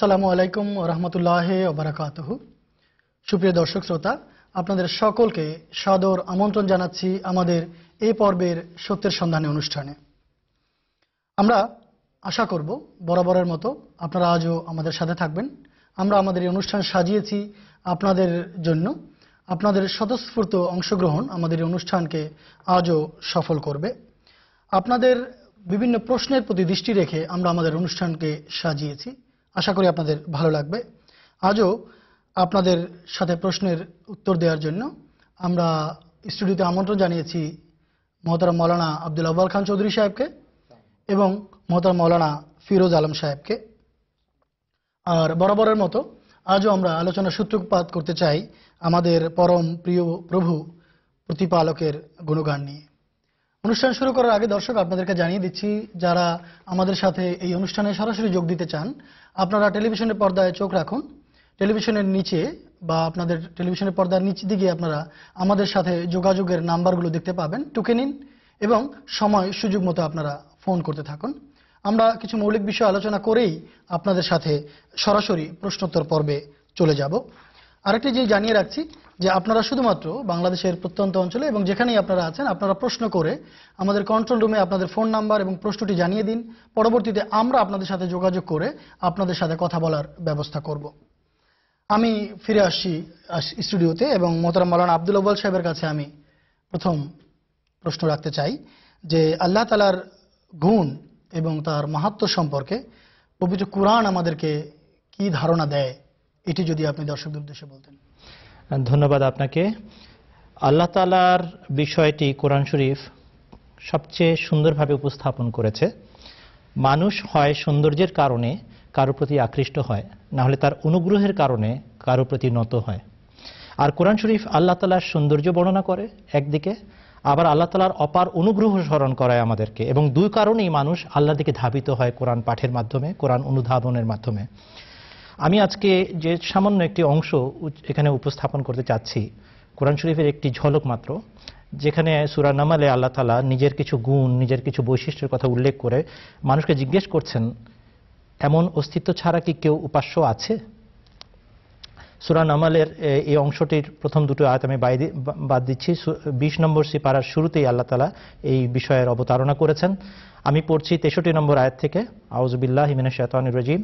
আসসালামু আলাইকুম রহমতুল্লাহ ওবরাকাত সুপ্রিয় দর্শক শ্রোতা আপনাদের সকলকে সাদর আমন্ত্রণ জানাচ্ছি আমাদের এ পর্বের সত্যের সন্ধানে অনুষ্ঠানে আমরা আশা করব বরাবরের মতো আপনারা আজও আমাদের সাথে থাকবেন আমরা আমাদের এই অনুষ্ঠান সাজিয়েছি আপনাদের জন্য আপনাদের স্বতঃস্ফূর্ত অংশগ্রহণ আমাদের এই অনুষ্ঠানকে আজও সফল করবে আপনাদের বিভিন্ন প্রশ্নের প্রতি দৃষ্টি রেখে আমরা আমাদের অনুষ্ঠানকে সাজিয়েছি আশা করি আপনাদের ভালো লাগবে আজও আপনাদের সাথে প্রশ্নের উত্তর দেওয়ার জন্য আমরা স্টুডিওতে আমন্ত্রণ জানিয়েছি মহতারা মৌলানা আব্দুল আব্বাল খান চৌধুরী সাহেবকে এবং মহতার মৌলানা ফিরোজ আলম সাহেবকে আর বরাবরের মতো আজও আমরা আলোচনা সূত্রপাত করতে চাই আমাদের পরম প্রিয় প্রভু প্রতিপালকের গুণগান নিয়ে অনুষ্ঠান শুরু করার আগে দর্শক আপনাদেরকে জানিয়ে দিচ্ছি যারা আমাদের সাথে এই অনুষ্ঠানে সরাসরি যোগ দিতে চান আপনারা টেলিভিশনের পর্দায় চোখ রাখুন টেলিভিশনের নিচে বা আপনাদের টেলিভিশনের পর্দার নিচে দিকে আপনারা আমাদের সাথে যোগাযোগের নাম্বারগুলো দেখতে পাবেন টুকে নিন এবং সময় সুযোগ মতো আপনারা ফোন করতে থাকুন আমরা কিছু মৌলিক বিষয় আলোচনা করেই আপনাদের সাথে সরাসরি প্রশ্নোত্তর পর্বে চলে যাব আরেকটি যে জানিয়ে রাখছি যে আপনারা শুধুমাত্র বাংলাদেশের প্রত্যন্ত অঞ্চলে এবং যেখানেই আপনারা আছেন আপনারা প্রশ্ন করে আমাদের কন্ট্রোল রুমে আপনাদের ফোন নাম্বার এবং প্রশ্নটি জানিয়ে দিন পরবর্তীতে আমরা আপনাদের সাথে যোগাযোগ করে আপনাদের সাথে কথা বলার ব্যবস্থা করব আমি ফিরে আসছি স্টুডিওতে এবং মোতারাম মালানা আব্দুল আব্বাল সাহেবের কাছে আমি প্রথম প্রশ্ন রাখতে চাই যে আল্লাহ তালার গুণ এবং তার মাহাত্ম সম্পর্কে পবিত্র কোরআন আমাদেরকে কি ধারণা দেয় এটি যদি আপনি দর্শকদের উদ্দেশ্যে বলতেন ধন্যবাদ আপনাকে আল্লাহ তালার বিষয়টি কোরআন শরীফ সবচেয়ে সুন্দরভাবে উপস্থাপন করেছে মানুষ হয় সৌন্দর্যের কারণে কারো প্রতি আকৃষ্ট হয় না হলে তার অনুগ্রহের কারণে কারো প্রতি নত হয় আর কোরআন শরীফ আল্লাহ তালার সৌন্দর্য বর্ণনা করে একদিকে আবার আল্লাহ তালার অপার অনুগ্রহ স্মরণ করায় আমাদেরকে এবং দুই কারণেই মানুষ আল্লাহ দিকে ধাবিত হয় কোরআন পাঠের মাধ্যমে কোরআন অনুধাবনের মাধ্যমে আমি আজকে যে সামান্য একটি অংশ এখানে উপস্থাপন করতে চাচ্ছি কোরআন শরীফের একটি ঝলক মাত্র যেখানে সুরা নামালে আল্লাহ তালা নিজের কিছু গুণ নিজের কিছু বৈশিষ্ট্যের কথা উল্লেখ করে মানুষকে জিজ্ঞেস করছেন এমন অস্তিত্ব ছাড়া কি কেউ উপাস্য আছে সুরা নামালের এই অংশটির প্রথম দুটো আয়াত আমি বাদ দিচ্ছি বিশ নম্বর পাড়ার শুরুতেই আল্লাহ তালা এই বিষয়ের অবতারণা করেছেন আমি পড়ছি তেষট্টি নম্বর আয়াত থেকে আউজবিল্লাহ হিমিনা শেতানুর রাজিম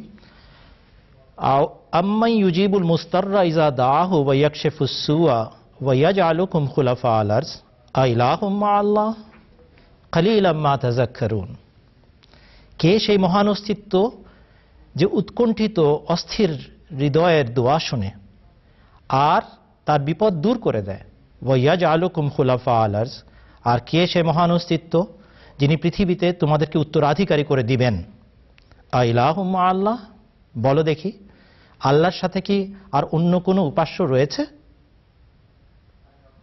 আম্মাই ইউজিবুল মুস্তাররা ইজা দাহ ওয়াকশেফুসুয়া ওয়াজ আলুকুম খুলাফা আলার্স আইলাহম্মা আল্লাহ খালিল আম্মা তাজাক্ষারুন কে সেই মহান অস্তিত্ব যে উৎকণ্ঠিত অস্থির হৃদয়ের দোয়া শোনে আর তার বিপদ দূর করে দেয় ওয়াজ আলুকুম খুলাফা আলার্স আর কে সে মহান অস্তিত্ব যিনি পৃথিবীতে তোমাদেরকে উত্তরাধিকারী করে দিবেন আইলাহম্মা আল্লাহ বলো দেখি আল্লাহর সাথে কি আর অন্য কোনো উপাস্য রয়েছে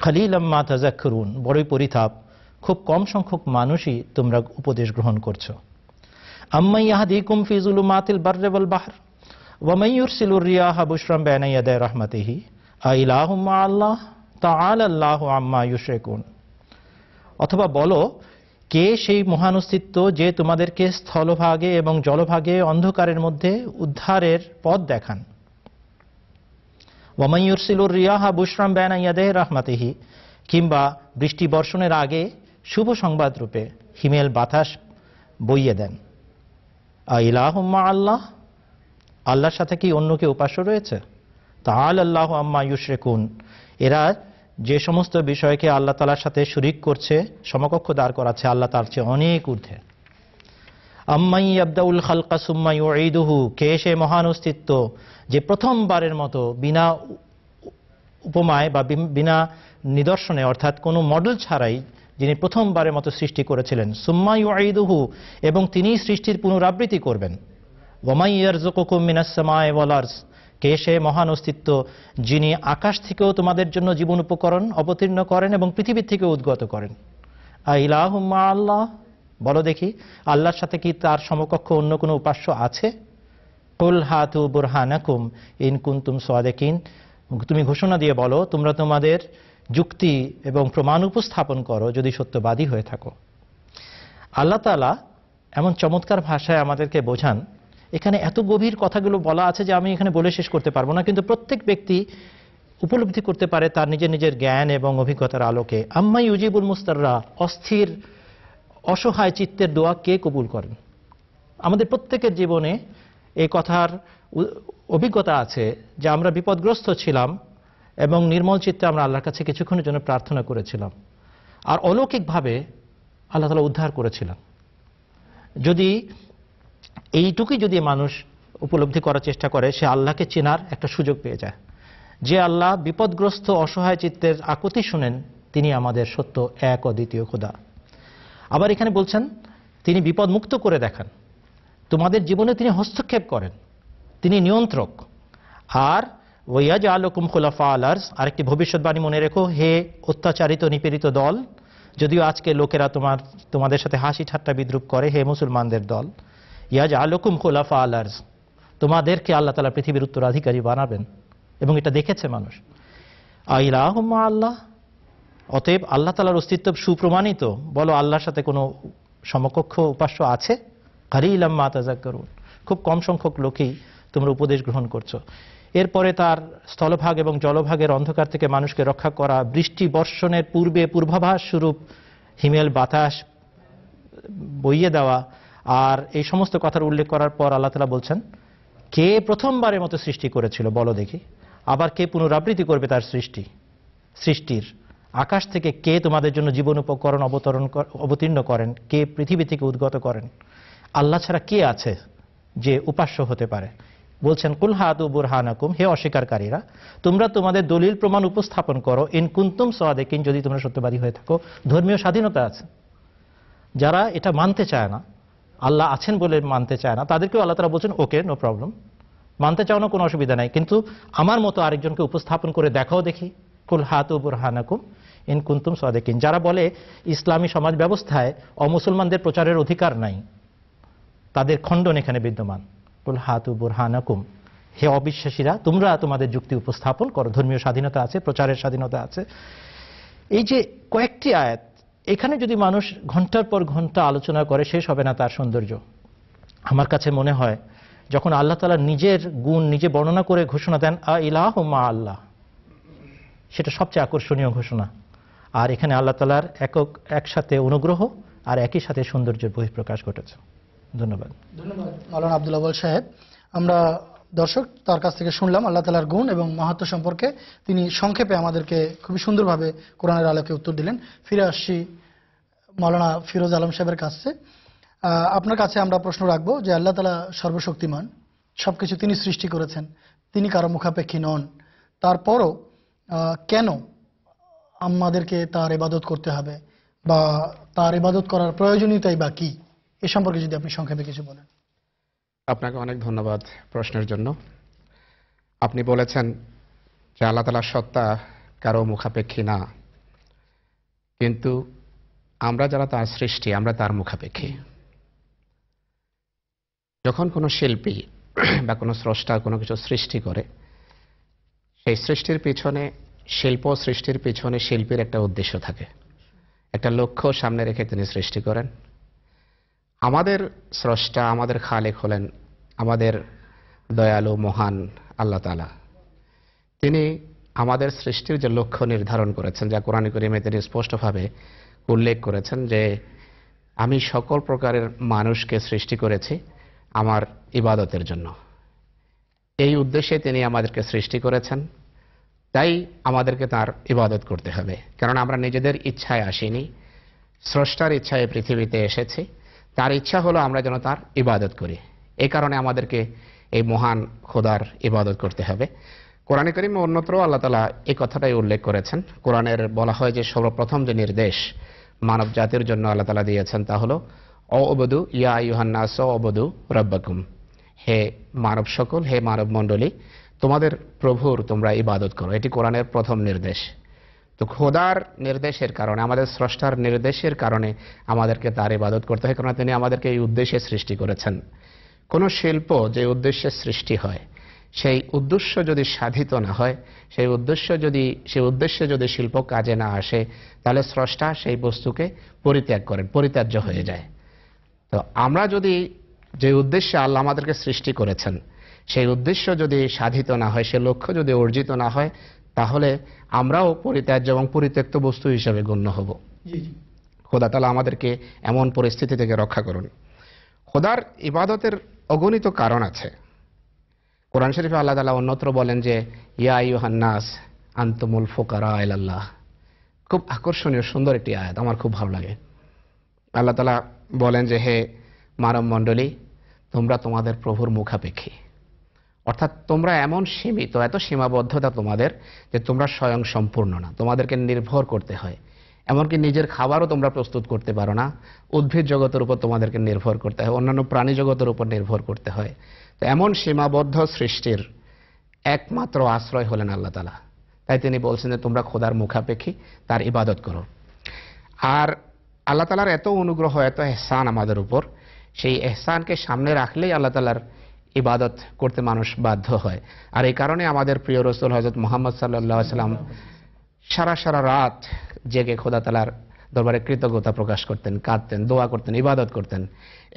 খালিল আম্মা তাজাক্ষরুন বড়ই পরিতাপ খুব কম সংখ্যক মানুষই তোমরা উপদেশ গ্রহণ করছো দি ইয়াহাদি কুমফিজুল মাতিল বার্রেবল বাহার ওয়ামাইয়ুর সিলুর রিয়াহা বুশরাম দেয় রহমাতেহি আল্লাহ তা আল আল্লাহ আম্মা ইউশেকুন অথবা বলো কে সেই মহান অস্তিত্ব যে তোমাদেরকে স্থলভাগে এবং জলভাগে অন্ধকারের মধ্যে উদ্ধারের পথ দেখান ওয়ামাইয়ুরসিলুর রিয়াহা বুশরাম বেনা রাহমাতেহি কিংবা বৃষ্টি বর্ষণের আগে শুভ সংবাদ রূপে হিমেল বাতাস বইয়ে দেন ইলাহুম্মা আল্লাহ আল্লাহর সাথে কি অন্য কেউ উপাস্য রয়েছে তা আল আল্লাহ আম্মা কুন এরা যে সমস্ত বিষয়কে আল্লাহ তালার সাথে শরিক করছে সমকক্ষ দাঁড় করাচ্ছে আল্লাহ তার চেয়ে অনেক ঊর্ধ্বে আম্মাই আব্দাউল খালকা সুম্মাই ও ঈদুহু কে সে মহান অস্তিত্ব যে প্রথমবারের মতো বিনা উপমায় বা বিনা নিদর্শনে অর্থাৎ কোনো মডেল ছাড়াই যিনি প্রথমবারের মতো সৃষ্টি করেছিলেন সুম্মাই ও ঈদুহু এবং তিনি সৃষ্টির পুনরাবৃত্তি করবেন ওমাই ইয়ার মিনাসমায় ওয়ালার্স কে সে মহান অস্তিত্ব যিনি আকাশ থেকেও তোমাদের জন্য জীবন উপকরণ অবতীর্ণ করেন এবং পৃথিবীর থেকে উদ্গত করেন ইলাহুম্মা আল্লাহ বলো দেখি আল্লাহর সাথে কি তার সমকক্ষ অন্য কোনো উপাস্য আছে কুল হাতু বুরহানাকুম ইন কুন্তুম সোয়াদেকিন তুমি ঘোষণা দিয়ে বলো তোমরা তোমাদের যুক্তি এবং প্রমাণ উপস্থাপন করো যদি সত্যবাদী হয়ে থাকো আল্লাহ তালা এমন চমৎকার ভাষায় আমাদেরকে বোঝান এখানে এত গভীর কথাগুলো বলা আছে যে আমি এখানে বলে শেষ করতে পারবো না কিন্তু প্রত্যেক ব্যক্তি উপলব্ধি করতে পারে তার নিজের নিজের জ্ঞান এবং অভিজ্ঞতার আলোকে আম্মাই ইউজিবুল মুস্তাররা অস্থির অসহায় চিত্তের দোয়া কে কবুল করেন আমাদের প্রত্যেকের জীবনে এই কথার অভিজ্ঞতা আছে যে আমরা বিপদগ্রস্ত ছিলাম এবং নির্মল চিত্তে আমরা আল্লাহর কাছে কিছুক্ষণের জন্য প্রার্থনা করেছিলাম আর অলৌকিকভাবে আল্লাহ তালা উদ্ধার করেছিলাম যদি এইটুকুই যদি মানুষ উপলব্ধি করার চেষ্টা করে সে আল্লাহকে চেনার একটা সুযোগ পেয়ে যায় যে আল্লাহ বিপদগ্রস্ত অসহায় চিত্তের আকুতি শুনেন তিনি আমাদের সত্য এক অদ্বিতীয় খোদা আবার এখানে বলছেন তিনি বিপদ মুক্ত করে দেখান তোমাদের জীবনে তিনি হস্তক্ষেপ করেন তিনি নিয়ন্ত্রক আর ওয়াজ আলকুম খোলাফা আলার্স আরেকটি ভবিষ্যৎবাণী মনে রেখো হে অত্যাচারিত নিপীড়িত দল যদিও আজকে লোকেরা তোমার তোমাদের সাথে হাসি ঠাট্টা বিদ্রুপ করে হে মুসলমানদের দল ইয়াজ আলকুম খোলাফা আলার্স তোমাদেরকে আল্লাহ তালা পৃথিবীর উত্তরাধিকারী বানাবেন এবং এটা দেখেছে মানুষ আইলাহম্মা আল্লাহ অতএব আল্লাহ তালার অস্তিত্ব সুপ্রমাণিত বলো আল্লাহর সাথে কোনো সমকক্ষ উপাস্য আছে হারি ইলাম্মা তাজা করুন খুব কম সংখ্যক লোকেই তোমরা উপদেশ গ্রহণ করছো এরপরে তার স্থলভাগ এবং জলভাগের অন্ধকার থেকে মানুষকে রক্ষা করা বৃষ্টি বর্ষণের পূর্বে পূর্বাভাস স্বরূপ হিমেল বাতাস বইয়ে দেওয়া আর এই সমস্ত কথার উল্লেখ করার পর আল্লাহ তালা বলছেন কে প্রথমবারের মতো সৃষ্টি করেছিল বলো দেখি আবার কে পুনরাবৃত্তি করবে তার সৃষ্টি সৃষ্টির আকাশ থেকে কে তোমাদের জন্য জীবন উপকরণ অবতরণ অবতীর্ণ করেন কে পৃথিবী থেকে উদ্গত করেন আল্লাহ ছাড়া কে আছে যে উপাস্য হতে পারে বলছেন কুলহাদু বুরহানাকুম হে অস্বীকারীরা তোমরা তোমাদের দলিল প্রমাণ উপস্থাপন করো ইন কুন্তুম কিন যদি তোমরা সত্যবাদী হয়ে থাকো ধর্মীয় স্বাধীনতা আছে যারা এটা মানতে চায় না আল্লাহ আছেন বলে মানতে চায় না তাদেরকেও আল্লাহ তারা বলছেন ওকে নো প্রবলেম মানতে চাও না কোনো অসুবিধা নাই কিন্তু আমার মতো আরেকজনকে উপস্থাপন করে দেখাও দেখি কুল হাতু বুরহানাকুম ইন কুন্তুম সাদেকিন যারা বলে ইসলামী সমাজ ব্যবস্থায় অমুসলমানদের প্রচারের অধিকার নাই তাদের খণ্ডন এখানে বিদ্যমান কুল হাতু বুরহানাকুম হে অবিশ্বাসীরা তোমরা তোমাদের যুক্তি উপস্থাপন করো ধর্মীয় স্বাধীনতা আছে প্রচারের স্বাধীনতা আছে এই যে কয়েকটি আয়াত এখানে যদি মানুষ ঘন্টার পর ঘন্টা আলোচনা করে শেষ হবে না তার সৌন্দর্য আমার কাছে মনে হয় যখন আল্লাহ তালা নিজের গুণ নিজে বর্ণনা করে ঘোষণা দেন আ ইলাহ মা আল্লাহ সেটা সবচেয়ে আকর্ষণীয় ঘোষণা আর এখানে আল্লাহ তালার একক একসাথে অনুগ্রহ আর একই সাথে সৌন্দর্যের বহিঃপ্রকাশ ঘটেছে ধন্যবাদ ধন্যবাদ আব্দুল্লাহ সাহেব আমরা দর্শক তার কাছ থেকে শুনলাম আল্লাহ তালার গুণ এবং মাহাত্ম সম্পর্কে তিনি সংক্ষেপে আমাদেরকে খুবই সুন্দরভাবে কোরআনের আলোকে উত্তর দিলেন ফিরে আসছি মৌলানা ফিরোজ আলম সাহেবের কাছে আপনার কাছে আমরা প্রশ্ন রাখবো যে আল্লাহ তালা সর্বশক্তিমান সব কিছু তিনি সৃষ্টি করেছেন তিনি কারো মুখাপেক্ষী নন তারপরও কেন আমাদেরকে তার ইবাদত করতে হবে বা তার ইবাদত করার প্রয়োজনীয়তাই বা কী এ সম্পর্কে যদি আপনি সংক্ষেপে কিছু বলেন আপনাকে অনেক ধন্যবাদ প্রশ্নের জন্য আপনি বলেছেন যে আল্লাহ তালার সত্তা কারো মুখাপেক্ষী না কিন্তু আমরা যারা তার সৃষ্টি আমরা তার মুখাপেক্ষী যখন কোনো শিল্পী বা কোনো স্রষ্টা কোনো কিছু সৃষ্টি করে সেই সৃষ্টির পিছনে শিল্প সৃষ্টির পিছনে শিল্পীর একটা উদ্দেশ্য থাকে একটা লক্ষ্য সামনে রেখে তিনি সৃষ্টি করেন আমাদের স্রষ্টা আমাদের খালেক হলেন আমাদের দয়ালু মহান আল্লাহ তালা তিনি আমাদের সৃষ্টির যে লক্ষ্য নির্ধারণ করেছেন যা কোরআন করিমে তিনি স্পষ্টভাবে উল্লেখ করেছেন যে আমি সকল প্রকারের মানুষকে সৃষ্টি করেছি আমার ইবাদতের জন্য এই উদ্দেশ্যে তিনি আমাদেরকে সৃষ্টি করেছেন তাই আমাদেরকে তার ইবাদত করতে হবে কারণ আমরা নিজেদের ইচ্ছায় আসিনি স্রষ্টার ইচ্ছায় পৃথিবীতে এসেছি তার ইচ্ছা হলো আমরা যেন তার ইবাদত করি এ কারণে আমাদেরকে এই মহান খোদার ইবাদত করতে হবে কোরআনে করিম অন্যত্র আল্লাহ তালা এই কথাটাই উল্লেখ করেছেন কোরআনের বলা হয় যে সর্বপ্রথম যে নির্দেশ মানব জাতির জন্য আল্লাহ তালা দিয়েছেন তা হলো অবধু ইয়া ইউহান্নাস অবধু রব্বাকুম হে মানব সকল হে মানব মণ্ডলী তোমাদের প্রভুর তোমরা ইবাদত করো এটি কোরআনের প্রথম নির্দেশ তো খোদার নির্দেশের কারণে আমাদের স্রষ্টার নির্দেশের কারণে আমাদেরকে তার ইবাদত করতে হয় কারণ তিনি আমাদেরকে এই উদ্দেশ্যে সৃষ্টি করেছেন কোনো শিল্প যে উদ্দেশ্যে সৃষ্টি হয় সেই উদ্দেশ্য যদি সাধিত না হয় সেই উদ্দেশ্য যদি সেই উদ্দেশ্যে যদি শিল্প কাজে না আসে তাহলে স্রষ্টা সেই বস্তুকে পরিত্যাগ করেন পরিত্যাজ্য হয়ে যায় তো আমরা যদি যে উদ্দেশ্যে আল্লাহ আমাদেরকে সৃষ্টি করেছেন সেই উদ্দেশ্য যদি সাধিত না হয় সে লক্ষ্য যদি অর্জিত না হয় তাহলে আমরাও পরিত্যাজ্য এবং পরিত্যক্ত বস্তু হিসাবে গণ্য হব খোদা তালা আমাদেরকে এমন পরিস্থিতি থেকে রক্ষা করুন খোদার ইবাদতের অগণিত কারণ আছে কোরআন শরীফে আল্লাহ তালা অন্যত্র বলেন যে ইয়া ইউহান্নাস আন্তমুল ফোকারা আল্লাহ খুব আকর্ষণীয় সুন্দর একটি আয়াত আমার খুব ভালো লাগে আল্লাহ তালা বলেন যে হে মানব মণ্ডলী তোমরা তোমাদের প্রভুর মুখাপেক্ষী অর্থাৎ তোমরা এমন সীমিত এত সীমাবদ্ধতা তোমাদের যে তোমরা স্বয়ং সম্পূর্ণ না তোমাদেরকে নির্ভর করতে হয় এমনকি নিজের খাবারও তোমরা প্রস্তুত করতে পারো না উদ্ভিদ জগতের উপর তোমাদেরকে নির্ভর করতে হয় অন্যান্য প্রাণী জগতের উপর নির্ভর করতে হয় তো এমন সীমাবদ্ধ সৃষ্টির একমাত্র আশ্রয় হলেন আল্লাহ তালা তাই তিনি বলছেন যে তোমরা খোদার মুখাপেক্ষী তার ইবাদত করো আর আল্লাহ তালার এত অনুগ্রহ এত এহসান আমাদের উপর সেই এহসানকে সামনে রাখলেই আল্লাহ তালার ইবাদত করতে মানুষ বাধ্য হয় আর এই কারণে আমাদের প্রিয় রসুল হজরত মোহাম্মদ সাল্লা সাল্লাম সারা সারা রাত জেগে খোদা তালার দরবারে কৃতজ্ঞতা প্রকাশ করতেন কাঁদতেন দোয়া করতেন ইবাদত করতেন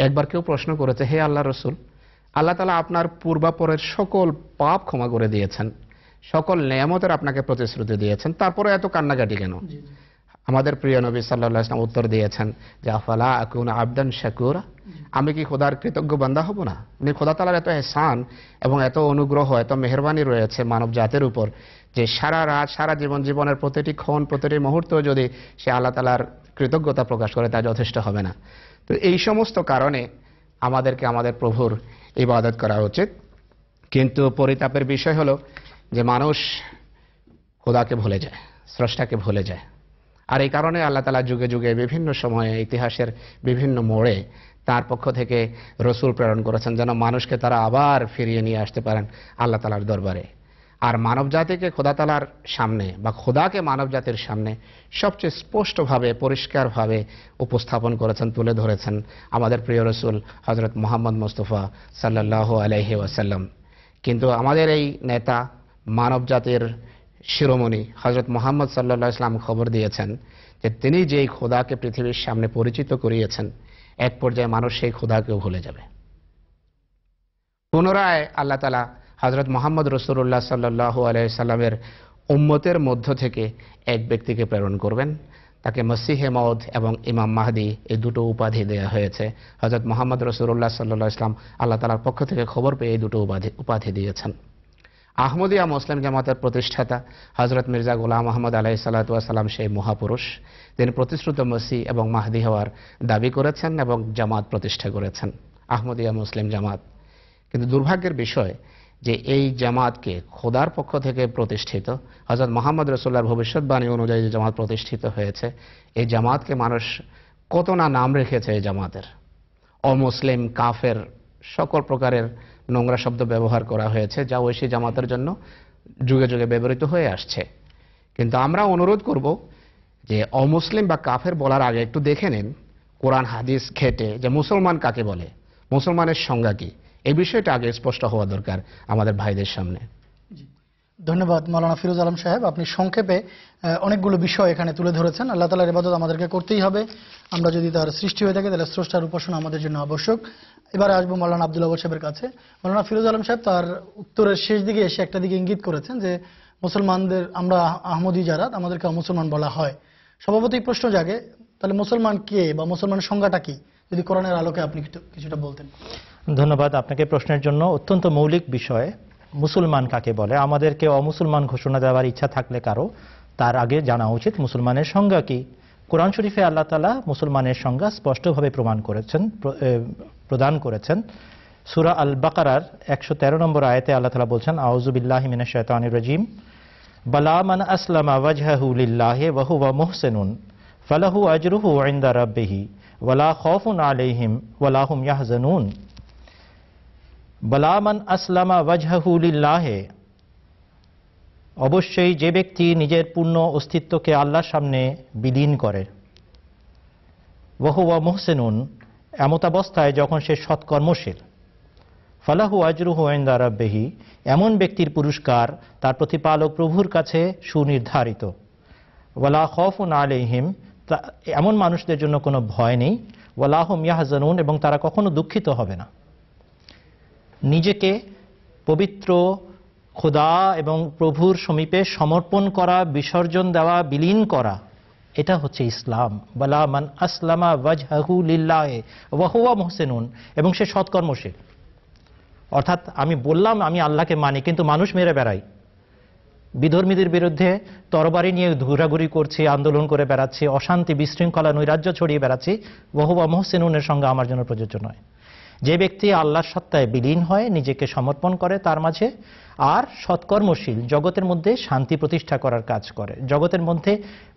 একবার কেউ প্রশ্ন করেছে হে আল্লাহ রসুল আল্লাহ তালা আপনার পূর্বাপরের সকল পাপ ক্ষমা করে দিয়েছেন সকল নিয়ামতের আপনাকে প্রতিশ্রুতি দিয়েছেন তারপরে এত কান্নাকাটি কেন আমাদের প্রিয় নবী সাল্লা ইসলাম উত্তর দিয়েছেন যে আফালা আকুন আবদান শাকুর আমি কি খোদার কৃতজ্ঞ বান্দা হব না উনি খোদা তালার এত এসান এবং এত অনুগ্রহ এত মেহরবানি রয়েছে মানব জাতের উপর যে সারা রাত সারা জীবন জীবনের প্রতিটি ক্ষণ প্রতিটি মুহূর্ত যদি সে আল্লাহ তালার কৃতজ্ঞতা প্রকাশ করে তা যথেষ্ট হবে না তো এই সমস্ত কারণে আমাদেরকে আমাদের প্রভুর ইবাদত করা উচিত কিন্তু পরিতাপের বিষয় হলো যে মানুষ খোদাকে ভুলে যায় স্রষ্টাকে ভুলে যায় আর এই কারণে আল্লাহ তালা যুগে যুগে বিভিন্ন সময়ে ইতিহাসের বিভিন্ন মোড়ে তার পক্ষ থেকে রসুল প্রেরণ করেছেন যেন মানুষকে তারা আবার ফিরিয়ে নিয়ে আসতে পারেন আল্লাহ তালার দরবারে আর মানব জাতিকে খোদাতালার সামনে বা খোদাকে মানব জাতির সামনে সবচেয়ে স্পষ্টভাবে পরিষ্কারভাবে উপস্থাপন করেছেন তুলে ধরেছেন আমাদের প্রিয় রসুল হজরত মোহাম্মদ মোস্তফা সাল্লাহ আলহি ওয়াসাল্লাম কিন্তু আমাদের এই নেতা মানব জাতির শিরোমণি হজরত মোহাম্মদ সাল্লা ইসলাম খবর দিয়েছেন যে তিনি যেই খোদাকে পৃথিবীর সামনে পরিচিত করিয়েছেন এক পর্যায়ে মানুষ সেই খোদাকেও ভুলে যাবে পুনরায় আল্লাহ তালা হজরত মোহাম্মদ রসুল্লাহ সাল্লু আলাইসাল্লামের উম্মতের মধ্য থেকে এক ব্যক্তিকে প্রেরণ করবেন তাকে মসিহে মদ এবং ইমাম মাহদি এই দুটো উপাধি দেওয়া হয়েছে হজরত মোহাম্মদ রসুল্লাহ সাল্লাহ ইসলাম আল্লাহ তালার পক্ষ থেকে খবর পেয়ে এই দুটো উপাধি উপাধি দিয়েছেন আহমদিয়া মুসলিম জামাতের প্রতিষ্ঠাতা হজরত মির্জা গোলাম আহমদ আলাহি সাল্লাতাম সেই মহাপুরুষ তিনি প্রতিশ্রুত মসি এবং মাহদি হওয়ার দাবি করেছেন এবং জামাত প্রতিষ্ঠা করেছেন আহমদিয়া মুসলিম জামাত কিন্তু দুর্ভাগ্যের বিষয় যে এই জামাতকে খোদার পক্ষ থেকে প্রতিষ্ঠিত হজরত মোহাম্মদ রসোল্লার ভবিষ্যৎবাণী অনুযায়ী যে জামাত প্রতিষ্ঠিত হয়েছে এই জামাতকে মানুষ কত না নাম রেখেছে এই জামাতের অমুসলিম কাফের সকল প্রকারের নোংরা শব্দ ব্যবহার করা হয়েছে যা ঐশী জামাতের জন্য যুগে যুগে ব্যবহৃত হয়ে আসছে কিন্তু আমরা অনুরোধ করব যে অমুসলিম বা কাফের বলার আগে একটু দেখে নিন কোরআন হাদিস খেটে যে মুসলমান কাকে বলে মুসলমানের সংজ্ঞা কি এই বিষয়টা আগে স্পষ্ট হওয়া দরকার আমাদের ভাইদের সামনে ধন্যবাদ মৌলানা ফিরোজ আলম সাহেব আপনি সংক্ষেপে অনেকগুলো বিষয় এখানে তুলে ধরেছেন আল্লাহ তালার ইবাদত আমাদেরকে করতেই হবে আমরা যদি তার সৃষ্টি হয়ে থাকে তাহলে স্রষ্টার উপাসনা আমাদের জন্য আবশ্যক এবার আসবো মৌলানা আব্দুল আবুল সাহেবের কাছে মৌলানা ফিরোজ আলম সাহেব তার উত্তরের শেষ দিকে এসে একটা দিকে ইঙ্গিত করেছেন যে মুসলমানদের আমরা আহমদি যারা আমাদেরকে মুসলমান বলা হয় স্বভাবতই প্রশ্ন জাগে তাহলে মুসলমান কে বা মুসলমান সংজ্ঞাটা কি যদি কোরআনের আলোকে আপনি কিছুটা বলতেন ধন্যবাদ আপনাকে প্রশ্নের জন্য অত্যন্ত মৌলিক বিষয় মুসলমান কাকে বলে আমাদেরকে অমুসলমান ঘোষণা দেওয়ার ইচ্ছা থাকলে কারো তার আগে জানা উচিত মুসলমানের সংজ্ঞা কি কোরআন শরীফে আল্লাহ তালা মুসলমানের সংজ্ঞা স্পষ্টভাবে প্রমাণ করেছেন প্রদান করেছেন সুরা আল বাকারার একশো তেরো নম্বর আয়তে আল্লাহ তালা বলছেন আউজুবিল্লাহ মিনাশায়তানির রজিম বালামান আসলামা ওয়াজহাউলিল্লাহ ওয়া মোহসেনুন ফালাহু আজরুহু আইন্দা রাব্বিহি ওয়ালা খফুন আলাইহিম ওয়ালাহুম ইয়াহজানুন বালামান আসলামা লিল্লাহে অবশ্যই যে ব্যক্তি নিজের পূর্ণ অস্তিত্বকে আল্লাহর সামনে বিলীন করে ওয়াহুয়া মোহসেনুন এমতাবস্থায় যখন সে সৎকর্মশীল ফালাহু আজরুহ আইন্দা এমন ব্যক্তির পুরস্কার তার প্রতিপালক প্রভুর কাছে সুনির্ধারিত ওয়ালা খফুন তা এমন মানুষদের জন্য কোনো ভয় নেই ওয়ালাহম ইয়াহজানুন এবং তারা কখনো দুঃখিত হবে না নিজেকে পবিত্র খোদা এবং প্রভুর সমীপে সমর্পণ করা বিসর্জন দেওয়া বিলীন করা এটা হচ্ছে ইসলাম বলা মান আসলামা ওয়াজ লিল্লাহ ওয়াহুয়া মোহসেনুন এবং সে সৎকর্মশীল অর্থাৎ আমি বললাম আমি আল্লাহকে মানি কিন্তু মানুষ মেরে বেড়াই বিধর্মীদের বিরুদ্ধে তরবারি নিয়ে ঘোরাঘুরি করছি আন্দোলন করে বেড়াচ্ছি অশান্তি বিশৃঙ্খলা নৈরাজ্য ছড়িয়ে বেড়াচ্ছি বহুবা মোহসেনুনের সঙ্গে আমার জন্য প্রযোজ্য নয় যে ব্যক্তি আল্লাহর সত্তায় বিলীন হয় নিজেকে সমর্পণ করে তার মাঝে আর সৎকর্মশীল জগতের মধ্যে শান্তি প্রতিষ্ঠা করার কাজ করে জগতের মধ্যে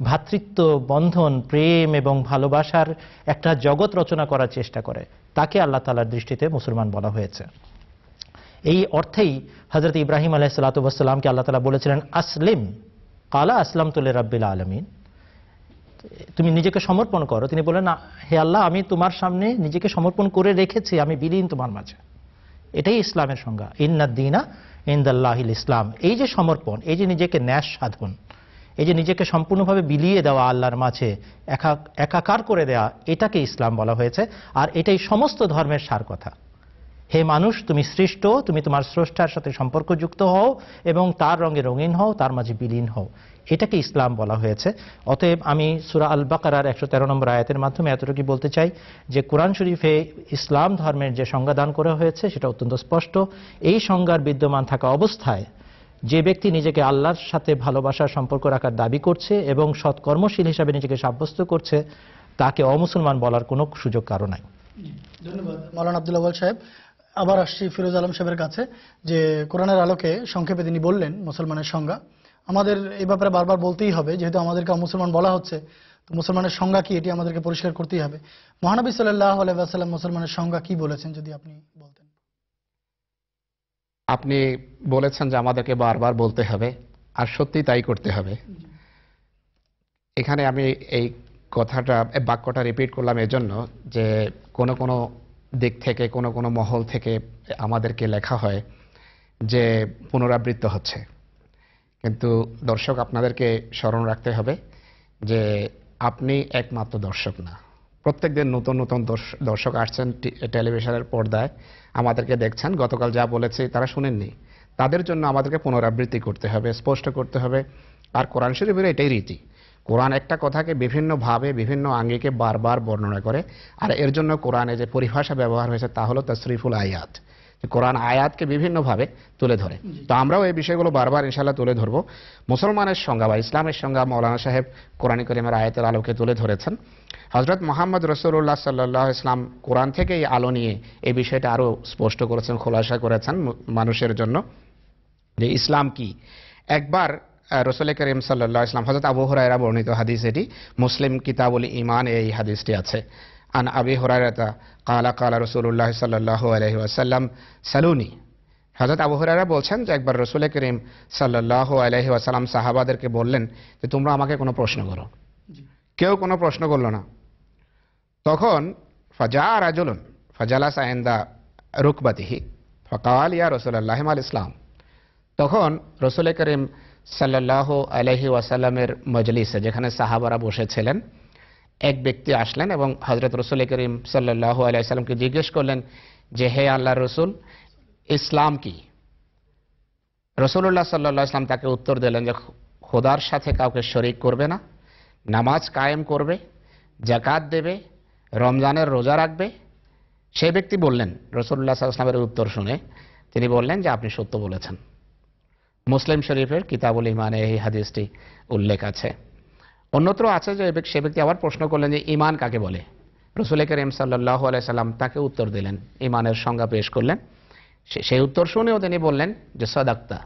ভ্রাতৃত্ব বন্ধন প্রেম এবং ভালোবাসার একটা জগৎ রচনা করার চেষ্টা করে তাকে আল্লাহ তালার দৃষ্টিতে মুসলমান বলা হয়েছে এই অর্থেই হজরত ইব্রাহিম আলাহ সালাতামকে আল্লাহ তালা বলেছিলেন আসলিম কালা আসলাম তুলে রাব্বিল আলমিন তুমি নিজেকে সমর্পণ করো তিনি বললেন না হে আল্লাহ আমি তোমার সামনে নিজেকে সমর্পণ করে রেখেছি আমি বিলীন তোমার মাঝে এটাই ইসলামের সংজ্ঞা দিনা ইন্দাল্লাহ ইসলাম এই যে সমর্পণ এই যে নিজেকে ন্যাস সাধন এই যে নিজেকে সম্পূর্ণভাবে বিলিয়ে দেওয়া আল্লাহর মাঝে একা একাকার করে দেয়া এটাকে ইসলাম বলা হয়েছে আর এটাই সমস্ত ধর্মের সার কথা হে মানুষ তুমি সৃষ্ট তুমি তোমার স্রষ্টার সাথে সম্পর্কযুক্ত হও এবং তার রঙে রঙিন হও তার মাঝে বিলীন হও এটাকে ইসলাম বলা হয়েছে অতএব আমি সুরা আল বাকার একশো তেরো নম্বর আয়াতের মাধ্যমে এতটুকু বলতে চাই যে কোরআন শরীফে ইসলাম ধর্মের যে সংজ্ঞা দান করা হয়েছে সেটা অত্যন্ত স্পষ্ট এই সংজ্ঞার বিদ্যমান থাকা অবস্থায় যে ব্যক্তি নিজেকে আল্লাহর সাথে ভালোবাসার সম্পর্ক রাখার দাবি করছে এবং সৎকর্মশীল হিসাবে নিজেকে সাব্যস্ত করছে তাকে অমুসলমান বলার কোনো সুযোগ কারো নাই ধন্যবাদ আবদুল্লা বল সাহেব আবার আসছি ফিরোজ আলম সাহেবের কাছে যে কোরআনের আলোকে সংক্ষেপে তিনি বললেন মুসলমানের সংজ্ঞা আমাদের এই ব্যাপারে বারবার বলতেই হবে যেহেতু আমাদেরকে মুসলমান বলা হচ্ছে তো মুসলমানের সংজ্ঞা কি এটি আমাদেরকে পরিষ্কার করতেই হবে মহানবী সাল্লাহ আলাইসাল্লাম মুসলমানের সংজ্ঞা কি বলেছেন যদি আপনি বলতেন আপনি বলেছেন যে আমাদেরকে বারবার বলতে হবে আর সত্যি তাই করতে হবে এখানে আমি এই কথাটা বাক্যটা রিপিট করলাম এজন্য যে কোনো কোনো দিক থেকে কোনো কোনো মহল থেকে আমাদেরকে লেখা হয় যে পুনরাবৃত্ত হচ্ছে কিন্তু দর্শক আপনাদেরকে স্মরণ রাখতে হবে যে আপনি একমাত্র দর্শক না প্রত্যেক দিন নতুন নতুন দর্শক আসছেন টেলিভিশনের পর্দায় আমাদেরকে দেখছেন গতকাল যা বলেছে তারা শুনেননি তাদের জন্য আমাদেরকে পুনরাবৃত্তি করতে হবে স্পষ্ট করতে হবে আর কোরআন শরীফের এটাই রীতি কোরআন একটা কথাকে বিভিন্নভাবে বিভিন্ন আঙ্গিকে বারবার বর্ণনা করে আর এর জন্য কোরআনে যে পরিভাষা ব্যবহার হয়েছে তা হলো তশরিফুল আয়াত কোরআন আয়াতকে বিভিন্নভাবে তুলে ধরে তো আমরাও এই বিষয়গুলো বারবার ইনশাল্লাহ তুলে ধরব মুসলমানের সংজ্ঞা বা ইসলামের সংজ্ঞা মৌলানা সাহেব কোরআন করিমের আয়াতের আলোকে তুলে ধরেছেন হজরত মোহাম্মদ রসুল্লাহ সাল্লাহ ইসলাম কোরআন থেকে এই আলো নিয়ে এই বিষয়টা আরও স্পষ্ট করেছেন খোলাসা করেছেন মানুষের জন্য যে ইসলাম কি একবার রসুল করিম সাল্লাহ ইসলাম হজরত আবু হরাইরা বর্ণিত হাদিস এটি মুসলিম কিতাবুল ইমান এই হাদিসটি আছে আন আবি হরারাতা কালা কালা রসুল্লাহ সাল্লাহ আলহি আসাল্লাম সালুনি হজরত আবু হরারা বলছেন যে একবার রসুল করিম সাল্লাহ আলহি আসাল্লাম সাহাবাদেরকে বললেন যে তোমরা আমাকে কোনো প্রশ্ন করো কেউ কোনো প্রশ্ন করল না তখন ফাজা রাজুলুন ফাজালা সায়েন্দা রুকবাতিহি ফকাল ইয়া রসুল আল্লাহিম আল ইসলাম তখন রসুল করিম সাল্লাহ আলহি ওয়াসাল্লামের মজলিসে যেখানে সাহাবারা বসেছিলেন এক ব্যক্তি আসলেন এবং হজরত রসুল করিম সাল্লাহ সাল্লামকে জিজ্ঞেস করলেন যে হে আল্লাহ রসুল ইসলাম কি রসুল্লাহ সাল্লা ইসলাম তাকে উত্তর দিলেন যে খোদার সাথে কাউকে শরিক করবে না নামাজ কায়েম করবে জাকাত দেবে রমজানের রোজা রাখবে সে ব্যক্তি বললেন রসুল্লাহ সাল্লামের উত্তর শুনে তিনি বললেন যে আপনি সত্য বলেছেন মুসলিম শরীফের কিতাবুল ইমানে এই হাদিসটি উল্লেখ আছে অন্যত্র আছে যে সে ব্যক্তি আবার প্রশ্ন করলেন যে ইমান কাকে বলে রসুল করিম সাল্লাহ সাল্লাম তাকে উত্তর দিলেন ইমানের সংজ্ঞা পেশ করলেন সেই উত্তর শুনেও তিনি বললেন যে সদাক্তা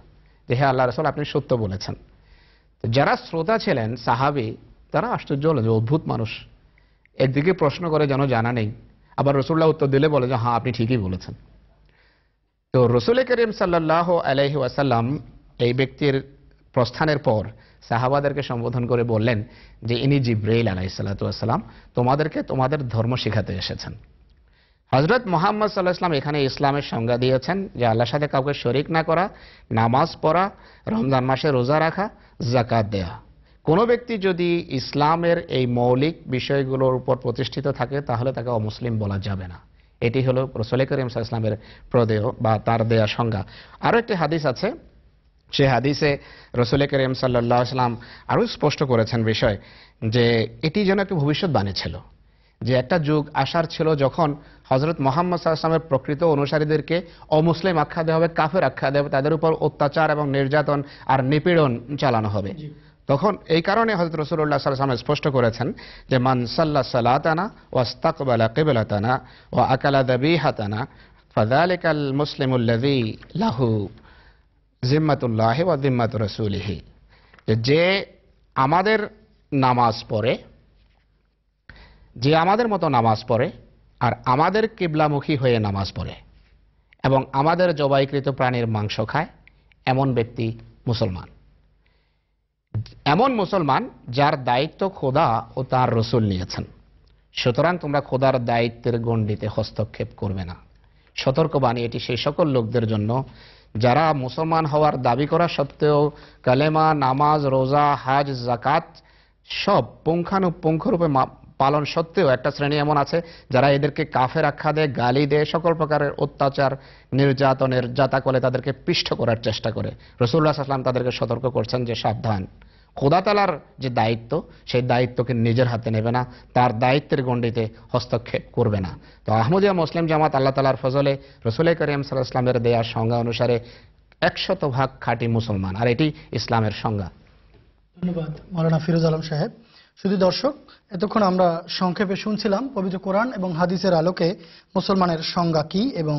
যে হ্যাঁ আল্লাহ রসুল আপনি সত্য বলেছেন যারা শ্রোতা ছিলেন সাহাবি তারা আশ্চর্য হলেন যে অদ্ভুত মানুষ একদিকে প্রশ্ন করে যেন জানা নেই আবার রসুল্লাহ উত্তর দিলে বলে যে হ্যাঁ আপনি ঠিকই বলেছেন তো রসুল করিম সাল্লাহ আলহি ওয়াসাল্লাম এই ব্যক্তির প্রস্থানের পর সাহাবাদেরকে সম্বোধন করে বললেন যে ইনি জিব্রাইল আলাইসাল্লাতুয়াসাল্লাম তোমাদেরকে তোমাদের ধর্ম শেখাতে এসেছেন হজরত মোহাম্মদ সাল্লাহ ইসলাম এখানে ইসলামের সংজ্ঞা দিয়েছেন যে আল্লাহর সাথে কাউকে শরিক না করা নামাজ পড়া রমজান মাসে রোজা রাখা জাকাত দেয়া কোনো ব্যক্তি যদি ইসলামের এই মৌলিক বিষয়গুলোর উপর প্রতিষ্ঠিত থাকে তাহলে তাকে অমুসলিম বলা যাবে না এটি হল রসলে করিম সাল্লাহ ইসলামের প্রদেয় বা তার দেয়া সংজ্ঞা আরও একটি হাদিস আছে সে হাদিসে রসুল করিম সাল্লা সাল্লাম আরও স্পষ্ট করেছেন বিষয় যে এটি যেন একটি ভবিষ্যৎবাণী ছিল যে একটা যুগ আসার ছিল যখন হজরত মোহাম্মদ সাল্লামের প্রকৃত অনুসারীদেরকে অমুসলিম আখ্যা দেওয়া হবে কাফের আখ্যা দেওয়া হবে তাদের উপর অত্যাচার এবং নির্যাতন আর নিপীড়ন চালানো হবে তখন এই কারণে হজরত রসুল্লাহ সাল্লাম স্পষ্ট করেছেন যে মান সাল্লা সালাতানা ওয়াস্তাকবালা কেবলাতানা ও আকালা দাবি হাতানা ফাদালিকাল উল্লাদি লাহু জিম্মাতুল্লাহ বা জিম্মাত রসুলিহি যে আমাদের নামাজ পড়ে যে আমাদের মতো নামাজ পড়ে আর আমাদের কিবলামুখী হয়ে নামাজ পড়ে এবং আমাদের জবাইকৃত প্রাণীর মাংস খায় এমন ব্যক্তি মুসলমান এমন মুসলমান যার দায়িত্ব খোদা ও তার রসুল নিয়েছেন সুতরাং তোমরা খোদার দায়িত্বের গণ্ডিতে হস্তক্ষেপ করবে না সতর্কবাণী এটি সেই সকল লোকদের জন্য যারা মুসলমান হওয়ার দাবি করা সত্ত্বেও কালেমা নামাজ রোজা হাজ জাকাত সব পুঙ্খানুপুঙ্খরূপে পালন সত্ত্বেও একটা শ্রেণী এমন আছে যারা এদেরকে কাফের আখ্যা দেয় গালি দেয় সকল প্রকারের অত্যাচার নির্যাতনের যাতা করে তাদেরকে পিষ্ট করার চেষ্টা করে রসুল্লাহ সাল্লাম তাদেরকে সতর্ক করছেন যে সাবধান খোদাতালার যে দায়িত্ব সেই দায়িত্বকে নিজের হাতে নেবে না তার দায়িত্বের গণ্ডিতে হস্তক্ষেপ করবে না তো আহমদিয়া মুসলিম জামাত আল্লাহ তালার ফজলে রসুল করিম সাল্লাহ ইসলামের দেয়ার সংজ্ঞা অনুসারে একশত ভাগ খাঁটি মুসলমান আর এটি ইসলামের সংজ্ঞা ধন্যবাদ মৌলানা ফিরোজ আলম সাহেব শুধু দর্শক এতক্ষণ আমরা সংক্ষেপে শুনছিলাম পবিত্র কোরআন এবং হাদিসের আলোকে মুসলমানের সংজ্ঞা কী এবং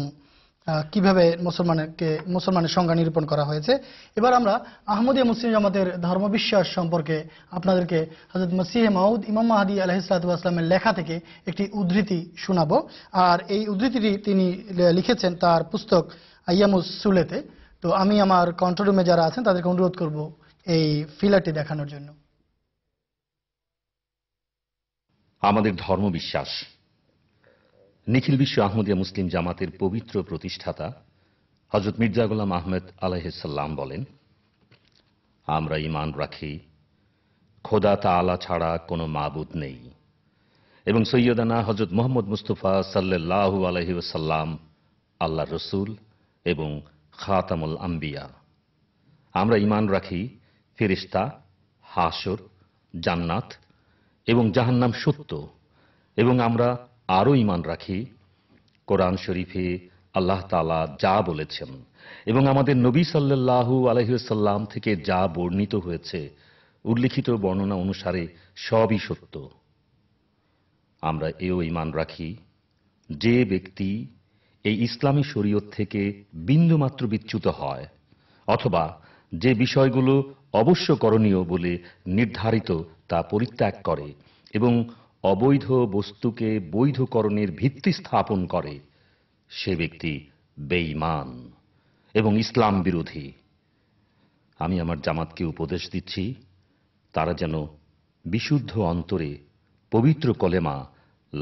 কিভাবে মুসলমানকে মুসলমানের সংজ্ঞা নিরূপণ করা হয়েছে এবার আমরা আহমদিয়া মুসলিম জামাতের ধর্মবিশ্বাস সম্পর্কে আপনাদেরকে হজরত মসিহে মাউদ ইমাম মাহাদি আসলামের লেখা থেকে একটি উদ্ধৃতি শোনাব আর এই উদ্ধৃতিটি তিনি লিখেছেন তার পুস্তক আইয়ামুস সুলেতে তো আমি আমার রুমে যারা আছেন তাদেরকে অনুরোধ করব এই ফিলারটি দেখানোর জন্য আমাদের ধর্মবিশ্বাস নিখিল বিশ্ব আহমদিয়া মুসলিম জামাতের পবিত্র প্রতিষ্ঠাতা হজরত মির্জা গোলাম আহমেদ আলাহাল্লাম বলেন আমরা ইমান রাখি খোদা আলা ছাড়া কোনো মাবুদ নেই এবং সৈয়দানা হজরত মোহাম্মদ মুস্তফা সাল্লাহু ওসাল্লাম আল্লাহ রসুল এবং খাতামুল আম্বিয়া আমরা ইমান রাখি ফেরিস্তা হাসর জান্নাত এবং জাহান্নাম সত্য এবং আমরা আরও ইমান রাখি কোরআন শরীফে আল্লাহ তালা যা বলেছেন এবং আমাদের নবী সাল্লাহু আলহ্লাম থেকে যা বর্ণিত হয়েছে উল্লিখিত বর্ণনা অনুসারে সবই সত্য আমরা এও ইমান রাখি যে ব্যক্তি এই ইসলামী শরীয়ত থেকে বিন্দুমাত্র বিচ্যুত হয় অথবা যে বিষয়গুলো অবশ্য করণীয় বলে নির্ধারিত তা পরিত্যাগ করে এবং অবৈধ বস্তুকে বৈধকরণের ভিত্তি স্থাপন করে সে ব্যক্তি বেঈমান এবং ইসলাম বিরোধী আমি আমার জামাতকে উপদেশ দিচ্ছি তারা যেন বিশুদ্ধ অন্তরে পবিত্র কলেমা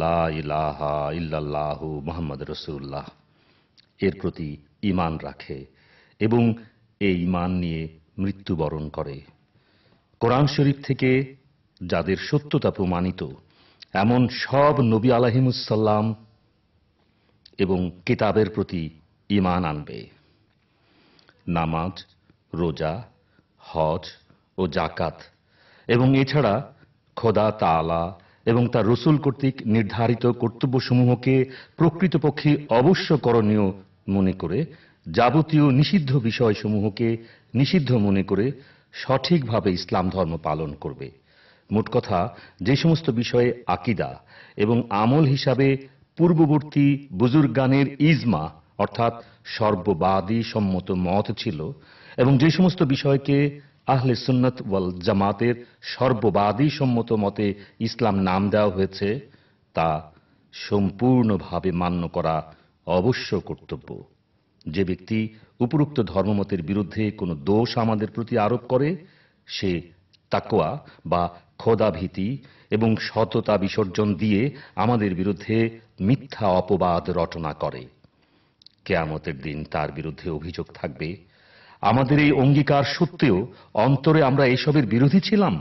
লা ইলাহা মোহাম্মদ রসুল্লাহ এর প্রতি ইমান রাখে এবং এই ইমান নিয়ে মৃত্যুবরণ করে কোরআন শরীফ থেকে যাদের সত্যতা প্রমাণিত এমন সব নবী আলহিমুসাল্লাম এবং কিতাবের প্রতি ইমান আনবে নামাজ রোজা হজ ও জাকাত এবং এছাড়া খোদা তালা এবং তার রসুল কর্তৃক নির্ধারিত কর্তব্যসমূহকে প্রকৃতপক্ষে অবশ্য করণীয় মনে করে যাবতীয় নিষিদ্ধ বিষয়সমূহকে নিষিদ্ধ মনে করে সঠিকভাবে ইসলাম ধর্ম পালন করবে মোট কথা যে সমস্ত বিষয়ে আকিদা এবং আমল হিসাবে পূর্ববর্তী বুজুর্গানের ইজমা অর্থাৎ সর্ববাদী সম্মত মত ছিল এবং যে সমস্ত বিষয়কে আহলে সুন্নত ওয়াল জামাতের সর্ববাদী সম্মত মতে ইসলাম নাম দেওয়া হয়েছে তা সম্পূর্ণভাবে মান্য করা অবশ্য কর্তব্য যে ব্যক্তি উপরোক্ত ধর্মমতের বিরুদ্ধে কোনো দোষ আমাদের প্রতি আরোপ করে সে তাকোয়া বা খোদাভীতি এবং সততা বিসর্জন দিয়ে আমাদের বিরুদ্ধে মিথ্যা অপবাদ রটনা করে কেয়ামতের দিন তার বিরুদ্ধে অভিযোগ থাকবে আমাদের এই অঙ্গীকার সত্ত্বেও অন্তরে আমরা এসবের বিরোধী ছিলাম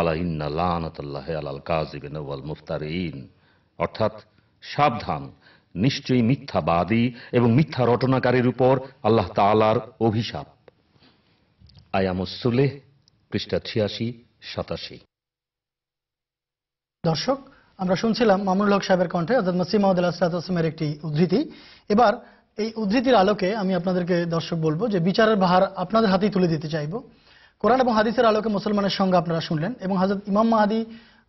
আলাহিন্না লানাতাল্লাহ অর্থাৎ সাবধান নিশ্চয়ই মিথ্যাবাদী এবং মিথ্যা রটনাকারীর উপর আল্লাহ তালার অভিশাপ আয়ামসুলেহ পৃষ্ঠা ছিয়াশি সাতাশি দর্শক আমরা শুনছিলাম মামুনুল হক সাহেবের কণ্ঠে অর্থাৎ মসিম মহমদ আসলাতামের একটি উদ্ধৃতি এবার এই উদ্ধৃতির আলোকে আমি আপনাদেরকে দর্শক বলবো যে বিচারের ভার আপনাদের হাতেই তুলে দিতে চাইব কোরআন এবং হাদিসের আলোকে মুসলমানের সঙ্গে আপনারা শুনলেন এবং হাজরত ইমাম মাহাদি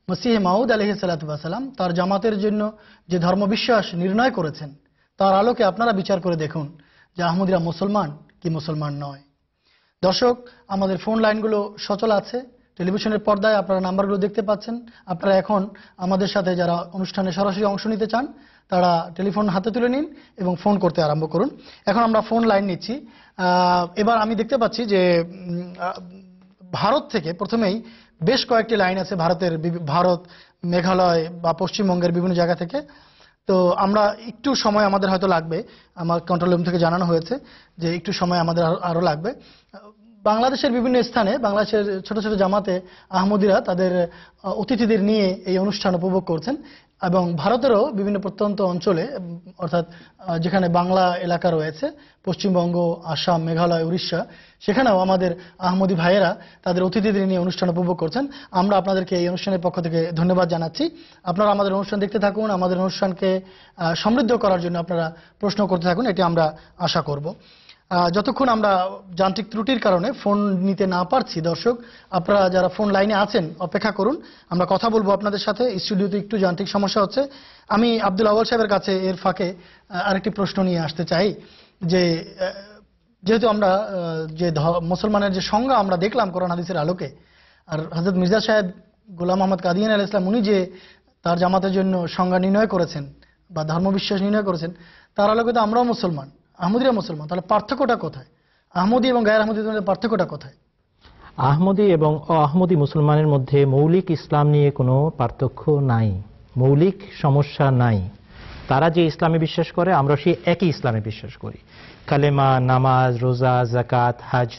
মসিহে মাউদ আলহি সালাতাম তার জামাতের জন্য যে ধর্মবিশ্বাস নির্ণয় করেছেন তার আলোকে আপনারা বিচার করে দেখুন যে আহমদিরা মুসলমান কি মুসলমান নয় দর্শক আমাদের ফোন লাইনগুলো সচল আছে টেলিভিশনের পর্দায় আপনারা নাম্বারগুলো দেখতে পাচ্ছেন আপনারা এখন আমাদের সাথে যারা অনুষ্ঠানে সরাসরি অংশ নিতে চান তারা টেলিফোন হাতে তুলে নিন এবং ফোন করতে আরম্ভ করুন এখন আমরা ফোন লাইন নিচ্ছি এবার আমি দেখতে পাচ্ছি যে ভারত থেকে প্রথমেই বেশ কয়েকটি লাইন আছে ভারতের ভারত মেঘালয় বা পশ্চিমবঙ্গের বিভিন্ন জায়গা থেকে তো আমরা একটু সময় আমাদের হয়তো লাগবে আমার কন্ট্রোল রুম থেকে জানানো হয়েছে যে একটু সময় আমাদের আরও লাগবে বাংলাদেশের বিভিন্ন স্থানে বাংলাদেশের ছোট ছোট জামাতে আহমদিরা তাদের অতিথিদের নিয়ে এই অনুষ্ঠান উপভোগ করছেন এবং ভারতেরও বিভিন্ন প্রত্যন্ত অঞ্চলে অর্থাৎ যেখানে বাংলা এলাকা রয়েছে পশ্চিমবঙ্গ আসাম মেঘালয় উড়িষ্যা সেখানেও আমাদের আহমদী ভাইয়েরা তাদের অতিথিদের নিয়ে অনুষ্ঠান উপভোগ করছেন আমরা আপনাদেরকে এই অনুষ্ঠানের পক্ষ থেকে ধন্যবাদ জানাচ্ছি আপনারা আমাদের অনুষ্ঠান দেখতে থাকুন আমাদের অনুষ্ঠানকে সমৃদ্ধ করার জন্য আপনারা প্রশ্ন করতে থাকুন এটি আমরা আশা করব যতক্ষণ আমরা যান্ত্রিক ত্রুটির কারণে ফোন নিতে না পারছি দর্শক আপনারা যারা ফোন লাইনে আছেন অপেক্ষা করুন আমরা কথা বলবো আপনাদের সাথে স্টুডিওতে একটু যান্ত্রিক সমস্যা হচ্ছে আমি আব্দুল আওয়াল সাহেবের কাছে এর ফাঁকে আরেকটি প্রশ্ন নিয়ে আসতে চাই যে যেহেতু আমরা যে মুসলমানের যে সংজ্ঞা আমরা দেখলাম করোনা হাদিসের আলোকে আর হজরত মির্জা সাহেব গোলাম মোহাম্মদ কাদিয়ান আল ইসলাম উনি যে তার জামাতের জন্য সংজ্ঞা নির্ণয় করেছেন বা ধর্মবিশ্বাস নির্ণয় করেছেন তার আলোকে তো আমরাও মুসলমান আহমদিরা মুসলমান তাহলে পার্থক্যটা কোথায় আহমদি এবং গায়ের আহমদির মধ্যে পার্থক্যটা কোথায় আহমদি এবং আহমদি মুসলমানের মধ্যে মৌলিক ইসলাম নিয়ে কোনো পার্থক্য নাই মৌলিক সমস্যা নাই তারা যে ইসলামে বিশ্বাস করে আমরা সেই একই ইসলামে বিশ্বাস করি কালেমা নামাজ রোজা জাকাত হাজ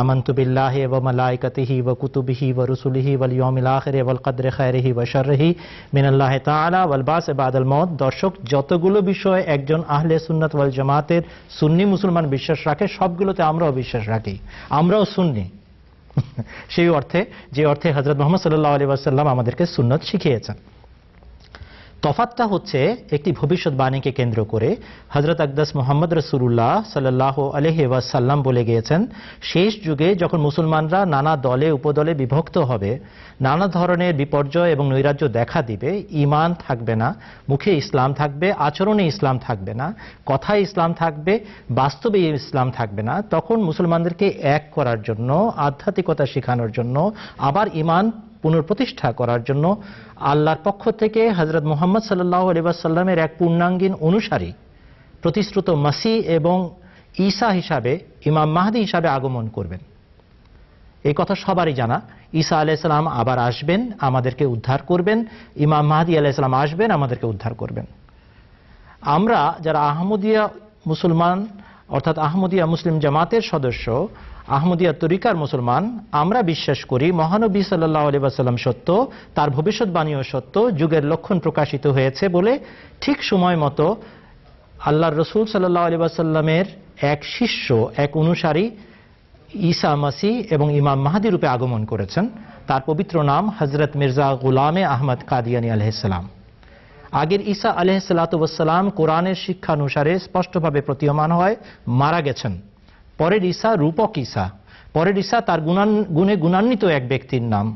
আমন্ত বিল্লাহ ও মালাইকতিহি ও কুতুবিহি ও রসুলিহি ওয়াল ইয়মিল আখরে ওয়াল কদরে খায়রিহি ও শররিহি মিনাল্লাহ তাআলা ওয়াল বাস বাদাল মত দর্শক যতগুলো বিষয়ে একজন আহলে সুন্নাত ওয়াল জামাতের সুন্নি মুসলমান বিশ্বাস রাখে সবগুলোতে আমরাও বিশ্বাস রাখি আমরাও সুন্নি সেই অর্থে যে অর্থে হজরত মোহাম্মদ সাল্লাহ আলী ওয়াসাল্লাম আমাদেরকে সুন্নত শিখিয়েছেন তফাতটা হচ্ছে একটি ভবিষ্যৎবাণীকে কেন্দ্র করে হজরত আকদাস মোহাম্মদ রসুল্লাহ সাল্লাহ আলহি ওয়াসাল্লাম বলে গিয়েছেন শেষ যুগে যখন মুসলমানরা নানা দলে উপদলে বিভক্ত হবে নানা ধরনের বিপর্যয় এবং নৈরাজ্য দেখা দিবে ইমান থাকবে না মুখে ইসলাম থাকবে আচরণে ইসলাম থাকবে না কথায় ইসলাম থাকবে বাস্তবে ইসলাম থাকবে না তখন মুসলমানদেরকে এক করার জন্য আধ্যাত্মিকতা শেখানোর জন্য আবার ইমান পুনঃপ্রতিষ্ঠা করার জন্য আল্লাহর পক্ষ থেকে হজরত মোহাম্মদ সাল্লাহ আলিবাসাল্লামের এক পূর্ণাঙ্গীন অনুসারী প্রতিশ্রুত মাসি এবং ঈসা হিসাবে ইমাম মাহাদি হিসাবে আগমন করবেন এই কথা সবারই জানা ঈসা আলাইসাল্লাম আবার আসবেন আমাদেরকে উদ্ধার করবেন ইমাম মাহাদি আলাইসাল্লাম আসবেন আমাদেরকে উদ্ধার করবেন আমরা যারা আহমদিয়া মুসলমান অর্থাৎ আহমদিয়া মুসলিম জামাতের সদস্য আহমদিয়া তরিকার মুসলমান আমরা বিশ্বাস করি মহানবী সাল্লাহ আলী বাসাল্লাম সত্য তার ভবিষ্যৎবাণীও সত্য যুগের লক্ষণ প্রকাশিত হয়েছে বলে ঠিক সময় মতো আল্লাহর রসুল সাল্লাহ আলী বাসাল্লামের এক শিষ্য এক অনুসারী ঈসা মাসি এবং ইমাম মাহাদি রূপে আগমন করেছেন তার পবিত্র নাম হজরত মির্জা গুলামে আহমদ কাদিয়ানি আলহিসাম আগের ঈসা আলহ সালাতাম কোরআনের শিক্ষানুসারে স্পষ্টভাবে প্রতীয়মান হয় মারা গেছেন পরের ঈশা রূপক ঈশা পরের ঈশা তার গুণান গুণে গুণান্বিত এক ব্যক্তির নাম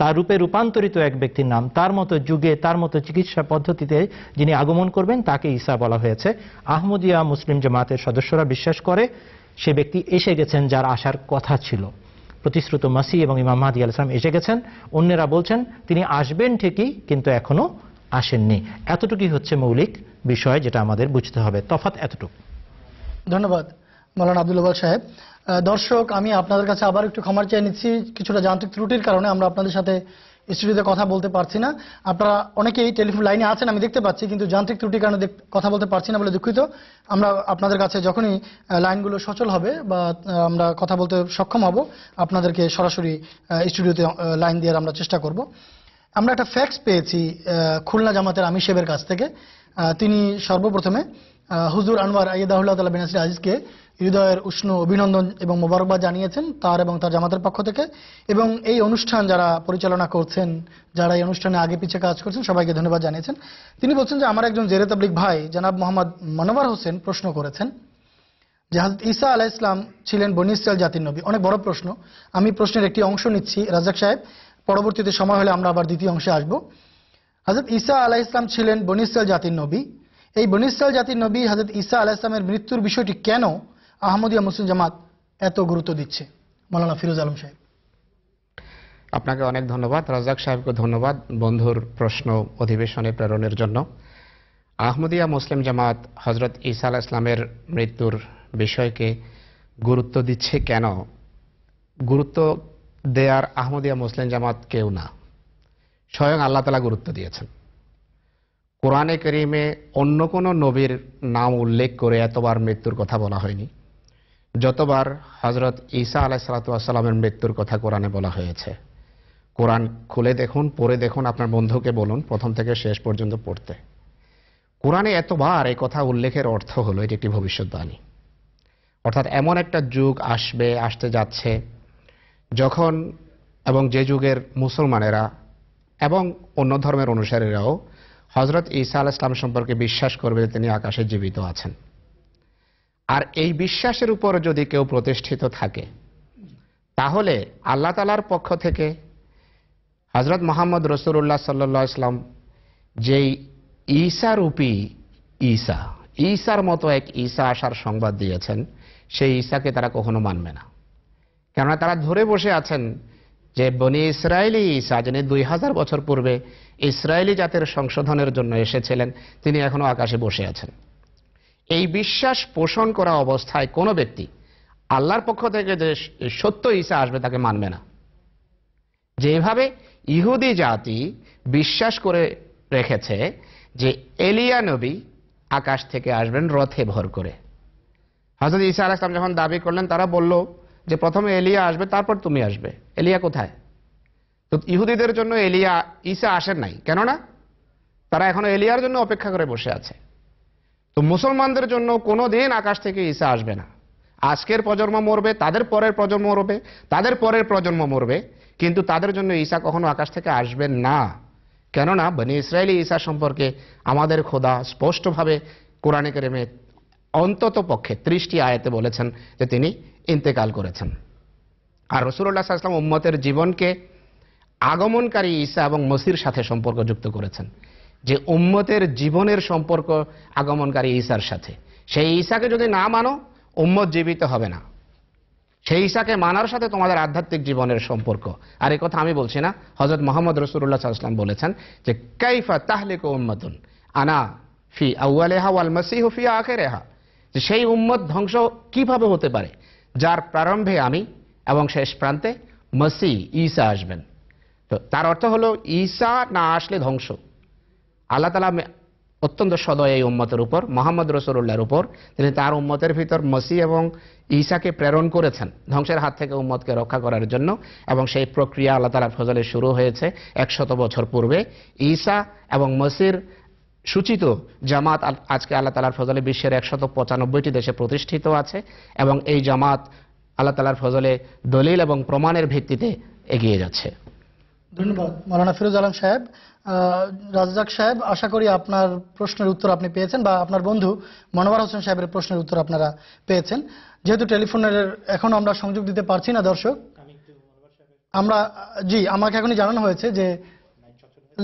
তার রূপে রূপান্তরিত এক ব্যক্তির নাম তার মতো যুগে তার মতো চিকিৎসা পদ্ধতিতে যিনি আগমন করবেন তাকে ঈশা বলা হয়েছে আহমদিয়া মুসলিম জামাতের সদস্যরা বিশ্বাস করে সে ব্যক্তি এসে গেছেন যার আসার কথা ছিল প্রতিশ্রুত মাসি এবং ইমাম মাহাদি আলাম এসে গেছেন অন্যেরা বলছেন তিনি আসবেন ঠিকই কিন্তু এখনো আসেননি এতটুকুই হচ্ছে মৌলিক বিষয় যেটা আমাদের বুঝতে হবে তফাত এতটুকু ধন্যবাদ মৌলানা আব্দুল সাহেব দর্শক আমি আপনাদের কাছে আবার একটু ক্ষমার চেয়ে নিচ্ছি কিছুটা যান্ত্রিক ত্রুটির কারণে আমরা আপনাদের সাথে স্টুডিওতে কথা বলতে পারছি না আপনারা অনেকেই টেলিফোন লাইনে আছেন আমি দেখতে পাচ্ছি কিন্তু যান্ত্রিক ত্রুটির কারণে কথা বলতে পারছি না বলে দুঃখিত আমরা আপনাদের কাছে যখনই লাইনগুলো সচল হবে বা আমরা কথা বলতে সক্ষম হব আপনাদেরকে সরাসরি স্টুডিওতে লাইন দেওয়ার আমরা চেষ্টা করব আমরা একটা ফ্যাক্স পেয়েছি খুলনা জামাতের আমি সেবের কাছ থেকে তিনি সর্বপ্রথমে হুজুর আনোয়ার আয়দাহুল্লাহ তালা বিনাসির আজিজকে হৃদয়ের উষ্ণ অভিনন্দন এবং মোবারকবাদ জানিয়েছেন তার এবং তার জামাতের পক্ষ থেকে এবং এই অনুষ্ঠান যারা পরিচালনা করছেন যারা এই অনুষ্ঠানে আগে পিছিয়ে কাজ করছেন সবাইকে ধন্যবাদ জানিয়েছেন তিনি বলছেন যে আমার একজন জেরে তাবলিক ভাই জানাব মোহাম্মদ মনোয়ার হোসেন প্রশ্ন করেছেন যে হাজরত ইসা আলাহ ইসলাম ছিলেন বনি ইসরায়েল জাতির নবী অনেক বড় প্রশ্ন আমি প্রশ্নের একটি অংশ নিচ্ছি রাজাক সাহেব পরবর্তীতে সময় হলে আমরা আবার দ্বিতীয় অংশে আসবো হাজরত ইসা আলাহ ইসলাম ছিলেন বনি ইসরায়েল জাতির নবী এই বনিসাল জাতির নবী হাজরত ঈসা আলাহ ইসলামের মৃত্যুর বিষয়টি কেন আহমদিয়া মুসলিম জামাত এত গুরুত্ব দিচ্ছে মৌলানা ফিরোজ আলম সাহেব আপনাকে অনেক ধন্যবাদ রাজাক সাহেবকে ধন্যবাদ বন্ধুর প্রশ্ন অধিবেশনে প্রেরণের জন্য আহমদিয়া মুসলিম জামাত হজরত ইসা আল ইসলামের মৃত্যুর বিষয়কে গুরুত্ব দিচ্ছে কেন গুরুত্ব দেয়ার আহমদিয়া মুসলিম জামাত কেউ না স্বয়ং আল্লাহ তালা গুরুত্ব দিয়েছেন কোরআনে করিমে অন্য কোনো নবীর নাম উল্লেখ করে এতবার মৃত্যুর কথা বলা হয়নি যতবার হজরত ঈসা আলাহ সালাতামের মৃত্যুর কথা কোরআনে বলা হয়েছে কোরআন খুলে দেখুন পড়ে দেখুন আপনার বন্ধুকে বলুন প্রথম থেকে শেষ পর্যন্ত পড়তে কোরআনে এতবার এই কথা উল্লেখের অর্থ হলো এটি একটি ভবিষ্যৎবাণী অর্থাৎ এমন একটা যুগ আসবে আসতে যাচ্ছে যখন এবং যে যুগের মুসলমানেরা এবং অন্য ধর্মের অনুসারীরাও হজরত ঈসা আল ইসলাম সম্পর্কে বিশ্বাস করবে যে তিনি আকাশে জীবিত আছেন আর এই বিশ্বাসের উপর যদি কেউ প্রতিষ্ঠিত থাকে তাহলে আল্লাহ তালার পক্ষ থেকে হজরত মোহাম্মদ রসুল্লাহ সাল্লা ইসলাম যেই ঈসারূপী ঈসা ঈসার মতো এক ঈসা আসার সংবাদ দিয়েছেন সেই ঈসাকে তারা কখনো মানবে না কেননা তারা ধরে বসে আছেন যে বনি ইসরায়েলি সাজনে যিনি দুই হাজার বছর পূর্বে ইসরায়েলি জাতের সংশোধনের জন্য এসেছিলেন তিনি এখনও আকাশে বসে আছেন এই বিশ্বাস পোষণ করা অবস্থায় কোনো ব্যক্তি আল্লাহর পক্ষ থেকে যে সত্য ইসা আসবে তাকে মানবে না যেভাবে ইহুদি জাতি বিশ্বাস করে রেখেছে যে এলিয়া নবী আকাশ থেকে আসবেন রথে ভর করে হজরত ঈসা ইসলাম যখন দাবি করলেন তারা বলল যে প্রথমে এলিয়া আসবে তারপর তুমি আসবে এলিয়া কোথায় তো ইহুদিদের জন্য এলিয়া ইসা আসেন নাই কেননা তারা এখনো এলিয়ার জন্য অপেক্ষা করে বসে আছে তো মুসলমানদের জন্য কোনো দিন আকাশ থেকে ইসা আসবে না আজকের প্রজন্ম মরবে তাদের পরের প্রজন্ম মরবে তাদের পরের প্রজন্ম মরবে কিন্তু তাদের জন্য ঈশা কখনো আকাশ থেকে আসবেন না কেননা বনি ইসরায়েলি ঈশা সম্পর্কে আমাদের খোদা স্পষ্টভাবে কোরআনে কেরেমে অন্তত পক্ষে ত্রিশটি আয়াতে বলেছেন যে তিনি ইন্তেকাল করেছেন আর রসুল্লাহ ইসলাম উম্মতের জীবনকে আগমনকারী ঈসা এবং মসির সাথে সম্পর্ক যুক্ত করেছেন যে উম্মতের জীবনের সম্পর্ক আগমনকারী ঈসার সাথে সেই ঈসাকে যদি না মানো উম্মত জীবিত হবে না সেই ঈশাকে মানার সাথে তোমাদের আধ্যাত্মিক জীবনের সম্পর্ক আর এ কথা আমি বলছি না হজরত মোহাম্মদ রসুল্লাহ সাল্লাম বলেছেন যে কাইফা তাহলিক উম্মতুন আনা ফি আউয়ালেহা ওয়াল মাসিহ ফি এহা যে সেই উম্মত ধ্বংস কিভাবে হতে পারে যার প্রারম্ভে আমি এবং শেষ প্রান্তে মসি ঈসা আসবেন তো তার অর্থ হলো ঈসা না আসলে ধ্বংস আল্লাহ তালা অত্যন্ত সদয় এই উম্মতের উপর মোহাম্মদ রসুল্লাহর উপর তিনি তার উম্মতের ভিতর মসি এবং ঈশাকে প্রেরণ করেছেন ধ্বংসের হাত থেকে উম্মতকে রক্ষা করার জন্য এবং সেই প্রক্রিয়া আল্লাহ তালার ফজলে শুরু হয়েছে একশত বছর পূর্বে ঈশা এবং মসির সূচিত জামাত আজকে আল্লাহ তালার ফজলে বিশ্বের একশত পঁচানব্বইটি দেশে প্রতিষ্ঠিত আছে এবং এই জামাত আল্লাহ তালার ফজলে দলিল এবং প্রমাণের ভিত্তিতে এগিয়ে যাচ্ছে ধন্যবাদ মৌলানা ফিরোজ আলম সাহেব রাজাক সাহেব আশা করি আপনার প্রশ্নের উত্তর আপনি পেয়েছেন বা আপনার বন্ধু মনোয়ার হোসেন সাহেবের প্রশ্নের উত্তর আপনারা পেয়েছেন যেহেতু টেলিফোনের এখন আমরা সংযোগ দিতে পারছি না দর্শক আমরা জি আমাকে এখনই জানানো হয়েছে যে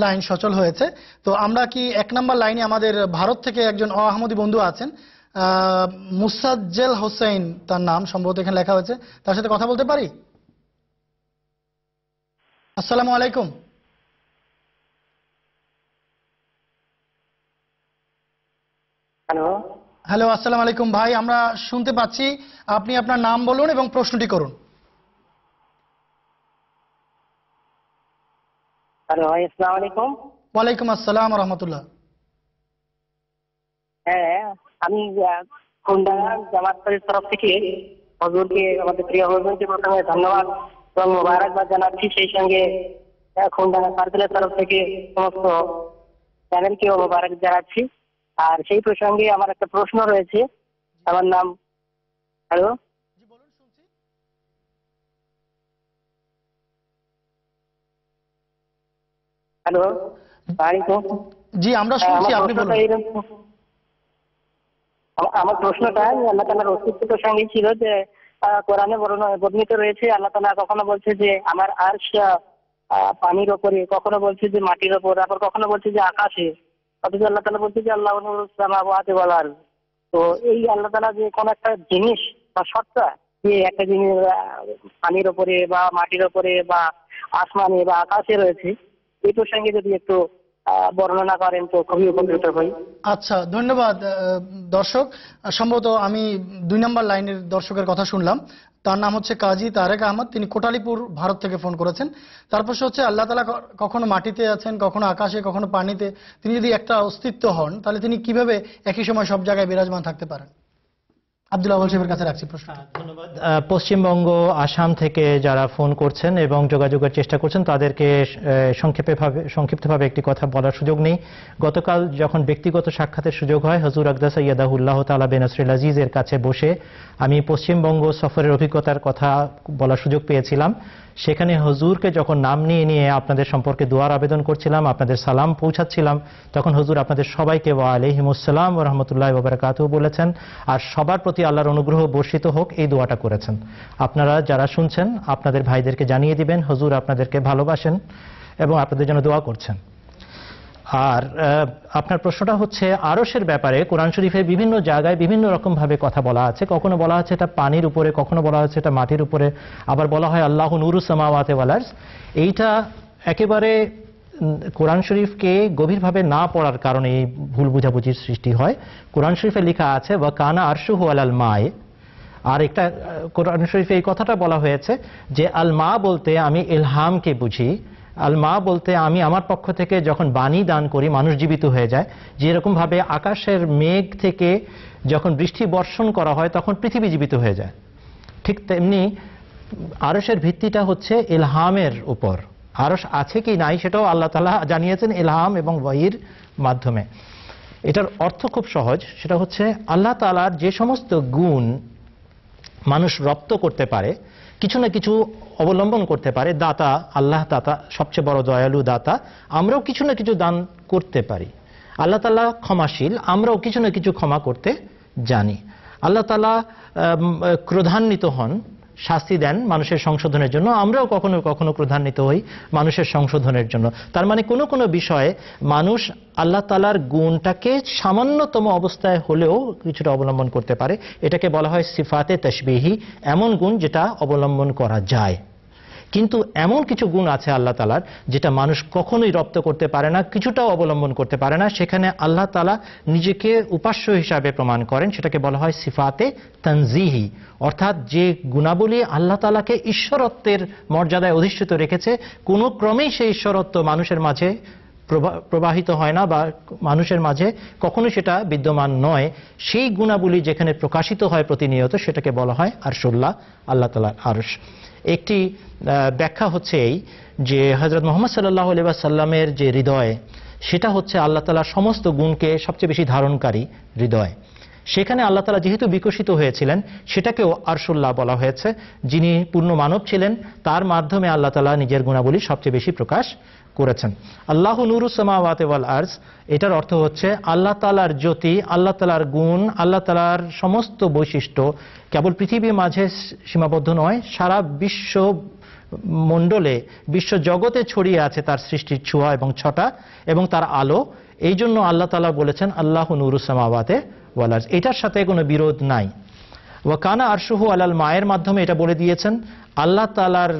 লাইন সচল হয়েছে তো আমরা কি এক নম্বর লাইনে আমাদের ভারত থেকে একজন আহমদী বন্ধু আছেন মুসাজ্জেল হোসেন তার নাম সম্ভবত এখানে লেখা হয়েছে তার সাথে কথা বলতে পারি আসসালামু আলাইকুম হ্যালো হ্যালো আসসালামু আলাইকুম ভাই আমরা শুনতে পাচ্ছি আপনি আপনার নাম বলুন এবং প্রশ্নটি করুন হ্যালো ভাই আসসালামু আলাইকুম ওয়ালাইকুম আসসালাম রহমতুল্লাহ হ্যাঁ আমি খুলনা জামাতের তরফ থেকে হজুরকে আমাদের প্রিয় হজুরকে প্রথমে ধন্যবাদ এবং মোবারকবাদ জানাচ্ছি সেই সঙ্গে খুলনা সার্কেলের তরফ থেকে সমস্ত চ্যানেলকেও মোবারক জানাচ্ছি আর সেই প্রসঙ্গে আমার একটা প্রশ্ন রয়েছে আমার নাম হ্যালো হ্যালো জি আমরা হ্যাঁ, শুনছি আপনি বলুন আমার প্রশ্নটা আল্লাহ তালার অস্তিত্বের সঙ্গে ছিল যে কোরআনে বর্ণিত রয়েছে আল্লাহ তালা কখনো বলছে যে আমার আর্শ পানির ওপরে কখনো বলছে যে মাটির ওপর আবার কখনো বলছে যে আকাশে অথচ আল্লাহ তালা বলছে যে আল্লাহ অনুরোধে বলার তো এই আল্লাহ তালা যে কোন একটা জিনিস বা সত্তা যে একটা জিনিস পানির ওপরে বা মাটির ওপরে বা আসমানে বা আকাশে রয়েছে এই প্রসঙ্গে যদি একটু বর্ণনা করেন তো খুবই উপকৃত হই আচ্ছা ধন্যবাদ দর্শক সম্ভবত আমি দুই নম্বর লাইনের দর্শকের কথা শুনলাম তার নাম হচ্ছে কাজী তারেক আহমদ তিনি কোটালিপুর ভারত থেকে ফোন করেছেন তারপর হচ্ছে আল্লাহ তালা কখনো মাটিতে আছেন কখনো আকাশে কখনো পানিতে তিনি যদি একটা অস্তিত্ব হন তাহলে তিনি কিভাবে একই সময় সব জায়গায় বিরাজমান থাকতে পারেন আব্দুল সাহেবের কাছে রাখছি প্রশ্ন হ্যাঁ, ধন্যবাদ পশ্চিমবঙ্গ আসাম থেকে যারা ফোন করছেন এবং যোগাযোগের চেষ্টা করছেন তাদেরকে সংক্ষেপেভাবে সংক্ষিপ্তভাবে একটি কথা বলার সুযোগ নেই গতকাল যখন ব্যক্তিগত সাক্ষাতের সুযোগ হয় হজুর আকদাসা ইয়াদাহুল্লাহ তালা বেনাসরুল আজিজের কাছে বসে আমি পশ্চিমবঙ্গ সফরের অভিজ্ঞতার কথা বলার সুযোগ পেয়েছিলাম সেখানে হজুরকে যখন নাম নিয়ে নিয়ে আপনাদের সম্পর্কে দোয়ার আবেদন করছিলাম আপনাদের সালাম পৌঁছাচ্ছিলাম তখন হজুর আপনাদের সবাইকে ওয়া আলহিমুসালাম রহমতুল্লাহ কাতু বলেছেন আর সবার প্রতি আল্লাহর অনুগ্রহ বর্ষিত হোক এই দোয়াটা করেছেন আপনারা যারা শুনছেন আপনাদের ভাইদেরকে জানিয়ে দিবেন হজুর আপনাদেরকে ভালোবাসেন এবং আপনাদের জন্য দোয়া করছেন আর আপনার প্রশ্নটা হচ্ছে আরসের ব্যাপারে কোরআন শরীফের বিভিন্ন জায়গায় বিভিন্ন রকমভাবে কথা বলা আছে কখনো বলা আছে এটা পানির উপরে কখনো বলা আছে এটা মাটির উপরে আবার বলা হয় আল্লাহ নুরুসামাওয়াতে ওয়ালার্স এইটা একেবারে কোরআন শরীফকে গভীরভাবে না পড়ার কারণে এই ভুল বুঝাবুঝির সৃষ্টি হয় কোরআন শরীফে লেখা আছে বা কানা আরশু আলাল মায় আর একটা কোরআন শরীফে এই কথাটা বলা হয়েছে যে আল মা বলতে আমি ইলহামকে বুঝি আল মা বলতে আমি আমার পক্ষ থেকে যখন বাণী দান করি মানুষ জীবিত হয়ে যায় যেরকমভাবে আকাশের মেঘ থেকে যখন বৃষ্টি বর্ষণ করা হয় তখন পৃথিবী জীবিত হয়ে যায় ঠিক তেমনি আরসের ভিত্তিটা হচ্ছে এলহামের উপর আরস আছে কি নাই সেটাও আল্লাহ তালা জানিয়েছেন এলহাম এবং ওয়াহির মাধ্যমে এটার অর্থ খুব সহজ সেটা হচ্ছে আল্লাহ তালার যে সমস্ত গুণ মানুষ রপ্ত করতে পারে কিছু না কিছু অবলম্বন করতে পারে দাতা আল্লাহ দাতা সবচেয়ে বড় দয়ালু দাতা আমরাও কিছু না কিছু দান করতে পারি আল্লাহ তালা ক্ষমাশীল আমরাও কিছু না কিছু ক্ষমা করতে জানি আল্লাহ তালা ক্রধান্বিত হন শাস্তি দেন মানুষের সংশোধনের জন্য আমরাও কখনো কখনো প্রধান্বিত হই মানুষের সংশোধনের জন্য তার মানে কোনো কোনো বিষয়ে মানুষ আল্লাহ তালার গুণটাকে সামান্যতম অবস্থায় হলেও কিছুটা অবলম্বন করতে পারে এটাকে বলা হয় সিফাতে তসবিহি এমন গুণ যেটা অবলম্বন করা যায় কিন্তু এমন কিছু গুণ আছে আল্লাহ তালার যেটা মানুষ কখনোই রপ্ত করতে পারে না কিছুটাও অবলম্বন করতে পারে না সেখানে আল্লাহ তালা নিজেকে উপাস্য হিসাবে প্রমাণ করেন সেটাকে বলা হয় সিফাতে তানজিহি অর্থাৎ যে গুণাবলী আল্লাহ তালাকে ঈশ্বরত্বের মর্যাদায় অধিষ্ঠিত রেখেছে কোনো ক্রমেই সেই ঈশ্বরত্ব মানুষের মাঝে প্রবাহিত হয় না বা মানুষের মাঝে কখনো সেটা বিদ্যমান নয় সেই গুণাবলী যেখানে প্রকাশিত হয় প্রতিনিয়ত সেটাকে বলা হয় আরশোল্লাহ আল্লাহ তালার আরশ একটি ব্যাখ্যা হচ্ছে এই যে হজরত মোহাম্মদ সাল্লাহ আলিবা সাল্লামের যে হৃদয় সেটা হচ্ছে আল্লাহ তালার সমস্ত গুণকে সবচেয়ে বেশি ধারণকারী হৃদয় সেখানে আল্লাহ তালা যেহেতু বিকশিত হয়েছিলেন সেটাকেও আরশুল্লাহ বলা হয়েছে যিনি পূর্ণ মানব ছিলেন তার মাধ্যমে আল্লাহ তালা নিজের গুণাবলী সবচেয়ে বেশি প্রকাশ করেছেন আল্লাহ নুরুসামাওয়াতেওয়াল আর্জ এটার অর্থ হচ্ছে আল্লাহ তালার জ্যোতি আল্লাহ তালার গুণ আল্লাহ তালার সমস্ত বৈশিষ্ট্য কেবল পৃথিবীর মাঝে সীমাবদ্ধ নয় সারা বিশ্ব মণ্ডলে বিশ্ব জগতে ছড়িয়ে আছে তার সৃষ্টির ছোঁয়া এবং ছটা এবং তার আলো এই জন্য আল্লাহ তালা বলেছেন আল্লাহ নুরুসামাওয়াতে ওয়ালার্স এটার সাথে কোনো বিরোধ নাই ওয়াকানা আরশুহু আলাল মায়ের মাধ্যমে এটা বলে দিয়েছেন আল্লাহ তালার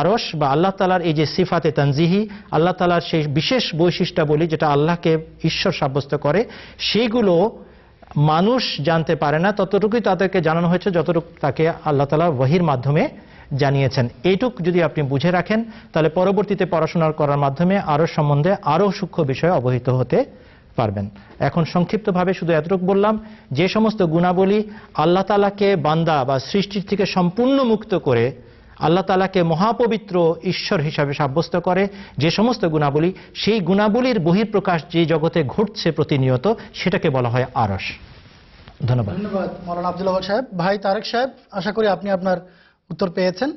আরস বা আল্লাহ তালার এই যে সিফাতে তানজিহি আল্লাহ তালার সেই বিশেষ বৈশিষ্ট্য বলি যেটা আল্লাহকে ঈশ্বর সাব্যস্ত করে সেগুলো মানুষ জানতে পারে না ততটুকুই তাদেরকে জানানো হয়েছে যতটুকু তাকে আল্লাহ তালা ওয়াহির মাধ্যমে জানিয়েছেন এইটুক যদি আপনি বুঝে রাখেন তাহলে পরবর্তীতে পড়াশোনা করার মাধ্যমে আরো সম্বন্ধে আরও সূক্ষ্ম বিষয়ে অবহিত হতে পারবেন এখন সংক্ষিপ্তভাবে শুধু এতটুকু বললাম যে সমস্ত গুণাবলী আল্লাহ তালাকে বান্দা বা সৃষ্টির থেকে সম্পূর্ণ মুক্ত করে আল্লাহ তালাকে মহাপবিত্র ঈশ্বর হিসাবে সাব্যস্ত করে যে সমস্ত গুণাবলী সেই গুণাবলীর বহিঃপ্রকাশ যে জগতে ঘটছে প্রতিনিয়ত সেটাকে বলা হয় আরস ধন্যবাদ ধন্যবাদ মৌলানা আব্দুল সাহেব ভাই তারেক সাহেব আশা করি আপনি আপনার উত্তর পেয়েছেন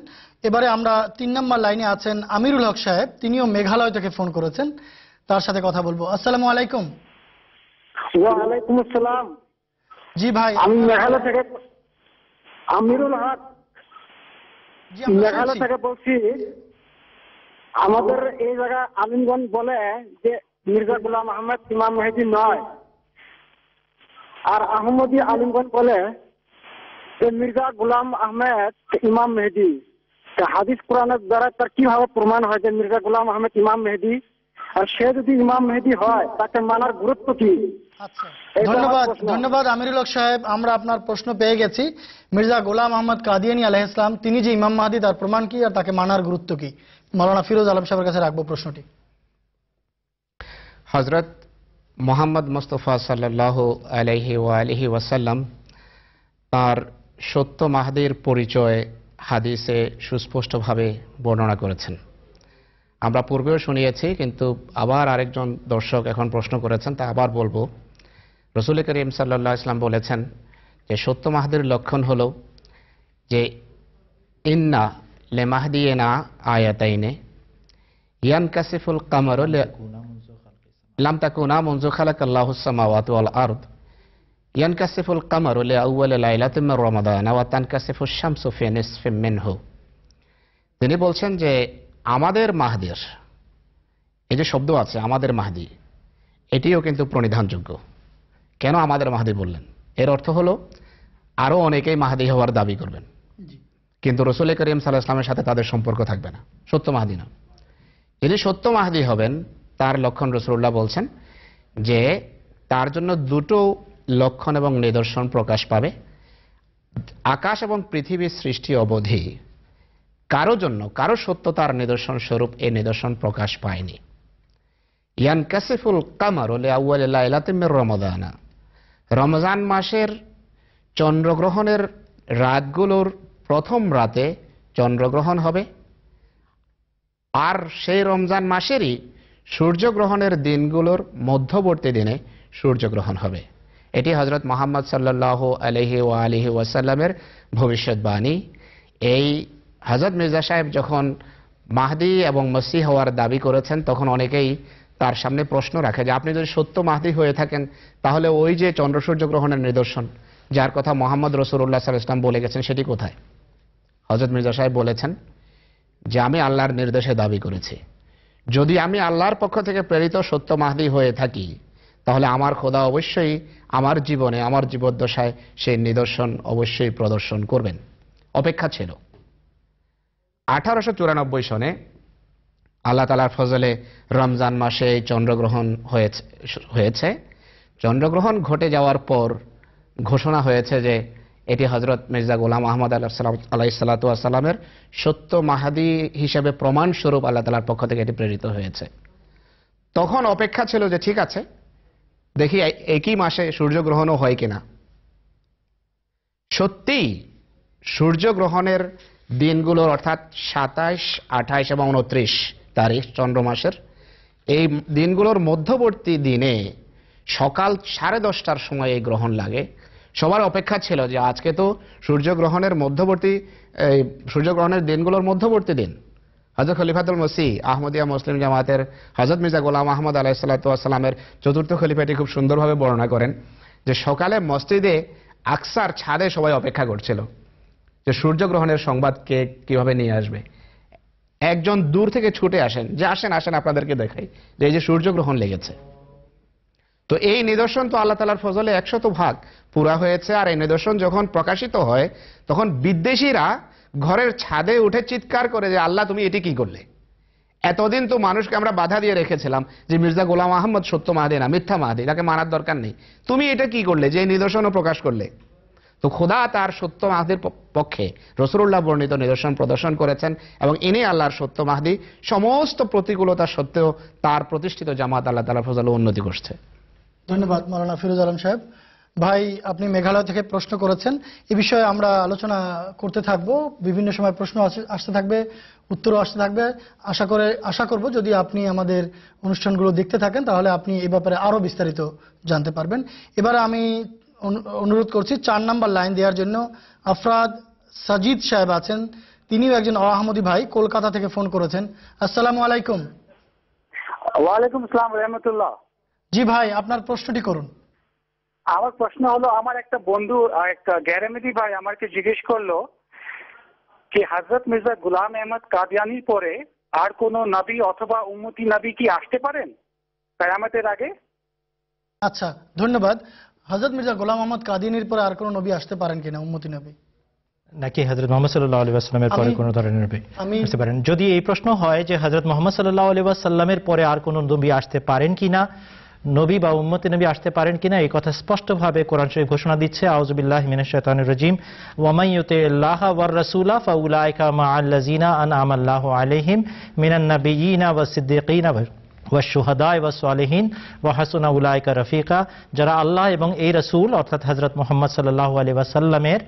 এবারে আমরা তিন নম্বর লাইনে আছেন আমিরুল হক সাহেব তিনিও মেঘালয় থেকে ফোন করেছেন তার সাথে কথা বলবো আসসালামু আলাইকুম ওয়ালাইকুম আসসালাম জি ভাই আমি মেঘালয় থেকে আমিরুল হক মেঘালয় থেকে বলছি আমাদের এই জায়গা আলিমগঞ্জ বলে যে মির্জা গুলাম আহমেদ ইমাম মেহেদি নয় আর আহমদি আলিমগঞ্জ বলে যে মির্জা গুলাম আহমেদ ইমাম মেহেদি হাদিস কোরআনের দ্বারা তার কিভাবে প্রমাণ হয় যে মির্জা গুলাম আহমেদ ইমাম মেহেদি আর সে যদি ইমাম মেহেদি হয় তাকে মানার গুরুত্ব কি আচ্ছা। ধন্যবাদ ধন্যবাদ আমিরুল হক সাহেব আমরা আপনার প্রশ্ন পেয়ে গেছি মির্জা গোলাম আহমদ কাদিয়ানি আলহ ইসলাম তিনি যে ইমাম মাহাদি তার প্রমাণ কি আর তাকে মানার গুরুত্ব কি মৌলানা ফিরোজ আলম সাহেবের কাছে রাখবো প্রশ্নটি হজরত মোহাম্মদ মুস্তফা সাল্লাহ আলহি ও আলহি ওয়াসাল্লাম তার সত্য মাহাদির পরিচয় হাদিসে সুস্পষ্টভাবে বর্ণনা করেছেন আমরা পূর্বেও শুনিয়েছি কিন্তু আবার আরেকজন দর্শক এখন প্রশ্ন করেছেন তা আবার বলবো রসুল করিম সাল্লা ইসলাম বলেছেন যে সত্য মাহাদের লক্ষণ হল যে ইন্না লে মাহাদি মাহদিয়েনা আয়াতাইনে ইয়ান কাসিফুল কামর লাম তাকুনা মঞ্জু খালাক আল্লাহসামাওয়াত ওয়াল আরদ ইয়ান কাসিফুল কামর লে আউ্ল লাইলাতিম রমাদান ওয়া তান কাসিফুল শামসু ফেনিসফিম মিনহু তিনি বলছেন যে আমাদের মাহদির এই যে শব্দ আছে আমাদের মাহাদি এটিও কিন্তু প্রণিধানযোগ্য কেন আমাদের মাহাদি বললেন এর অর্থ হলো আরও অনেকেই মাহাদি হওয়ার দাবি করবেন কিন্তু রসুল করিম সাল্লাহ ইসলামের সাথে তাদের সম্পর্ক থাকবে না সত্য মাহাদি না যদি সত্য মাহাদি হবেন তার লক্ষণ রসুল্লাহ বলছেন যে তার জন্য দুটো লক্ষণ এবং নিদর্শন প্রকাশ পাবে আকাশ এবং পৃথিবীর সৃষ্টি অবধি কারো জন্য কারো সত্যতার নিদর্শন স্বরূপ এই নিদর্শন প্রকাশ পায়নি ইয়ান ক্যাসেফুল কামার লাইলাতিমের রমাদানা রমজান মাসের চন্দ্রগ্রহণের রাতগুলোর প্রথম রাতে চন্দ্রগ্রহণ হবে আর সেই রমজান মাসেরই সূর্যগ্রহণের দিনগুলোর মধ্যবর্তী দিনে সূর্যগ্রহণ হবে এটি হজরত মোহাম্মদ সাল্লাহ আলহি ও আলহি ওয়াসাল্লামের ভবিষ্যৎবাণী এই হজরত মির্জা সাহেব যখন মাহদি এবং মসি হওয়ার দাবি করেছেন তখন অনেকেই তার সামনে প্রশ্ন রাখে যে আপনি যদি সত্য মাহদি হয়ে থাকেন তাহলে ওই যে চন্দ্রসূর্য গ্রহণের নিদর্শন যার কথা মোহাম্মদ রসুল্লাহ সাল ইসলাম বলে গেছেন সেটি কোথায় হজরত মির্জা সাহেব বলেছেন যে আমি আল্লাহর নির্দেশে দাবি করেছি যদি আমি আল্লাহর পক্ষ থেকে প্রেরিত সত্য মাহদি হয়ে থাকি তাহলে আমার খোদা অবশ্যই আমার জীবনে আমার জীবদ্দশায় সেই নিদর্শন অবশ্যই প্রদর্শন করবেন অপেক্ষা ছিল আঠারোশো চুরানব্বই সনে আল্লাহ তালার ফজলে রমজান মাসে চন্দ্রগ্রহণ হয়েছে হয়েছে চন্দ্রগ্রহণ ঘটে যাওয়ার পর ঘোষণা হয়েছে যে এটি হজরত মির্জা গোলাম আহমদ আল্লাহ সালাম আলাহি সাল্লাতুয়াসাল্লামের সত্য মাহাদি হিসেবে প্রমাণস্বরূপ আল্লাহ তালার পক্ষ থেকে এটি প্রেরিত হয়েছে তখন অপেক্ষা ছিল যে ঠিক আছে দেখি একই মাসে সূর্যগ্রহণও হয় কিনা সত্যি সূর্যগ্রহণের দিনগুলোর অর্থাৎ সাতাশ আঠাশ এবং উনত্রিশ তারিখ চন্দ্র মাসের এই দিনগুলোর মধ্যবর্তী দিনে সকাল সাড়ে দশটার সময় এই গ্রহণ লাগে সবার অপেক্ষা ছিল যে আজকে তো সূর্যগ্রহণের মধ্যবর্তী এই সূর্যগ্রহণের দিনগুলোর মধ্যবর্তী দিন হজরত খলিফাতুল মসি আহমদিয়া মুসলিম জামাতের হজরত মির্জা গোলাম আহমদ আলাহ সাল্লাতামের চতুর্থ খলিফাটি খুব সুন্দরভাবে বর্ণনা করেন যে সকালে মসজিদে আকসার ছাদে সবাই অপেক্ষা করছিল যে সূর্যগ্রহণের সংবাদকে কিভাবে নিয়ে আসবে একজন দূর থেকে ছুটে আসেন যে আসেন আসেন আপনাদেরকে দেখাই যে এই যে সূর্যগ্রহণ লেগেছে তো এই নিদর্শন তো আল্লাহ তালার ফজলে একশত ভাগ পুরা হয়েছে আর এই নিদর্শন যখন প্রকাশিত হয় তখন বিদ্বেষীরা ঘরের ছাদে উঠে চিৎকার করে যে আল্লাহ তুমি এটি কি করলে এতদিন তো মানুষকে আমরা বাধা দিয়ে রেখেছিলাম যে মির্জা গোলাম আহমদ সত্য মাহাদি না মিথ্যা মাহাদি তাকে মানার দরকার নেই তুমি এটা কি করলে যে নিদর্শনও প্রকাশ করলে তো খোদা তার সত্য মাহদির পক্ষে রসুল্লাহ বর্ণিত নিদর্শন প্রদর্শন করেছেন এবং ইনি আল্লাহর সত্য মাহদি সমস্ত প্রতিকূলতা সত্ত্বেও তার প্রতিষ্ঠিত জামাত আল্লাহ তালা ফজল উন্নতি করছে ধন্যবাদ মৌলানা ফিরোজ আলম সাহেব ভাই আপনি মেঘালয় থেকে প্রশ্ন করেছেন এ বিষয়ে আমরা আলোচনা করতে থাকব বিভিন্ন সময় প্রশ্ন আসতে থাকবে উত্তরও আসতে থাকবে আশা করে আশা করব যদি আপনি আমাদের অনুষ্ঠানগুলো দেখতে থাকেন তাহলে আপনি এ ব্যাপারে আরও বিস্তারিত জানতে পারবেন এবার আমি অনুরোধ করছি চার নাম্বার লাইন দেওয়ার জন্য আফরাদ সাজিদ সাহেব আছেন তিনিও একজন আহমদী ভাই কলকাতা থেকে ফোন করেছেন আসসালাম আলাইকুম ওয়ালাইকুম আসসালাম রহমতুল্লাহ জি ভাই আপনার প্রশ্নটি করুন আমার প্রশ্ন হলো আমার একটা বন্ধু একটা গ্যারামেদি ভাই আমাকে জিজ্ঞেস করলো কি হজরত মির্জা গুলাম আহমদ কাদিয়ানির পরে আর কোন নাবি অথবা উম্মতি নাবি কি আসতে পারেন কায়ামতের আগে আচ্ছা ধন্যবাদ হজরত মির্জা গোলাম মোহাম্মদ কাদিনীর পরে আর কোন নবী আসতে পারেন কিনা উম্মতি নবী নাকি হজরত মোহাম্মদ সাল্লাহ আলী আসলামের পরে ধরনের নবী পারেন যদি এই প্রশ্ন হয় যে হজরত মোহাম্মদ সাল্লাহ আলী আসাল্লামের পরে আর কোন নবী আসতে পারেন কিনা নবী বা উম্মতে নবী আসতে পারেন কিনা এই কথা স্পষ্টভাবে কোরআন শরীফ ঘোষণা দিচ্ছে আউজবিল্লাহ মিনাশাতানুর রাজিম ওয়ামাইয়ুতে আল্লাহ ওয়ার রাসূলা ফাউলাইকা মা আল্লাযিনা আনআমাল্লাহু আলাইহিম মিনান নাবিয়িনা ওয়াস সিদ্দিকিনা ওয়াসুহাদা ওয়া সোয়ালহীন ওয়া হাসুনা উলায়কা রফিকা যারা আল্লাহ এবং এই রসুল অর্থাৎ হজরত মোহাম্মদ সাল্লাহ আলী ওয়াসাল্লামের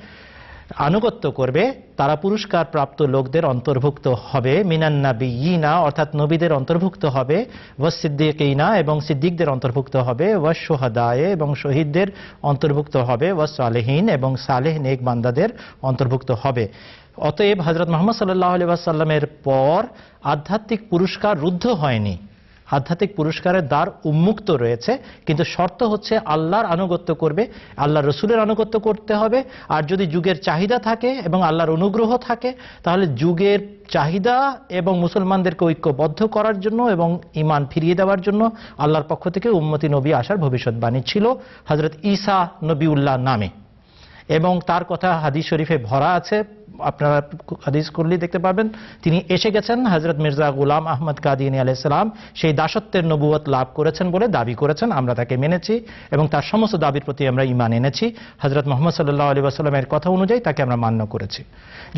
আনুগত্য করবে তারা পুরস্কার প্রাপ্ত লোকদের অন্তর্ভুক্ত হবে মিনান্না ইনা অর্থাৎ নবীদের অন্তর্ভুক্ত হবে ও সিদ্দিক ইনা এবং সিদ্দিকদের অন্তর্ভুক্ত হবে ও সোহাদায়ে এবং শহীদদের অন্তর্ভুক্ত হবে ও সালেহীন এবং সালেহ নেক বান্দাদের অন্তর্ভুক্ত হবে অতএব হজরত মোহাম্মদ সাল্লাহ আলি সাল্লামের পর আধ্যাত্মিক পুরস্কার রুদ্ধ হয়নি আধ্যাত্মিক পুরস্কারের দ্বার উন্মুক্ত রয়েছে কিন্তু শর্ত হচ্ছে আল্লাহর আনুগত্য করবে আল্লাহ রসুলের আনুগত্য করতে হবে আর যদি যুগের চাহিদা থাকে এবং আল্লাহর অনুগ্রহ থাকে তাহলে যুগের চাহিদা এবং মুসলমানদেরকে ঐক্যবদ্ধ করার জন্য এবং ইমান ফিরিয়ে দেওয়ার জন্য আল্লাহর পক্ষ থেকে উম্মতি নবী আসার ভবিষ্যৎবাণী ছিল হজরত ঈসা নবী উল্লাহ নামে এবং তার কথা হাদিস শরীফে ভরা আছে আপনারা হাদিস করলেই দেখতে পাবেন তিনি এসে গেছেন হজরত মির্জা গুলাম আহমদ কাদিনী আলাইসালাম সেই দাসত্বের নবুয়ত লাভ করেছেন বলে দাবি করেছেন আমরা তাকে মেনেছি এবং তার সমস্ত দাবির প্রতি আমরা ইমান এনেছি হজরত মোহাম্মদ সাল্লাহ আলী আসলামের কথা অনুযায়ী তাকে আমরা মান্য করেছি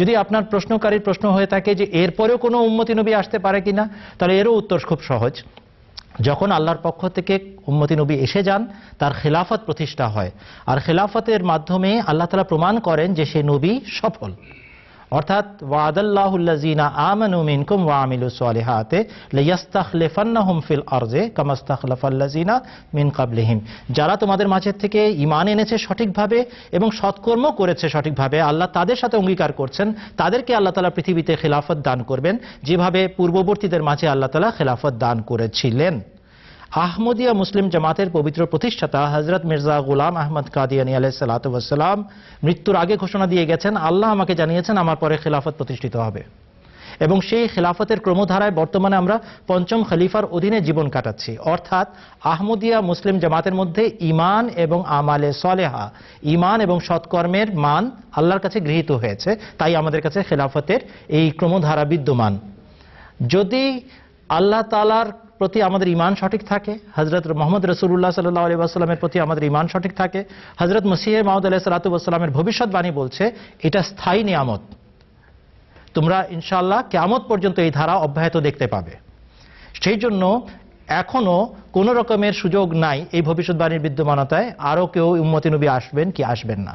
যদি আপনার প্রশ্নকারীর প্রশ্ন হয়ে থাকে যে এরপরেও কোনো উন্মতি নবী আসতে পারে কিনা তাহলে এরও উত্তর খুব সহজ যখন আল্লাহর পক্ষ থেকে উম্মতি নবী এসে যান তার খেলাফত প্রতিষ্ঠা হয় আর খেলাফতের মাধ্যমে আল্লাহ তালা প্রমাণ করেন যে সে নবী সফল অর্থাৎ ওয়াদাল্লাহুল্লাজিনা আমানু মিনকুম ওয়া আমিলু সালিহাতে লাইয়াস্তাখলিফান্নাহুম ফিল আরজে কামাস্তাখলাফাল্লাজিনা মিন কাবলিহিম যারা তোমাদের মাঝে থেকে ঈমান এনেছে সঠিকভাবে এবং সৎকর্ম করেছে সঠিকভাবে আল্লাহ তাদের সাথে অঙ্গীকার করছেন তাদেরকে আল্লাহ তাআলা পৃথিবীতে খেলাফত দান করবেন যেভাবে পূর্ববর্তীদের মাঝে আল্লাহ তাআলা খেলাফত দান করেছিলেন আহমদিয়া মুসলিম জামাতের পবিত্র প্রতিষ্ঠাতা হজরত মির্জা গুলাম আহমদ কাদিয়ানি সালাতাম মৃত্যুর আগে ঘোষণা দিয়ে গেছেন আল্লাহ আমাকে জানিয়েছেন আমার পরে খেলাফত প্রতিষ্ঠিত হবে এবং সেই খেলাফতের ক্রমধারায় বর্তমানে আমরা পঞ্চম খলিফার অধীনে জীবন কাটাচ্ছি অর্থাৎ আহমদিয়া মুসলিম জামাতের মধ্যে ইমান এবং আমালে সলেহা ইমান এবং সৎকর্মের মান আল্লাহর কাছে গৃহীত হয়েছে তাই আমাদের কাছে খেলাফতের এই ক্রমধারা বিদ্যমান যদি আল্লাহ তালার প্রতি আমাদের ইমান সঠিক থাকে হজরত মোহাম্মদ রসুল্লাহ সাল্লাহ আলী আসসালামের প্রতি আমাদের ইমান সঠিক থাকে হজরত মসিহ মাহমুদ আল্লাহ সালাতুসাল্লামের ভবিষ্যৎবাণী বলছে এটা স্থায়ী নিয়ামত তোমরা ইনশাল্লাহ কেমত পর্যন্ত এই ধারা অব্যাহত দেখতে পাবে সেই জন্য এখনও কোনো রকমের সুযোগ নাই এই ভবিষ্যৎবাণীর বিদ্যমানতায় আরও কেউ উম্মতি নবী আসবেন কি আসবেন না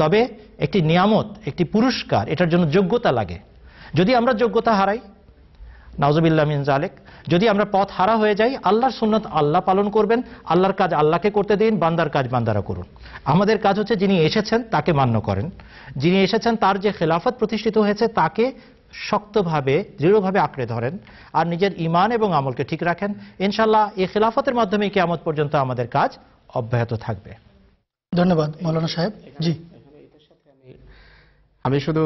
তবে একটি নিয়ামত একটি পুরস্কার এটার জন্য যোগ্যতা লাগে যদি আমরা যোগ্যতা হারাই নাউজবিল্লা মিন জালেক যদি আমরা পথ হারা হয়ে যাই আল্লাহর সুন্নত আল্লাহ পালন করবেন আল্লাহর কাজ আল্লাহকে করতে দিন বান্দার কাজ বান্দারা করুন আমাদের কাজ হচ্ছে যিনি এসেছেন তাকে মান্য করেন যিনি এসেছেন তার যে খেলাফত প্রতিষ্ঠিত হয়েছে তাকে শক্তভাবে দৃঢ়ভাবে আঁকড়ে ধরেন আর নিজের ইমান এবং আমলকে ঠিক রাখেন ইনশাল্লাহ এই খেলাফতের মাধ্যমে কেয়ামত পর্যন্ত আমাদের কাজ অব্যাহত থাকবে ধন্যবাদ মৌলানা সাহেব জি আমি শুধু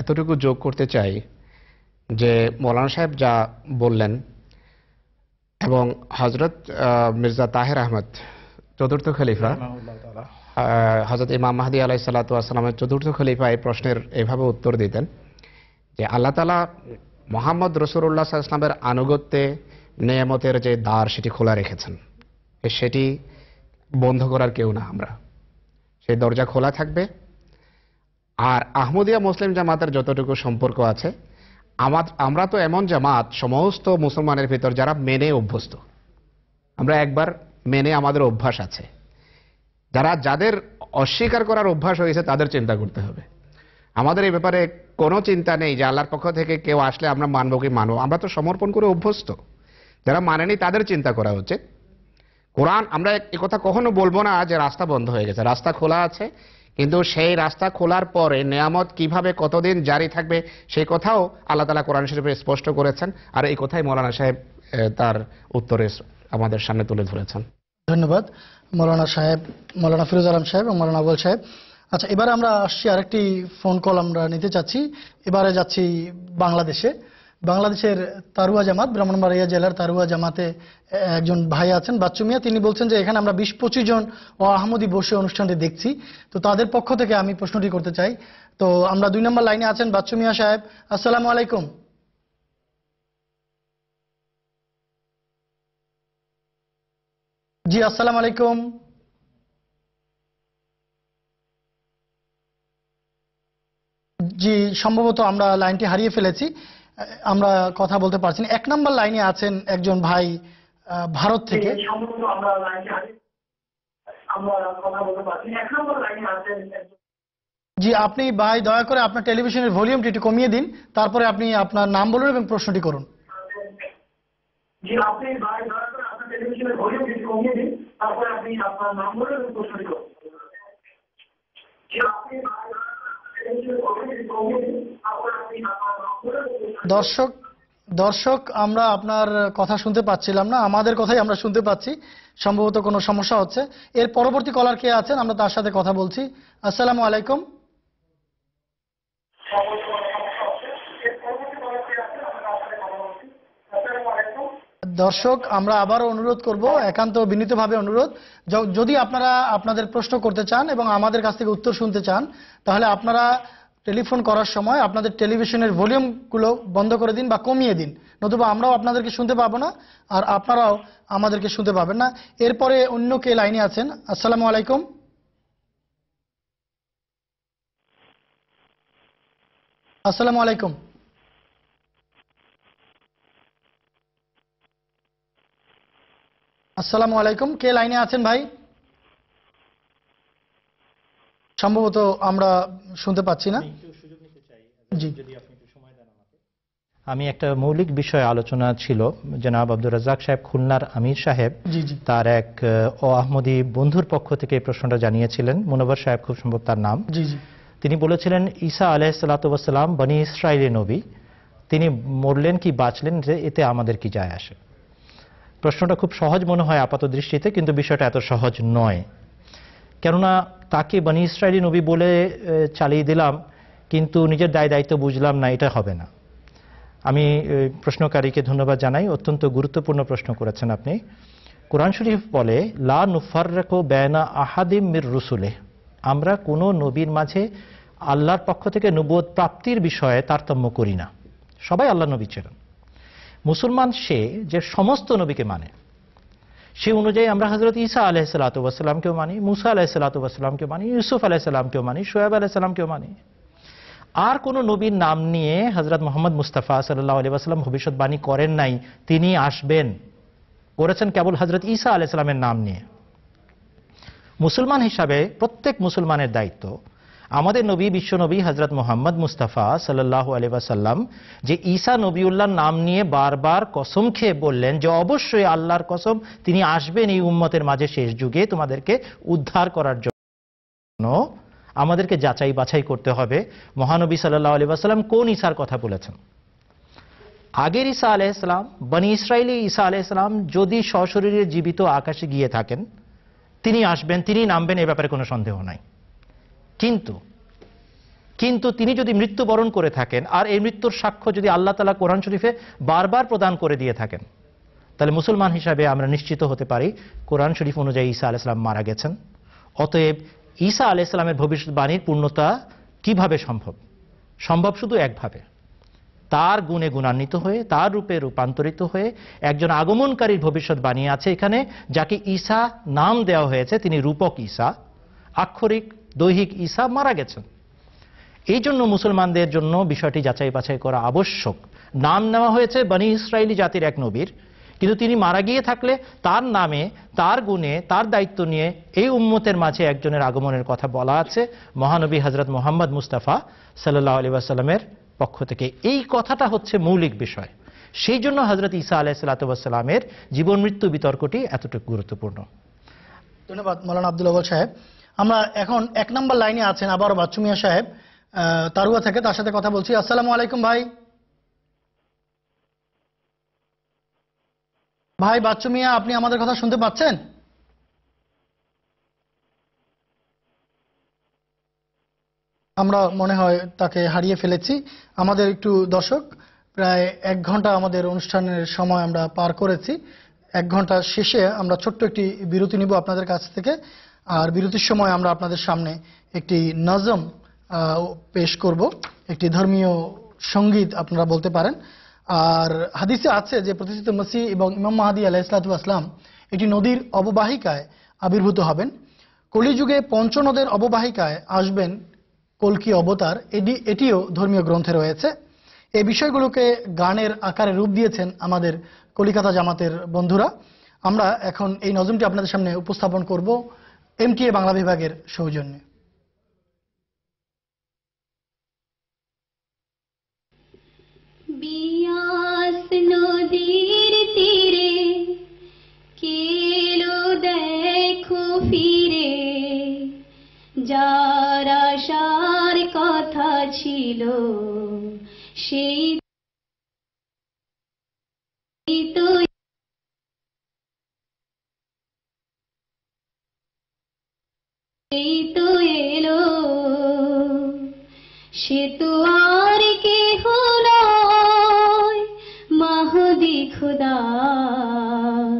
এতটুকু যোগ করতে চাই যে মৌলানা সাহেব যা বললেন এবং হজরত মির্জা তাহের আহমদ চতুর্থ খলিফা হজরত ইমাম মাহাদি আলাই সাল্লাতামের চতুর্থ খলিফা এই প্রশ্নের এভাবে উত্তর দিতেন যে আল্লাহ তালা মোহাম্মদ রসুল্লাহ ইসলামের আনুগত্যে নেয়ামতের যে দ্বার সেটি খোলা রেখেছেন সেটি বন্ধ করার কেউ না আমরা সেই দরজা খোলা থাকবে আর আহমদিয়া মুসলিম জামাতের যতটুকু সম্পর্ক আছে আমার আমরা তো এমন জামাত সমস্ত মুসলমানের ভেতর যারা মেনে অভ্যস্ত আমরা একবার মেনে আমাদের অভ্যাস আছে যারা যাদের অস্বীকার করার অভ্যাস হয়েছে তাদের চিন্তা করতে হবে আমাদের এই ব্যাপারে কোনো চিন্তা নেই যে আল্লাহর পক্ষ থেকে কেউ আসলে আমরা মানব কি মানব আমরা তো সমর্পণ করে অভ্যস্ত যারা মানেনি তাদের চিন্তা করা উচিত কোরআন আমরা একথা কখনো বলবো না যে রাস্তা বন্ধ হয়ে গেছে রাস্তা খোলা আছে কিন্তু সেই রাস্তা খোলার পরে নিয়ামত কিভাবে কতদিন জারি থাকবে সেই কথাও আল্লাহ তালা কোরআন শরীফে স্পষ্ট করেছেন আর এই কথাই মৌলানা সাহেব তার উত্তরে আমাদের সামনে তুলে ধরেছেন ধন্যবাদ মৌলানা সাহেব মৌলানা ফিরোজ আলম সাহেব এবং মৌলানা আবুল সাহেব আচ্ছা এবারে আমরা আসছি আরেকটি ফোন কল আমরা নিতে চাচ্ছি এবারে যাচ্ছি বাংলাদেশে বাংলাদেশের তারুয়া জামাত ব্রাহ্মণবাড়িয়া জেলার তারুয়া জামাতে একজন ভাই আছেন বাচ্চু মিয়া তিনি বলছেন যে এখানে আমরা বিশ পঁচিশ জন ও আহমদি বসে অনুষ্ঠানটি দেখছি তো তাদের পক্ষ থেকে আমি প্রশ্নটি করতে চাই তো আমরা দুই নম্বর লাইনে আছেন বাচ্চু মিয়া সাহেব আসসালাম আলাইকুম জি আসসালাম আলাইকুম জি সম্ভবত আমরা লাইনটি হারিয়ে ফেলেছি আমরা কথা বলতে পারছি না এক নম্বর লাইনে আছেন একজন ভাই ভারত থেকে জি আপনি ভাই দয়া করে আপনার টেলিভিশনের ভলিউমটি একটু কমিয়ে দিন তারপরে আপনি আপনার নাম বলুন এবং প্রশ্নটি করুন আপনি ভাই দয়া করে আপনার টেলিভিশনের ভলিউমটি কমিয়ে দিন তারপরে আপনি আপনার নাম বলুন এবং প্রশ্নটি করুন দর্শক দর্শক আমরা আপনার কথা শুনতে পাচ্ছিলাম না আমাদের কথাই আমরা শুনতে পাচ্ছি সম্ভবত কোনো সমস্যা হচ্ছে এর পরবর্তী কলার কে আছেন আমরা তার সাথে কথা বলছি আসসালামু আলাইকুম দর্শক আমরা আবারও অনুরোধ করব একান্ত বিনীতভাবে অনুরোধ যদি আপনারা আপনাদের প্রশ্ন করতে চান এবং আমাদের কাছ থেকে উত্তর শুনতে চান তাহলে আপনারা টেলিফোন করার সময় আপনাদের টেলিভিশনের ভলিউমগুলো বন্ধ করে দিন বা কমিয়ে দিন নতুবা আমরাও আপনাদেরকে শুনতে পাবো না আর আপনারাও আমাদেরকে শুনতে পাবেন না এরপরে অন্য কে লাইনে আছেন আসসালামু আলাইকুম আসসালামু আলাইকুম আসসালামু আলাইকুম কে লাইনে আছেন ভাই সম্ভবত আমরা শুনতে পাচ্ছি না জি আমি একটা মৌলিক বিষয়ে আলোচনা ছিল জেনাব আব্দুর রাজাক সাহেব খুলনার আমির সাহেব তার এক ও আহমদী বন্ধুর পক্ষ থেকে এই প্রশ্নটা জানিয়েছিলেন মুনবর সাহেব খুব সম্ভব তার নাম তিনি বলেছিলেন ঈসা আলাহিসাল্লাম বনি ইসরায়েলি নবী তিনি মরলেন কি বাঁচলেন যে এতে আমাদের কি যায় আসে প্রশ্নটা খুব সহজ মনে হয় আপাত দৃষ্টিতে কিন্তু বিষয়টা এত সহজ নয় কেননা তাকে বানি ইসরায়েলি নবী বলে চালিয়ে দিলাম কিন্তু নিজের দায় দায়িত্ব বুঝলাম না এটা হবে না আমি প্রশ্নকারীকে ধন্যবাদ জানাই অত্যন্ত গুরুত্বপূর্ণ প্রশ্ন করেছেন আপনি কোরআন শরীফ বলে লা নুফারকো বেনা আহাদিম মির রুসুলে আমরা কোনো নবীর মাঝে আল্লাহর পক্ষ থেকে নবোধ প্রাপ্তির বিষয়ে তারতম্য করি না সবাই আল্লাহ নবী ছিলেন মুসলমান সে যে সমস্ত নবীকে মানে সে অনুযায়ী আমরা হজরত ইসা আলাহ সালাতামকেও মানি মুসা আলাহ সালাতামকেও মানি ইউসুফ আলাহ সাল্লামকেও মানি সোয়াব আলাহ সাল্লামকেও মানি আর কোনো নবীর নাম নিয়ে হজরত মোহাম্মদ মুস্তাফা সাল্লাহ আলি আসলাম ভবিষ্যৎবাণী করেন নাই তিনি আসবেন করেছেন কেবল হজরত ঈসা সাল্লামের নাম নিয়ে মুসলমান হিসাবে প্রত্যেক মুসলমানের দায়িত্ব আমাদের নবী বিশ্বনবী হজরত মোহাম্মদ মুস্তাফা সাল্লাহ আলিবাসাল্লাম যে ঈসা নবীউল্লাহর নাম নিয়ে বারবার কসম খেয়ে বললেন যে অবশ্যই আল্লাহর কসম তিনি আসবেন এই উম্মতের মাঝে শেষ যুগে তোমাদেরকে উদ্ধার করার জন্য আমাদেরকে যাচাই বাছাই করতে হবে মহানবী সাল্লাহ আলিবাসাল্লাম কোন ঈশার কথা বলেছেন আগের ঈসা আলাইসলাম বনি ইসরায়েলি ঈসা আলাইসলাম যদি সশরীরে জীবিত আকাশে গিয়ে থাকেন তিনি আসবেন তিনি নামবেন এ ব্যাপারে কোনো সন্দেহ নাই কিন্তু কিন্তু তিনি যদি মৃত্যুবরণ করে থাকেন আর এই মৃত্যুর সাক্ষ্য যদি আল্লাহ তালা কোরআন শরীফে বারবার প্রদান করে দিয়ে থাকেন তাহলে মুসলমান হিসাবে আমরা নিশ্চিত হতে পারি কোরআন শরীফ অনুযায়ী ঈসা আলাইসলাম মারা গেছেন অতএব ঈসা ইসলামের ভবিষ্যৎবাণীর পূর্ণতা কিভাবে সম্ভব সম্ভব শুধু একভাবে তার গুণে গুণান্বিত হয়ে তার রূপে রূপান্তরিত হয়ে একজন আগমনকারীর ভবিষ্যৎবাণী আছে এখানে যাকে ঈসা নাম দেওয়া হয়েছে তিনি রূপক ঈসা আক্ষরিক দৈহিক ঈসা মারা গেছেন এই জন্য মুসলমানদের জন্য বিষয়টি যাচাই বাছাই করা আবশ্যক নাম নেওয়া হয়েছে বানি ইসরায়েলি জাতির এক নবীর কিন্তু তিনি মারা গিয়ে থাকলে তার নামে তার গুণে তার দায়িত্ব নিয়ে এই উম্মতের মাঝে একজনের আগমনের কথা বলা আছে মহানবী হজরত মোহাম্মদ মুস্তাফা সাল্লাহ আলী আসাল্লামের পক্ষ থেকে এই কথাটা হচ্ছে মৌলিক বিষয় সেই জন্য হজরত ইসা আলাহ সাল্লাতামের জীবন মৃত্যু বিতর্কটি এতটুকু গুরুত্বপূর্ণ ধন্যবাদ মৌলানা আব্দুল্লাহ সাহেব আমরা এখন এক নম্বর লাইনে আছেন আবার বাচ্চু মিয়া সাহেব তারুয়া থেকে তার সাথে কথা বলছি আসসালাম আলাইকুম ভাই ভাই বাচ্চু মিয়া আপনি আমাদের কথা শুনতে পাচ্ছেন আমরা মনে হয় তাকে হারিয়ে ফেলেছি আমাদের একটু দর্শক প্রায় এক ঘন্টা আমাদের অনুষ্ঠানের সময় আমরা পার করেছি এক ঘন্টা শেষে আমরা ছোট্ট একটি বিরতি নিব আপনাদের কাছ থেকে আর বিরতির সময় আমরা আপনাদের সামনে একটি নজম পেশ করব একটি ধর্মীয় সঙ্গীত আপনারা বলতে পারেন আর হাদিসে আছে যে প্রতিষ্ঠিত মসি এবং ইমাম মাহাদি আলাহ ইসলাতু আসলাম একটি নদীর অববাহিকায় আবির্ভূত হবেন কলিযুগে পঞ্চনদের অববাহিকায় আসবেন কলকি অবতার এটি এটিও ধর্মীয় গ্রন্থে রয়েছে এই বিষয়গুলোকে গানের আকারে রূপ দিয়েছেন আমাদের কলিকাতা জামাতের বন্ধুরা আমরা এখন এই নজমটি আপনাদের সামনে উপস্থাপন করব এমটিএ বাংলা বিভাগের সৌজন্যে তীরে কেলো দেখো কথা ছিল সেই তো এই তো এলো সে তো আর কে হল মাহদি খুদার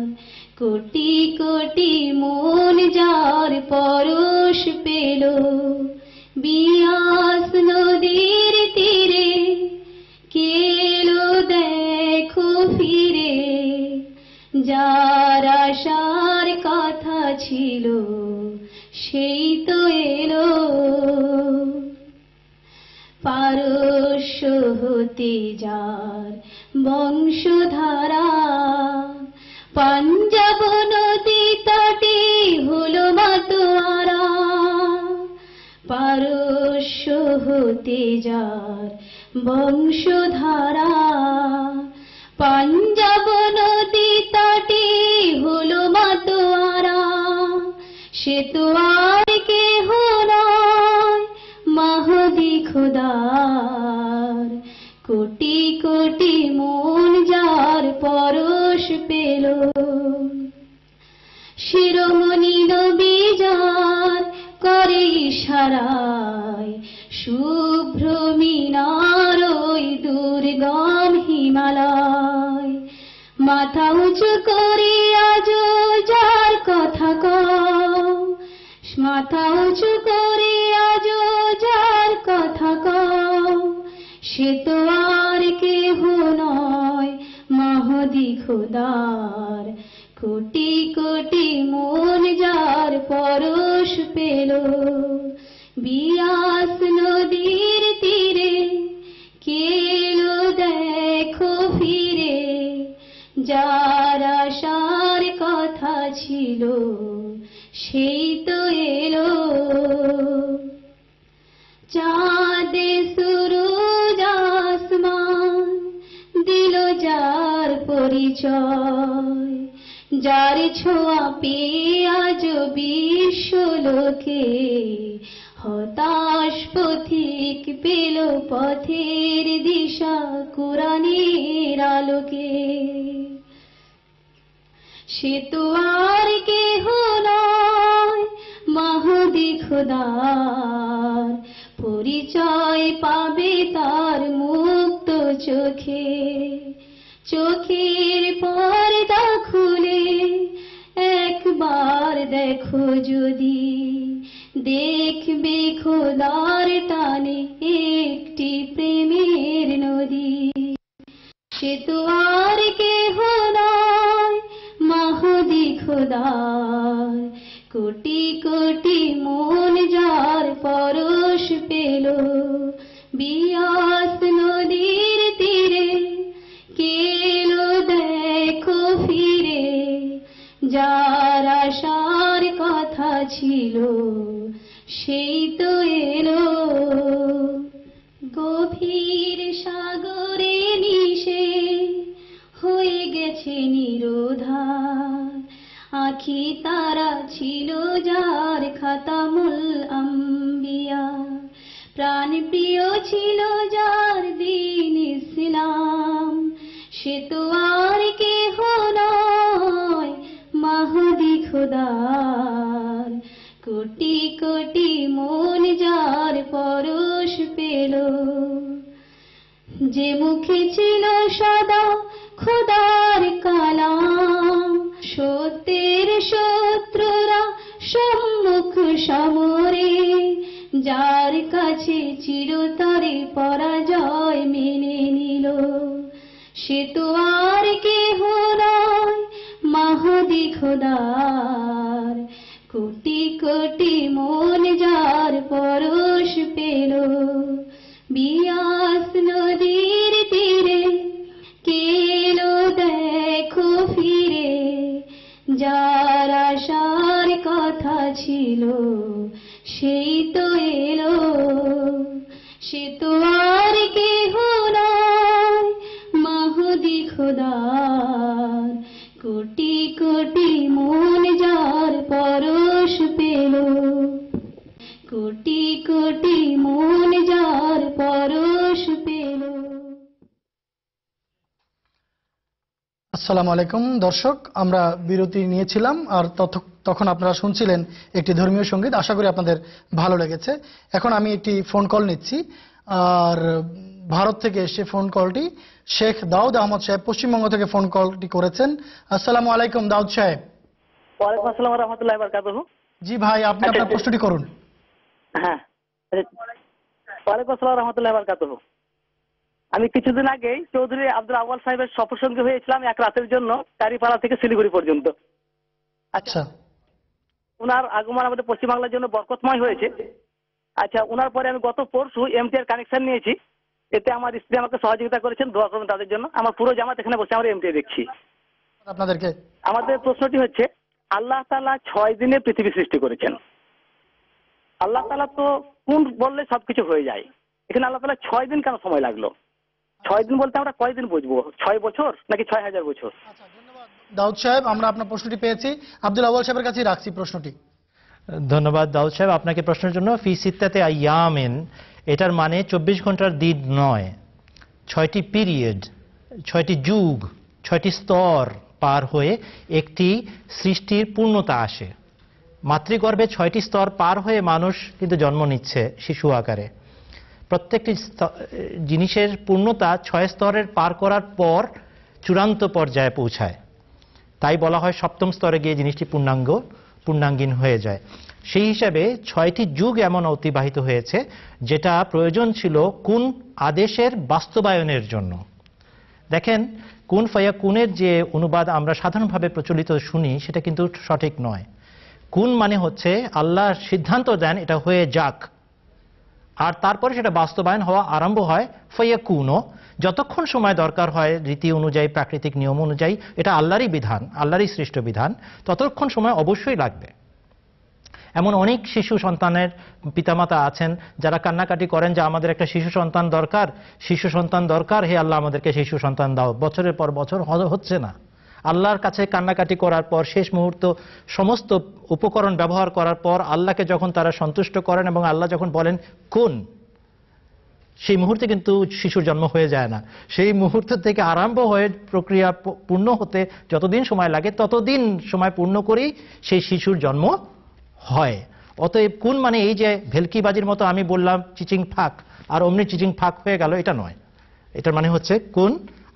কোটি কোটি মন যার পরশ পেল বিয়াস নদীর তীরে কেলো দেখো ফিরে যার আশার কথা ছিল সেই তো এলো পারস্য হতে যার বংশধারা পাঞ্জাব নদী তটে হলো মাতোয়ারা পারস্য হতে যার বংশধারা পাঞ্জাব নদী তটে হলো সে তো আর কেহ নয় মাহদি খোদার কোটি কোটি মন যার পরশ পেল শিরোমণি নবী যার করে সারায় শুভ্র মিনার ওই দুর্গম হিমালয় মাথা উঁচু করে আজ যার কথা কয় মাথা উঁচু করে আজ যার কথা কও সে তো আর কেহ নয় মাহদি খোদার কোটি কোটি মন যার পরশ পেল বিয়াস নদীর তীরে কেল দেখো ফিরে যার আশার কথা ছিল সেই তো এলো চাঁদে সুরুজ আসমান দিল যার পরিচয় যার ছোঁয়া পেয়ে আজ বিশ্বলোকে হতাশ পথিক পেল পথের দিশা কোরআনের আলোকে সে তো আর কেহ নয় মাহদি খোদার পরিচয় পাবে তার মুক্ত চোখে চোখের পর্দা খুলে একবার দেখো যদি দেখবে খোদার টানে একটি প্রেমের নদী সে তো আর কেহ নয় খোদা কোটি কোটি মন যার পরশ পেল বিয়াস নদীর তীরে কেল দেখো ফিরে যার আশার কথা ছিল সেই তো এলো গভীর সাগরে নিশে হয়ে গেছে নিরোধা আখি তারা ছিল যার খাতামুল আম্বিয়া প্রাণ প্রিয় ছিল যার দিন ইসলাম সে তো আর কে নয় মাহদি খোদার কোটি কোটি মন যার পরশ পেল যে মুখে ছিল সদা খোদার কালাম সত্যের শত্রুরা সম্মুখ সমরে যার কাছে চিরতরে পরাজয় মেনে নিল সে তো আর কেহ নয় মাহদি খোদার কোটি কোটি মন যার পরশ পেল বিয়াস নদীর তীরে কেলো দেখো ফিরে যার সার কথা ছিল সেই তো এলো সে তো আর কেহ নয় মাহুদি খোদার কোটি কোটি মন যার পরশ পেল কোটি কোটি মন যার পরশ আসসালামু আলাইকুম দর্শক আমরা বিরতি নিয়েছিলাম আর তখন আপনারা শুনছিলেন একটি ধর্মীয় সঙ্গীত আশা করি আপনাদের ভালো লেগেছে এখন আমি একটি ফোন কল নিচ্ছি আর ভারত থেকে এসে ফোন কলটি শেখ দাউদ আহমদ সাহেব পশ্চিমবঙ্গ থেকে ফোন কলটি করেছেন আসসালামু আলাইকুম দাউদ সাহেব জি ভাই আপনি আচ্ছা, আপনার আচ্ছা। প্রশ্নটি করুন হ্যাঁ আমি কিছুদিন আগেই চৌধুরী আব্দুল আওয়াল সাহেবের সফর সঙ্গে হয়েছিলাম এক রাতের জন্য কারিপাড়া থেকে শিলিগুড়ি পর্যন্ত আচ্ছা ওনার আগমন আমাদের পশ্চিমবাংলার জন্য বরকতময় হয়েছে আচ্ছা ওনার পরে আমি গত পরশু এমটিআর কানেকশন নিয়েছি এতে আমার স্ত্রী আমাকে সহযোগিতা করেছেন দোয়া করবেন তাদের জন্য আমার পুরো জামাত এখানে বসে আমরা এমটিআই দেখছি আপনাদেরকে আমাদের প্রশ্নটি হচ্ছে আল্লাহ তালা ছয় দিনে পৃথিবী সৃষ্টি করেছেন আল্লাহ তালা তো কোন বললে সবকিছু হয়ে যায় এখানে আল্লাহ তালা ছয় দিন কেন সময় লাগলো ছয় দিন বলতে আমরা কয়দিন বুঝবো ছয় বছর নাকি ছয় হাজার বছর আচ্ছা, দাউদ সাহেব আমরা আপনার প্রশ্নটি পেয়েছি আব্দুল আবুল সাহেবের কাছে রাখছি প্রশ্নটি ধন্যবাদ দাউদ সাহেব আপনাকে প্রশ্নের জন্য ফি সিত্তাতে আয়ামেন এটার মানে চব্বিশ ঘন্টার দিন নয় ছয়টি পিরিয়ড ছয়টি যুগ ছয়টি স্তর পার হয়ে একটি সৃষ্টির পূর্ণতা আসে মাতৃগর্ভে ছয়টি স্তর পার হয়ে মানুষ কিন্তু জন্ম নিচ্ছে শিশু আকারে প্রত্যেকটি জিনিসের পূর্ণতা ছয় স্তরের পার করার পর চূড়ান্ত পর্যায়ে পৌঁছায় তাই বলা হয় সপ্তম স্তরে গিয়ে জিনিসটি পূর্ণাঙ্গ পূর্ণাঙ্গীন হয়ে যায় সেই হিসাবে ছয়টি যুগ এমন অতিবাহিত হয়েছে যেটা প্রয়োজন ছিল কোন আদেশের বাস্তবায়নের জন্য দেখেন কোন ফয়া কুনের যে অনুবাদ আমরা সাধারণভাবে প্রচলিত শুনি সেটা কিন্তু সঠিক নয় কোন মানে হচ্ছে আল্লাহ সিদ্ধান্ত দেন এটা হয়ে যাক আর তারপরে সেটা বাস্তবায়ন হওয়া আরম্ভ হয় ফয়ে কুনো যতক্ষণ সময় দরকার হয় রীতি অনুযায়ী প্রাকৃতিক নিয়ম অনুযায়ী এটা আল্লাহরই বিধান আল্লাহরই সৃষ্ট বিধান ততক্ষণ সময় অবশ্যই লাগবে এমন অনেক শিশু সন্তানের পিতামাতা আছেন যারা কান্নাকাটি করেন যে আমাদের একটা শিশু সন্তান দরকার শিশু সন্তান দরকার হে আল্লাহ আমাদেরকে শিশু সন্তান দাও বছরের পর বছর হচ্ছে না আল্লাহর কাছে কান্নাকাটি করার পর শেষ মুহূর্ত সমস্ত উপকরণ ব্যবহার করার পর আল্লাহকে যখন তারা সন্তুষ্ট করেন এবং আল্লাহ যখন বলেন কোন সেই মুহূর্তে কিন্তু শিশুর জন্ম হয়ে যায় না সেই মুহূর্ত থেকে আরম্ভ হয়ে প্রক্রিয়া পূর্ণ হতে যতদিন সময় লাগে ততদিন সময় পূর্ণ করেই সেই শিশুর জন্ম হয় অতএব কোন মানে এই যে ভেলকিবাজির মতো আমি বললাম চিচিং ফাঁক আর অমনি চিচিং ফাঁক হয়ে গেল এটা নয় এটার মানে হচ্ছে কোন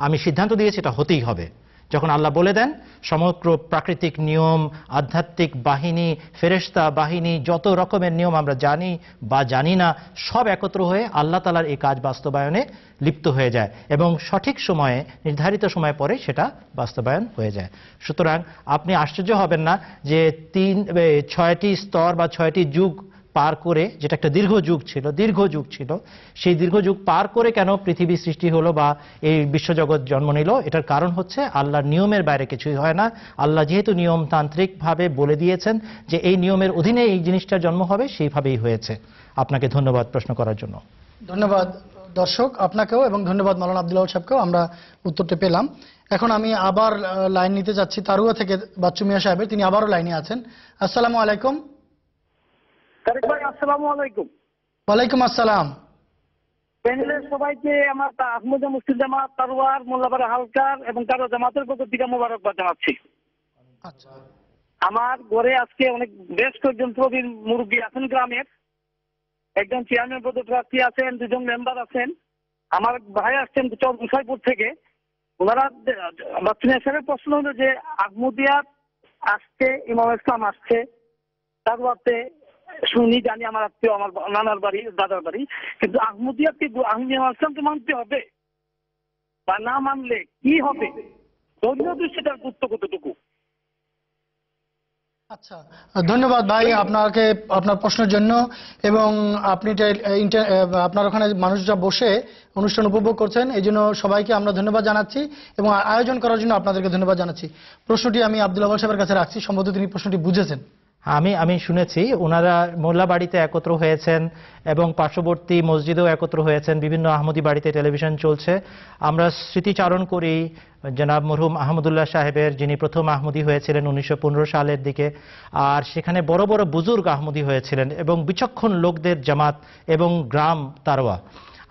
আমি সিদ্ধান্ত দিয়েছি এটা হতেই হবে যখন আল্লাহ বলে দেন সমগ্র প্রাকৃতিক নিয়ম আধ্যাত্মিক বাহিনী ফেরেস্তা বাহিনী যত রকমের নিয়ম আমরা জানি বা জানি না সব একত্র হয়ে আল্লাহ তালার এই কাজ বাস্তবায়নে লিপ্ত হয়ে যায় এবং সঠিক সময়ে নির্ধারিত সময় পরে সেটা বাস্তবায়ন হয়ে যায় সুতরাং আপনি আশ্চর্য হবেন না যে তিন ছয়টি স্তর বা ছয়টি যুগ পার করে যেটা একটা দীর্ঘ যুগ ছিল দীর্ঘ যুগ ছিল সেই দীর্ঘ যুগ পার করে কেন পৃথিবী সৃষ্টি হলো বা এই বিশ্বজগৎ জন্ম নিল এটার কারণ হচ্ছে আল্লাহর নিয়মের বাইরে কিছুই হয় না আল্লাহ যেহেতু নিয়মতান্ত্রিকভাবে বলে দিয়েছেন যে এই নিয়মের অধীনে এই জিনিসটার জন্ম হবে সেইভাবেই হয়েছে আপনাকে ধন্যবাদ প্রশ্ন করার জন্য ধন্যবাদ দর্শক আপনাকেও এবং ধন্যবাদ মালান আব্দুল্লাহ সাহেবকেও আমরা উত্তরটা পেলাম এখন আমি আবার লাইন নিতে যাচ্ছি তারুয়া থেকে বাচ্চু মিয়া সাহেবের তিনি আবারও লাইনে আছেন আসসালামু আলাইকুম তারেক ভাই আসসালামু আলাইকুম ওয়ালাইকুম আসসালাম প্যানেলের সবাইকে আমার আহমদ মুসলিম জামাত তারুয়ার মোল্লাবার হালকার এবং কারো জামাতের পক্ষ থেকে মোবারকবাদ জানাচ্ছি আচ্ছা। আমার ঘরে আজকে অনেক বেশ কয়েকজন প্রবীণ মুরব্বী আছেন গ্রামের একজন চেয়ারম্যান প্রার্থী আছেন দুজন মেম্বার আছেন আমার ভাই আসছেন বিষয়পুর থেকে ওনারা বাচ্চা প্রশ্ন হলো যে আহমদিয়া আসছে ইমাম ইসলাম আসছে তারপরে শুনি জানি আমার আত্মীয় আমার নানার বাড়ি দাদার বাড়ি কিন্তু আহমদিয়াকে আহমদিয়া আসলামকে মানতে হবে বা না মানলে কি হবে ধর্মীয় দৃষ্টিটার গুরুত্ব কতটুকু আচ্ছা ধন্যবাদ ভাই আপনাকে আপনার প্রশ্নের জন্য এবং আপনি আপনার ওখানে মানুষরা বসে অনুষ্ঠান উপভোগ করছেন এই জন্য সবাইকে আমরা ধন্যবাদ জানাচ্ছি এবং আয়োজন করার জন্য আপনাদেরকে ধন্যবাদ জানাচ্ছি প্রশ্নটি আমি আব্দুল আবাল সাহেবের কাছে রাখছি সম্ভবত তিনি প্রশ্নটি বুঝেছেন আমি আমি শুনেছি ওনারা মোল্লা বাড়িতে একত্র হয়েছেন এবং পার্শ্ববর্তী মসজিদেও একত্র হয়েছেন বিভিন্ন আহমদি বাড়িতে টেলিভিশন চলছে আমরা স্মৃতিচারণ করি জনাব মরহুম আহমদুল্লাহ সাহেবের যিনি প্রথম আহমদি হয়েছিলেন উনিশশো সালের দিকে আর সেখানে বড় বড় বুজুর্গ আহমদি হয়েছিলেন এবং বিচক্ষণ লোকদের জামাত এবং গ্রাম তারওয়া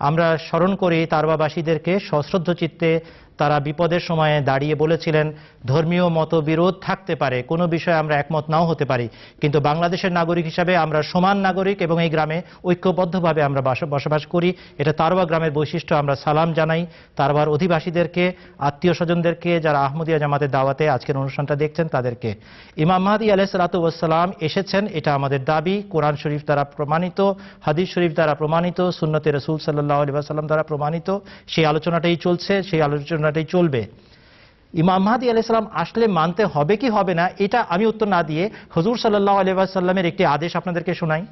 আমরা স্মরণ করি তারবাবাসীদেরকে সশ্রদ্ধ চিত্তে তারা বিপদের সময়ে দাঁড়িয়ে বলেছিলেন ধর্মীয় মতবিরোধ থাকতে পারে কোনো বিষয়ে আমরা একমত নাও হতে পারি কিন্তু বাংলাদেশের নাগরিক হিসাবে আমরা সমান নাগরিক এবং এই গ্রামে ঐক্যবদ্ধভাবে আমরা বসবাস করি এটা তারবা গ্রামের বৈশিষ্ট্য আমরা সালাম জানাই তারবার অধিবাসীদেরকে আত্মীয় স্বজনদেরকে যারা আহমদিয়া জামাতের দাওয়াতে আজকের অনুষ্ঠানটা দেখছেন তাদেরকে ইমাম মাহাদি আলাইসালাতুসাল্লাম এসেছেন এটা আমাদের দাবি কোরআন শরীফ দ্বারা প্রমাণিত হাদিস শরীফ দ্বারা প্রমাণিত সুন্নতে রসুল সাল্লাহ আলী সাল্লাম দ্বারা প্রমাণিত সেই আলোচনাটাই চলছে সেই আলোচনা ঘটনাটাই চলবে ইমাম মাহাদি সাল্লাম আসলে মানতে হবে কি হবে না এটা আমি উত্তর না দিয়ে হজুর সাল্লাহ আলিয়াসাল্লামের একটি আদেশ আপনাদেরকে শোনাই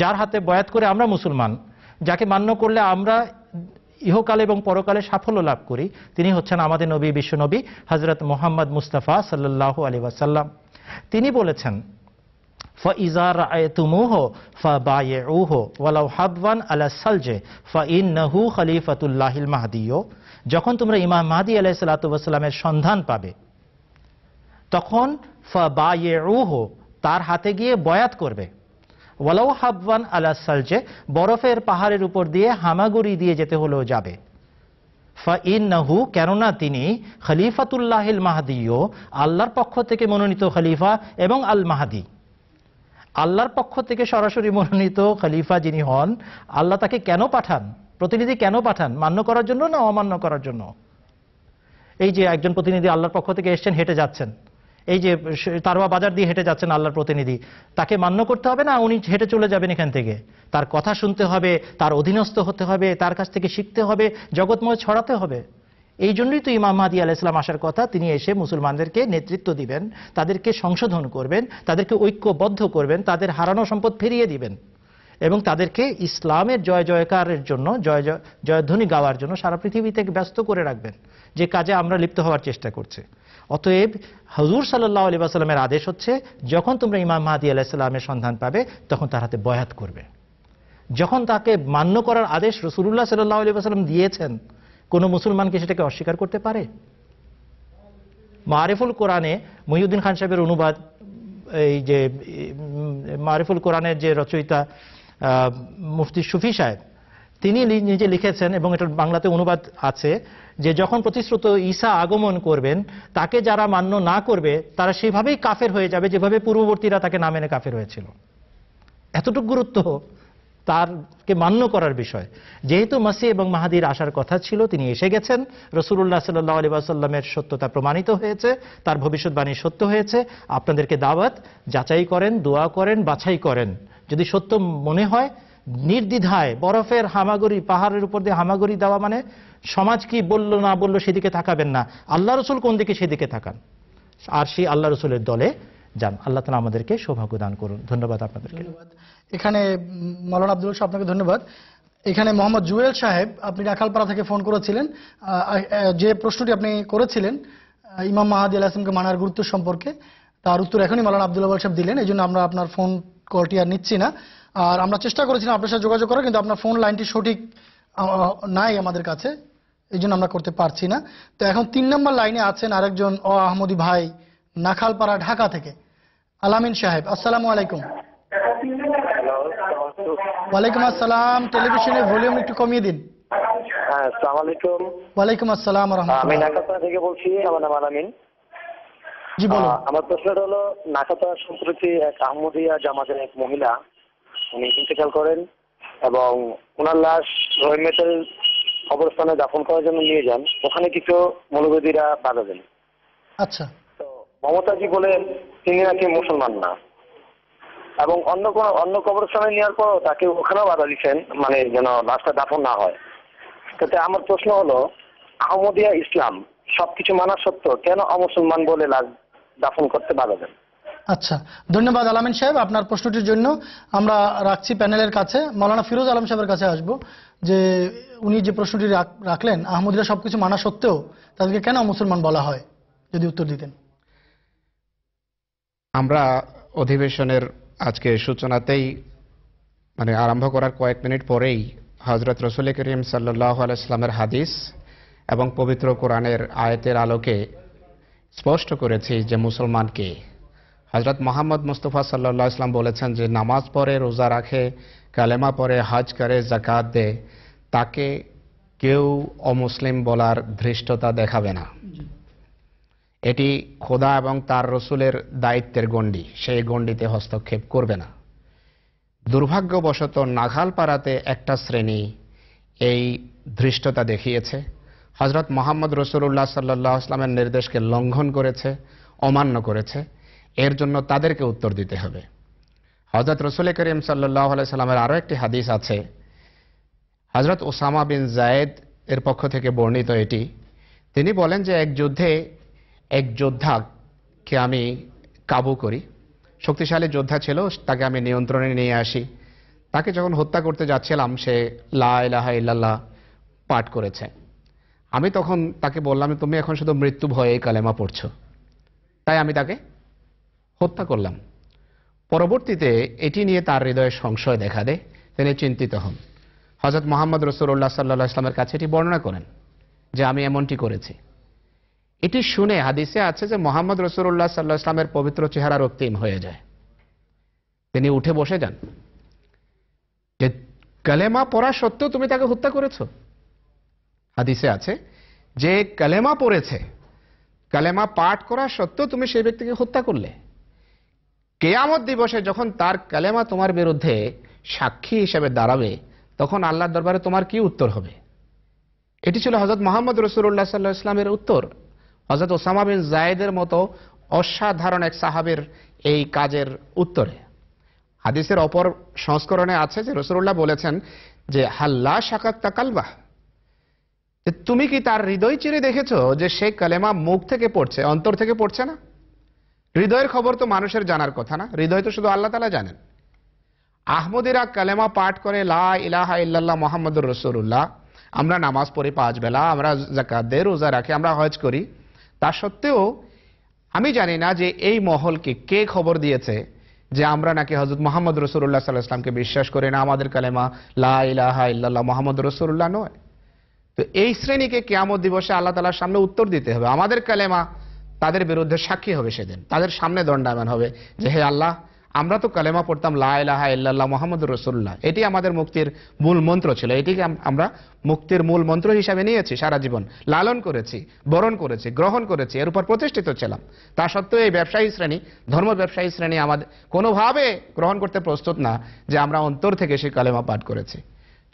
যার হাতে বয়াত করে আমরা মুসলমান যাকে মান্য করলে আমরা ইহকালে এবং পরকালে সাফল্য লাভ করি তিনি হচ্ছেন আমাদের নবী বিশ্বনবী হজরত মোহাম্মদ মুস্তাফা সাল্লাহ আলিবাসাল্লাম তিনি বলেছেন فإذا رأيتموه فبايعوه ولو حبوا على السلج فإنه خليفة الله المهدي যখন তোমরা ইমাম মাহাদি আলাহ সাল্লাতামের সন্ধান পাবে তখন তার হাতে গিয়ে বয়াত করবে ওয়ালাউ হাবান আলা সালজে বরফের পাহাড়ের উপর দিয়ে হামাগুড়ি দিয়ে যেতে হলেও যাবে ফা কেননা তিনি খলিফাতুল্লাহিল মাহাদিও আল্লাহর পক্ষ থেকে মনোনীত খলিফা এবং আল মাহাদি আল্লাহর পক্ষ থেকে সরাসরি মনোনীত খলিফা যিনি হন আল্লাহ তাকে কেন পাঠান প্রতিনিধি কেন পাঠান মান্য করার জন্য না অমান্য করার জন্য এই যে একজন প্রতিনিধি আল্লাহর পক্ষ থেকে এসছেন হেঁটে যাচ্ছেন এই যে তারওয়া বাজার দিয়ে হেঁটে যাচ্ছেন আল্লাহর প্রতিনিধি তাকে মান্য করতে হবে না উনি হেঁটে চলে যাবেন এখান থেকে তার কথা শুনতে হবে তার অধীনস্থ হতে হবে তার কাছ থেকে শিখতে হবে জগৎময় ছড়াতে হবে এই জন্যই তো ইমাম মাহাদি আলাহ ইসলাম আসার কথা তিনি এসে মুসলমানদেরকে নেতৃত্ব দিবেন তাদেরকে সংশোধন করবেন তাদেরকে ঐক্যবদ্ধ করবেন তাদের হারানো সম্পদ ফিরিয়ে দিবেন এবং তাদেরকে ইসলামের জয় জয়কারের জন্য জয় জয়ধ্বনি গাওয়ার জন্য সারা পৃথিবী থেকে ব্যস্ত করে রাখবেন যে কাজে আমরা লিপ্ত হওয়ার চেষ্টা করছে অতএব হজুর সাল্লাহ আলী আসালামের আদেশ হচ্ছে যখন তোমরা ইমাম মাহাদি আলাহিসাল্লামের সন্ধান পাবে তখন তার হাতে বয়াত করবে যখন তাকে মান্য করার আদেশ রসুল্লাহ সাল্লাহ আলী আসালাম দিয়েছেন কোনো মুসলমানকে সেটাকে অস্বীকার করতে পারে মারিফুল কোরআনে মহিউদ্দিন খান সাহেবের অনুবাদ এই যে মারিফুল কোরআনের যে রচয়িতা মুফতি সুফি সাহেব তিনি নিজে লিখেছেন এবং এটার বাংলাতে অনুবাদ আছে যে যখন প্রতিশ্রুত ঈসা আগমন করবেন তাকে যারা মান্য না করবে তারা সেভাবেই কাফের হয়ে যাবে যেভাবে পূর্ববর্তীরা তাকে না মেনে কাফের হয়েছিল এতটুকু গুরুত্ব তারকে মান্য করার বিষয় যেহেতু মাসি এবং মাহাদির আসার কথা ছিল তিনি এসে গেছেন রসুল্লাহ সাল্লাহ আলী আসাল্লামের সত্যতা প্রমাণিত হয়েছে তার ভবিষ্যৎবাণী সত্য হয়েছে আপনাদেরকে দাওয়াত যাচাই করেন দোয়া করেন বাছাই করেন যদি সত্য মনে হয় নির্দ্বিধায় বরফের হামাগুড়ি পাহাড়ের উপর দিয়ে হামাগুড়ি দেওয়া মানে সমাজ কি বলল না বলল সেদিকে তাকাবেন না আল্লাহ রসুল কোন দিকে সেদিকে তাকান আর সেই আল্লাহ রসুলের দলে যান আল্লাহ তালা আমাদেরকে সৌভাগ্য দান করুন ধন্যবাদ আপনাদেরকে এখানে মৌলানা আব্দুল আপনাকে ধন্যবাদ এখানে মোহাম্মদ জুয়েল সাহেব আপনি রাখালপাড়া থেকে ফোন করেছিলেন যে প্রশ্নটি আপনি করেছিলেন ইমাম মাহাদি আল মানার গুরুত্ব সম্পর্কে তার উত্তর এখনই মালানা আব্দুল সাহেব দিলেন এই জন্য আমরা আপনার ফোন কলটি আর নিচ্ছি না আর আমরা চেষ্টা করেছিলাম আপনার সাথে যোগাযোগ করার কিন্তু আপনার ফোন লাইনটি সঠিক নাই আমাদের কাছে এই জন্য আমরা করতে পারছি না তো এখন তিন নম্বর লাইনে আছেন আরেকজন অ আহমদি ভাই নাখালপাড়া ঢাকা থেকে আলামিন সাহেব আসসালামু আলাইকুম ওয়ালাইকুম আসসালাম টেলিভিশনের ভলিউম একটু কমিয়ে দিন হ্যাঁ, আসসালামু আলাইকুম ওয়ালাইকুম আসসালাম আমি নাখালপাড়া থেকে বলছি আমার নাম আলামিন আমার হলো নাকাতা সম্প্রতি এক আহমদিয়া জামাতের এক মহিলা উনি ইন্তেকাল করেন এবং ওনার লাশ দাফন করার জন্য নিয়ে যান ওখানে কিছু মৌলবাদীরা বাধা দেন আচ্ছা তো মমতাজি বলেন তিনি নাকি মুসলমান না এবং অন্য কোন অন্য কবরস্থানে নেওয়ার পর তাকে ওখানেও বাধা দিচ্ছেন মানে যেন লাশটা দাফন না হয় তাতে আমার প্রশ্ন হলো আহমদিয়া ইসলাম সবকিছু মানা সত্য কেন অমুসলমান বলে লাশ দাফন করতে পারা যাবে আচ্ছা ধন্যবাদ আলামিন সাহেব আপনার প্রশ্নটির জন্য আমরা রাখছি প্যানেলের কাছে মৌলানা ফিরোজ আলম সাহেবের কাছে আসব যে উনি যে প্রশ্নটি রাখলেন আহমদিরা সবকিছু মানা সত্ত্বেও তাদেরকে কেন মুসলমান বলা হয় যদি উত্তর দিতেন আমরা অধিবেশনের আজকে সূচনাতেই মানে আরম্ভ করার কয়েক মিনিট পরেই হজরত রসুল করিম সাল্লাহ আলাইসলামের হাদিস এবং পবিত্র কোরআনের আয়তের আলোকে স্পষ্ট করেছি যে মুসলমানকে হজরত মোহাম্মদ মুস্তফা সাল্লা ইসলাম বলেছেন যে নামাজ পড়ে রোজা রাখে কালেমা পরে হজ করে জাকাত দেয় তাকে কেউ অমুসলিম বলার ধৃষ্টতা দেখাবে না এটি খোদা এবং তার রসুলের দায়িত্বের গণ্ডি সেই গণ্ডিতে হস্তক্ষেপ করবে না দুর্ভাগ্যবশত নাঘালপাড়াতে একটা শ্রেণী এই ধৃষ্টতা দেখিয়েছে হজরত মোহাম্মদ রসুল্লাহ সাল্লাহ আসলামের নির্দেশকে লঙ্ঘন করেছে অমান্য করেছে এর জন্য তাদেরকে উত্তর দিতে হবে হজরত রসুল করিম সাল্লাহ সাল্লামের আরও একটি হাদিস আছে হজরত ওসামা বিন জায়েদ এর পক্ষ থেকে বর্ণিত এটি তিনি বলেন যে এক যুদ্ধে এক যোদ্ধাকে আমি কাবু করি শক্তিশালী যোদ্ধা ছিল তাকে আমি নিয়ন্ত্রণে নিয়ে আসি তাকে যখন হত্যা করতে যাচ্ছিলাম সে লাহ ইলাহা ইল্লাল্লাহ পাঠ করেছে আমি তখন তাকে বললাম তুমি এখন শুধু মৃত্যু ভয়ে এই কালেমা পড়ছ তাই আমি তাকে হত্যা করলাম পরবর্তীতে এটি নিয়ে তার হৃদয়ে সংশয় দেখা দেয় তিনি চিন্তিত হন হজরত মোহাম্মদ রসুল্লাহ সাল্লাহ ইসলামের কাছে এটি বর্ণনা করেন যে আমি এমনটি করেছি এটি শুনে হাদিসে আছে যে মোহাম্মদ রসুল্লাহ সাল্লাহ ইসলামের পবিত্র চেহারা রক্তিম হয়ে যায় তিনি উঠে বসে যান যে কালেমা পড়া সত্ত্বেও তুমি তাকে হত্যা করেছো হাদিসে আছে যে কালেমা পড়েছে কালেমা পাঠ করা সত্ত্বেও তুমি সেই ব্যক্তিকে হত্যা করলে কেয়ামত দিবসে যখন তার কালেমা তোমার বিরুদ্ধে সাক্ষী হিসেবে দাঁড়াবে তখন আল্লাহর দরবারে তোমার কি উত্তর হবে এটি ছিল হজরত মোহাম্মদ রসুল্লাহ সাল্লাহ ইসলামের উত্তর হজরত ওসামা বিন জায়েদের মতো অসাধারণ এক সাহাবের এই কাজের উত্তরে হাদিসের অপর সংস্করণে আছে যে রসুল্লাহ বলেছেন যে হাল্লা শাকাত্তা কালবাহ তুমি কি তার হৃদয় চিরে দেখেছো যে সে কালেমা মুখ থেকে পড়ছে অন্তর থেকে পড়ছে না হৃদয়ের খবর তো মানুষের জানার কথা না হৃদয় তো শুধু আল্লাহ তালা জানেন আহমদিরা কালেমা পাঠ করে লা ইলাহা ইল্লাল্লাহ মোহাম্মদুর রসুল্লাহ আমরা নামাজ পড়ি পাঁচ বেলা আমরা জাকাত দে রোজা রাখি আমরা হজ করি তা সত্ত্বেও আমি জানি না যে এই মহলকে কে খবর দিয়েছে যে আমরা নাকি হজরত মোহাম্মদ রসুল্লাহ সাল্লাহ ইসলামকে বিশ্বাস করি না আমাদের কালেমা লা ইলাহা ইল্লাল্লাহ মোহাম্মদ রসুল্লাহ নয় তো এই শ্রেণীকে কেয়ামত দিবসে আল্লাহ তালার সামনে উত্তর দিতে হবে আমাদের কালেমা তাদের বিরুদ্ধে সাক্ষী হবে সেদিন তাদের সামনে দণ্ডায়মান হবে যে হে আল্লাহ আমরা তো কালেমা পড়তাম লাহা ইল্লাহ মোহাম্মদ রসুল্লাহ এটি আমাদের মুক্তির মূল মন্ত্র ছিল এটিকে আমরা মুক্তির মূল মন্ত্র হিসাবে নিয়েছি সারা জীবন লালন করেছি বরণ করেছি গ্রহণ করেছি এর উপর প্রতিষ্ঠিত ছিলাম তা সত্ত্বেও এই ব্যবসায়ী শ্রেণী ধর্ম ব্যবসায়ী শ্রেণী আমাদের কোনোভাবে গ্রহণ করতে প্রস্তুত না যে আমরা অন্তর থেকে সেই কালেমা পাঠ করেছি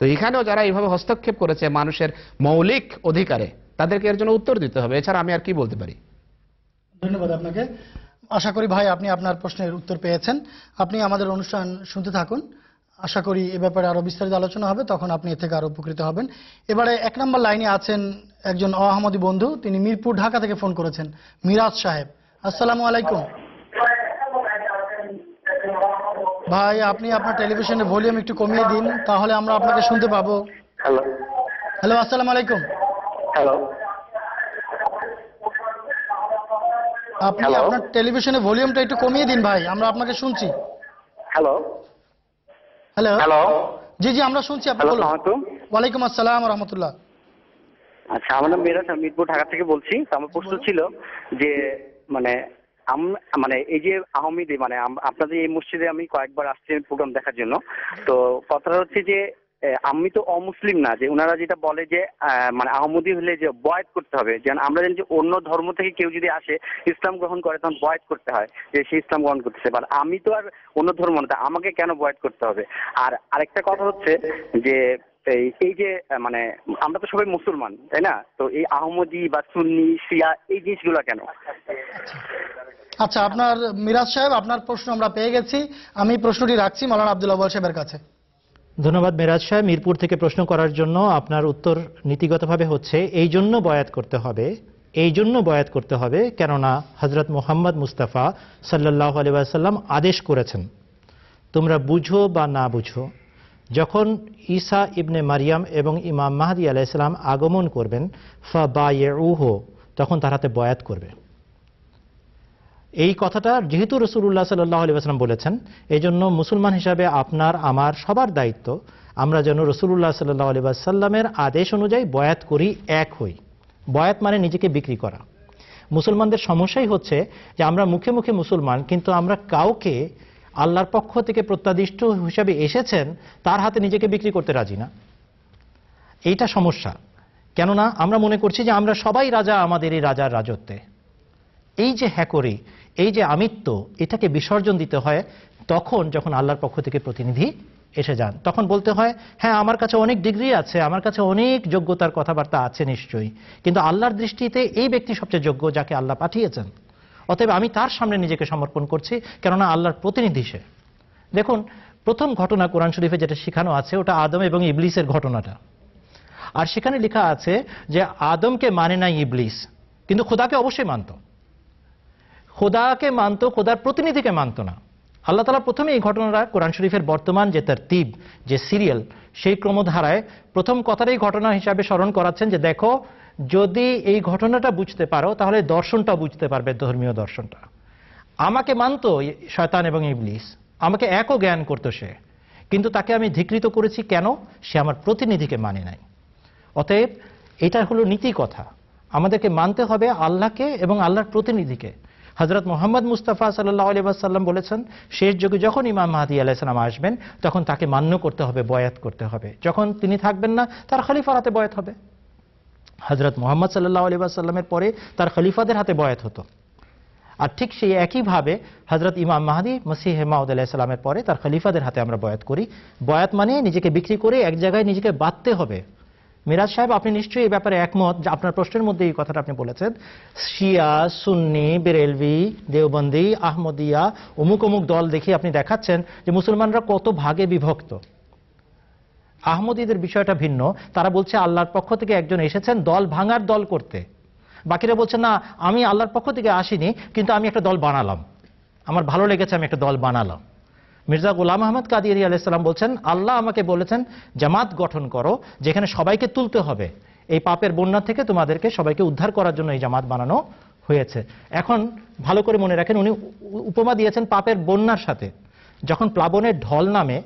তো এখানেও যারা এইভাবে হস্তক্ষেপ করেছে মানুষের মৌলিক অধিকারে তাদেরকে এর জন্য উত্তর দিতে হবে এছাড়া আমি আর কি বলতে পারি ধন্যবাদ আপনাকে আশা করি ভাই আপনি আপনার প্রশ্নের উত্তর পেয়েছেন আপনি আমাদের অনুষ্ঠান শুনতে থাকুন আশা করি এ ব্যাপারে আরও বিস্তারিত আলোচনা হবে তখন আপনি এ থেকে আরও উপকৃত হবেন এবারে এক নম্বর লাইনে আছেন একজন আহমদী বন্ধু তিনি মিরপুর ঢাকা থেকে ফোন করেছেন মিরাজ সাহেব আসসালামু আলাইকুম ভাই আপনি আপনার টেলিভিশনের ভলিউম একটু কমিয়ে দিন তাহলে আমরা আপনাকে শুনতে পাবো হ্যালো হ্যালো আসসালামু আলাইকুম হ্যালো আপনি আপনার টেলিভিশনের ভলিউমটা একটু কমিয়ে দিন ভাই আমরা আপনাকে শুনছি হ্যালো হ্যালো হ্যালো জি জি আমরা শুনছি আপনি বলুন ওয়ালাইকুম আসসালাম রহমতুল্লাহ আচ্ছা আমার নাম মিরাজ আমি মিরপুর ঢাকা থেকে বলছি আমার প্রশ্ন ছিল যে মানে মানে এই যে আহমেদে মানে আপনাদের এই মসজিদে আমি কয়েকবার আসছি প্রোগ্রাম দেখার জন্য তো কথাটা হচ্ছে যে আমি তো অমুসলিম না যে ওনারা যেটা বলে যে মানে আহমদি হলে যে বয়াত করতে হবে যেন আমরা জানি যে অন্য ধর্ম থেকে কেউ যদি আসে ইসলাম গ্রহণ করে তখন বয়াত করতে হয় যে সে ইসলাম গ্রহণ করতেছে বা আমি তো আর অন্য ধর্ম না আমাকে কেন বয়াত করতে হবে আর আরেকটা কথা হচ্ছে যে এই এই যে মানে আমরা তো সবাই মুসলমান তাই না তো এই আহমদি বা সুন্নি শিয়া এই জিনিসগুলো কেন আচ্ছা আপনার মিরাজ সাহেব আপনার প্রশ্ন আমরা পেয়ে গেছি আমি প্রশ্নটি রাখছি মালান আব্দুল্লাহ আবুল সাহেবের কাছে ধন্যবাদ মেরাজ সাহেব মিরপুর থেকে প্রশ্ন করার জন্য আপনার উত্তর নীতিগতভাবে হচ্ছে এই জন্য বয়াত করতে হবে এই জন্য বয়াত করতে হবে কেননা হজরত মোহাম্মদ মুস্তাফা সাল্লাহ আলি আদেশ করেছেন তোমরা বুঝো বা না বুঝো যখন ঈসা ইবনে মারিয়াম এবং ইমাম মাহাদি ইসলাম আগমন করবেন ফা বা তখন তার হাতে বয়াত করবে এই কথাটা যেহেতু রসুল্লাহ সাল্লাহ আলি আসলাম বলেছেন এই জন্য মুসলমান হিসাবে আপনার আমার সবার দায়িত্ব আমরা যেন রসুল্লাহ সাল্লাহ আলি সাল্লামের আদেশ অনুযায়ী বয়াত করি এক হই বয়াত মানে নিজেকে বিক্রি করা মুসলমানদের সমস্যাই হচ্ছে যে আমরা মুখে মুখে মুসলমান কিন্তু আমরা কাউকে আল্লাহর পক্ষ থেকে প্রত্যাদিষ্ট হিসাবে এসেছেন তার হাতে নিজেকে বিক্রি করতে রাজি না এইটা সমস্যা কেননা আমরা মনে করছি যে আমরা সবাই রাজা আমাদের এই রাজার রাজত্বে এই যে হ্যাকরি এই যে আমিত্ব এটাকে বিসর্জন দিতে হয় তখন যখন আল্লাহর পক্ষ থেকে প্রতিনিধি এসে যান তখন বলতে হয় হ্যাঁ আমার কাছে অনেক ডিগ্রি আছে আমার কাছে অনেক যোগ্যতার কথাবার্তা আছে নিশ্চয়ই কিন্তু আল্লাহর দৃষ্টিতে এই ব্যক্তি সবচেয়ে যোগ্য যাকে আল্লাহ পাঠিয়েছেন অতএব আমি তার সামনে নিজেকে সমর্পণ করছি কেননা আল্লাহর প্রতিনিধি সে দেখুন প্রথম ঘটনা কোরআন শরীফে যেটা শেখানো আছে ওটা আদম এবং ইবলিসের ঘটনাটা আর সেখানে লেখা আছে যে আদমকে মানে নাই ইবলিস কিন্তু খোদাকে অবশ্যই মানত খোদাকে মানত খোদার প্রতিনিধিকে মানত না আল্লাহ তালা প্রথমে এই ঘটনাটা কোরআন শরীফের বর্তমান যে তার তীব যে সিরিয়াল সেই ক্রমধারায় প্রথম কথাটাই ঘটনা হিসাবে স্মরণ করাচ্ছেন যে দেখো যদি এই ঘটনাটা বুঝতে পারো তাহলে দর্শনটা বুঝতে পারবে ধর্মীয় দর্শনটা আমাকে মানত শয়তান এবং ইবলিস আমাকে একও জ্ঞান করতো সে কিন্তু তাকে আমি ধিকৃত করেছি কেন সে আমার প্রতিনিধিকে মানে নাই অতএব এটা হলো নীতি কথা আমাদেরকে মানতে হবে আল্লাহকে এবং আল্লাহর প্রতিনিধিকে হজরত মোহাম্মদ মুস্তাফা সাল্লাহ আলী আসাল্লাম বলেছেন শেষ যুগে যখন ইমাম মাহাদি আলাইসালাম আসবেন তখন তাকে মান্য করতে হবে বয়াত করতে হবে যখন তিনি থাকবেন না তার খালি ফালাতে বয়াত হবে হজরত মোহাম্মদ সাল্লাহ আলিবাসাল্লামের পরে তার খলিফাদের হাতে বয়াত হতো আর ঠিক সেই একইভাবে হজরত ইমাম মাহাদি মসিহ মাউদ আলাহিসাল্লামের পরে তার খলিফাদের হাতে আমরা বয়াত করি বয়াত মানে নিজেকে বিক্রি করে এক জায়গায় নিজেকে বাঁধতে হবে মিরাজ সাহেব আপনি নিশ্চয়ই এই ব্যাপারে একমত যে আপনার প্রশ্নের মধ্যে এই কথাটা আপনি বলেছেন শিয়া সুন্নি বেরেলভি দেওবন্দি আহমদিয়া অমুক অমুক দল দেখে আপনি দেখাচ্ছেন যে মুসলমানরা কত ভাগে বিভক্ত আহমদীদের বিষয়টা ভিন্ন তারা বলছে আল্লাহর পক্ষ থেকে একজন এসেছেন দল ভাঙার দল করতে বাকিরা বলছে না আমি আল্লাহর পক্ষ থেকে আসিনি কিন্তু আমি একটা দল বানালাম আমার ভালো লেগেছে আমি একটা দল বানালাম মির্জা গোলাম আহমদ কাদির আলাইসাল্লাম বলছেন আল্লাহ আমাকে বলেছেন জামাত গঠন করো যেখানে সবাইকে তুলতে হবে এই পাপের বন্যা থেকে তোমাদেরকে সবাইকে উদ্ধার করার জন্য এই জামাত বানানো হয়েছে এখন ভালো করে মনে রাখেন উনি উপমা দিয়েছেন পাপের বন্যার সাথে যখন প্লাবনের ঢল নামে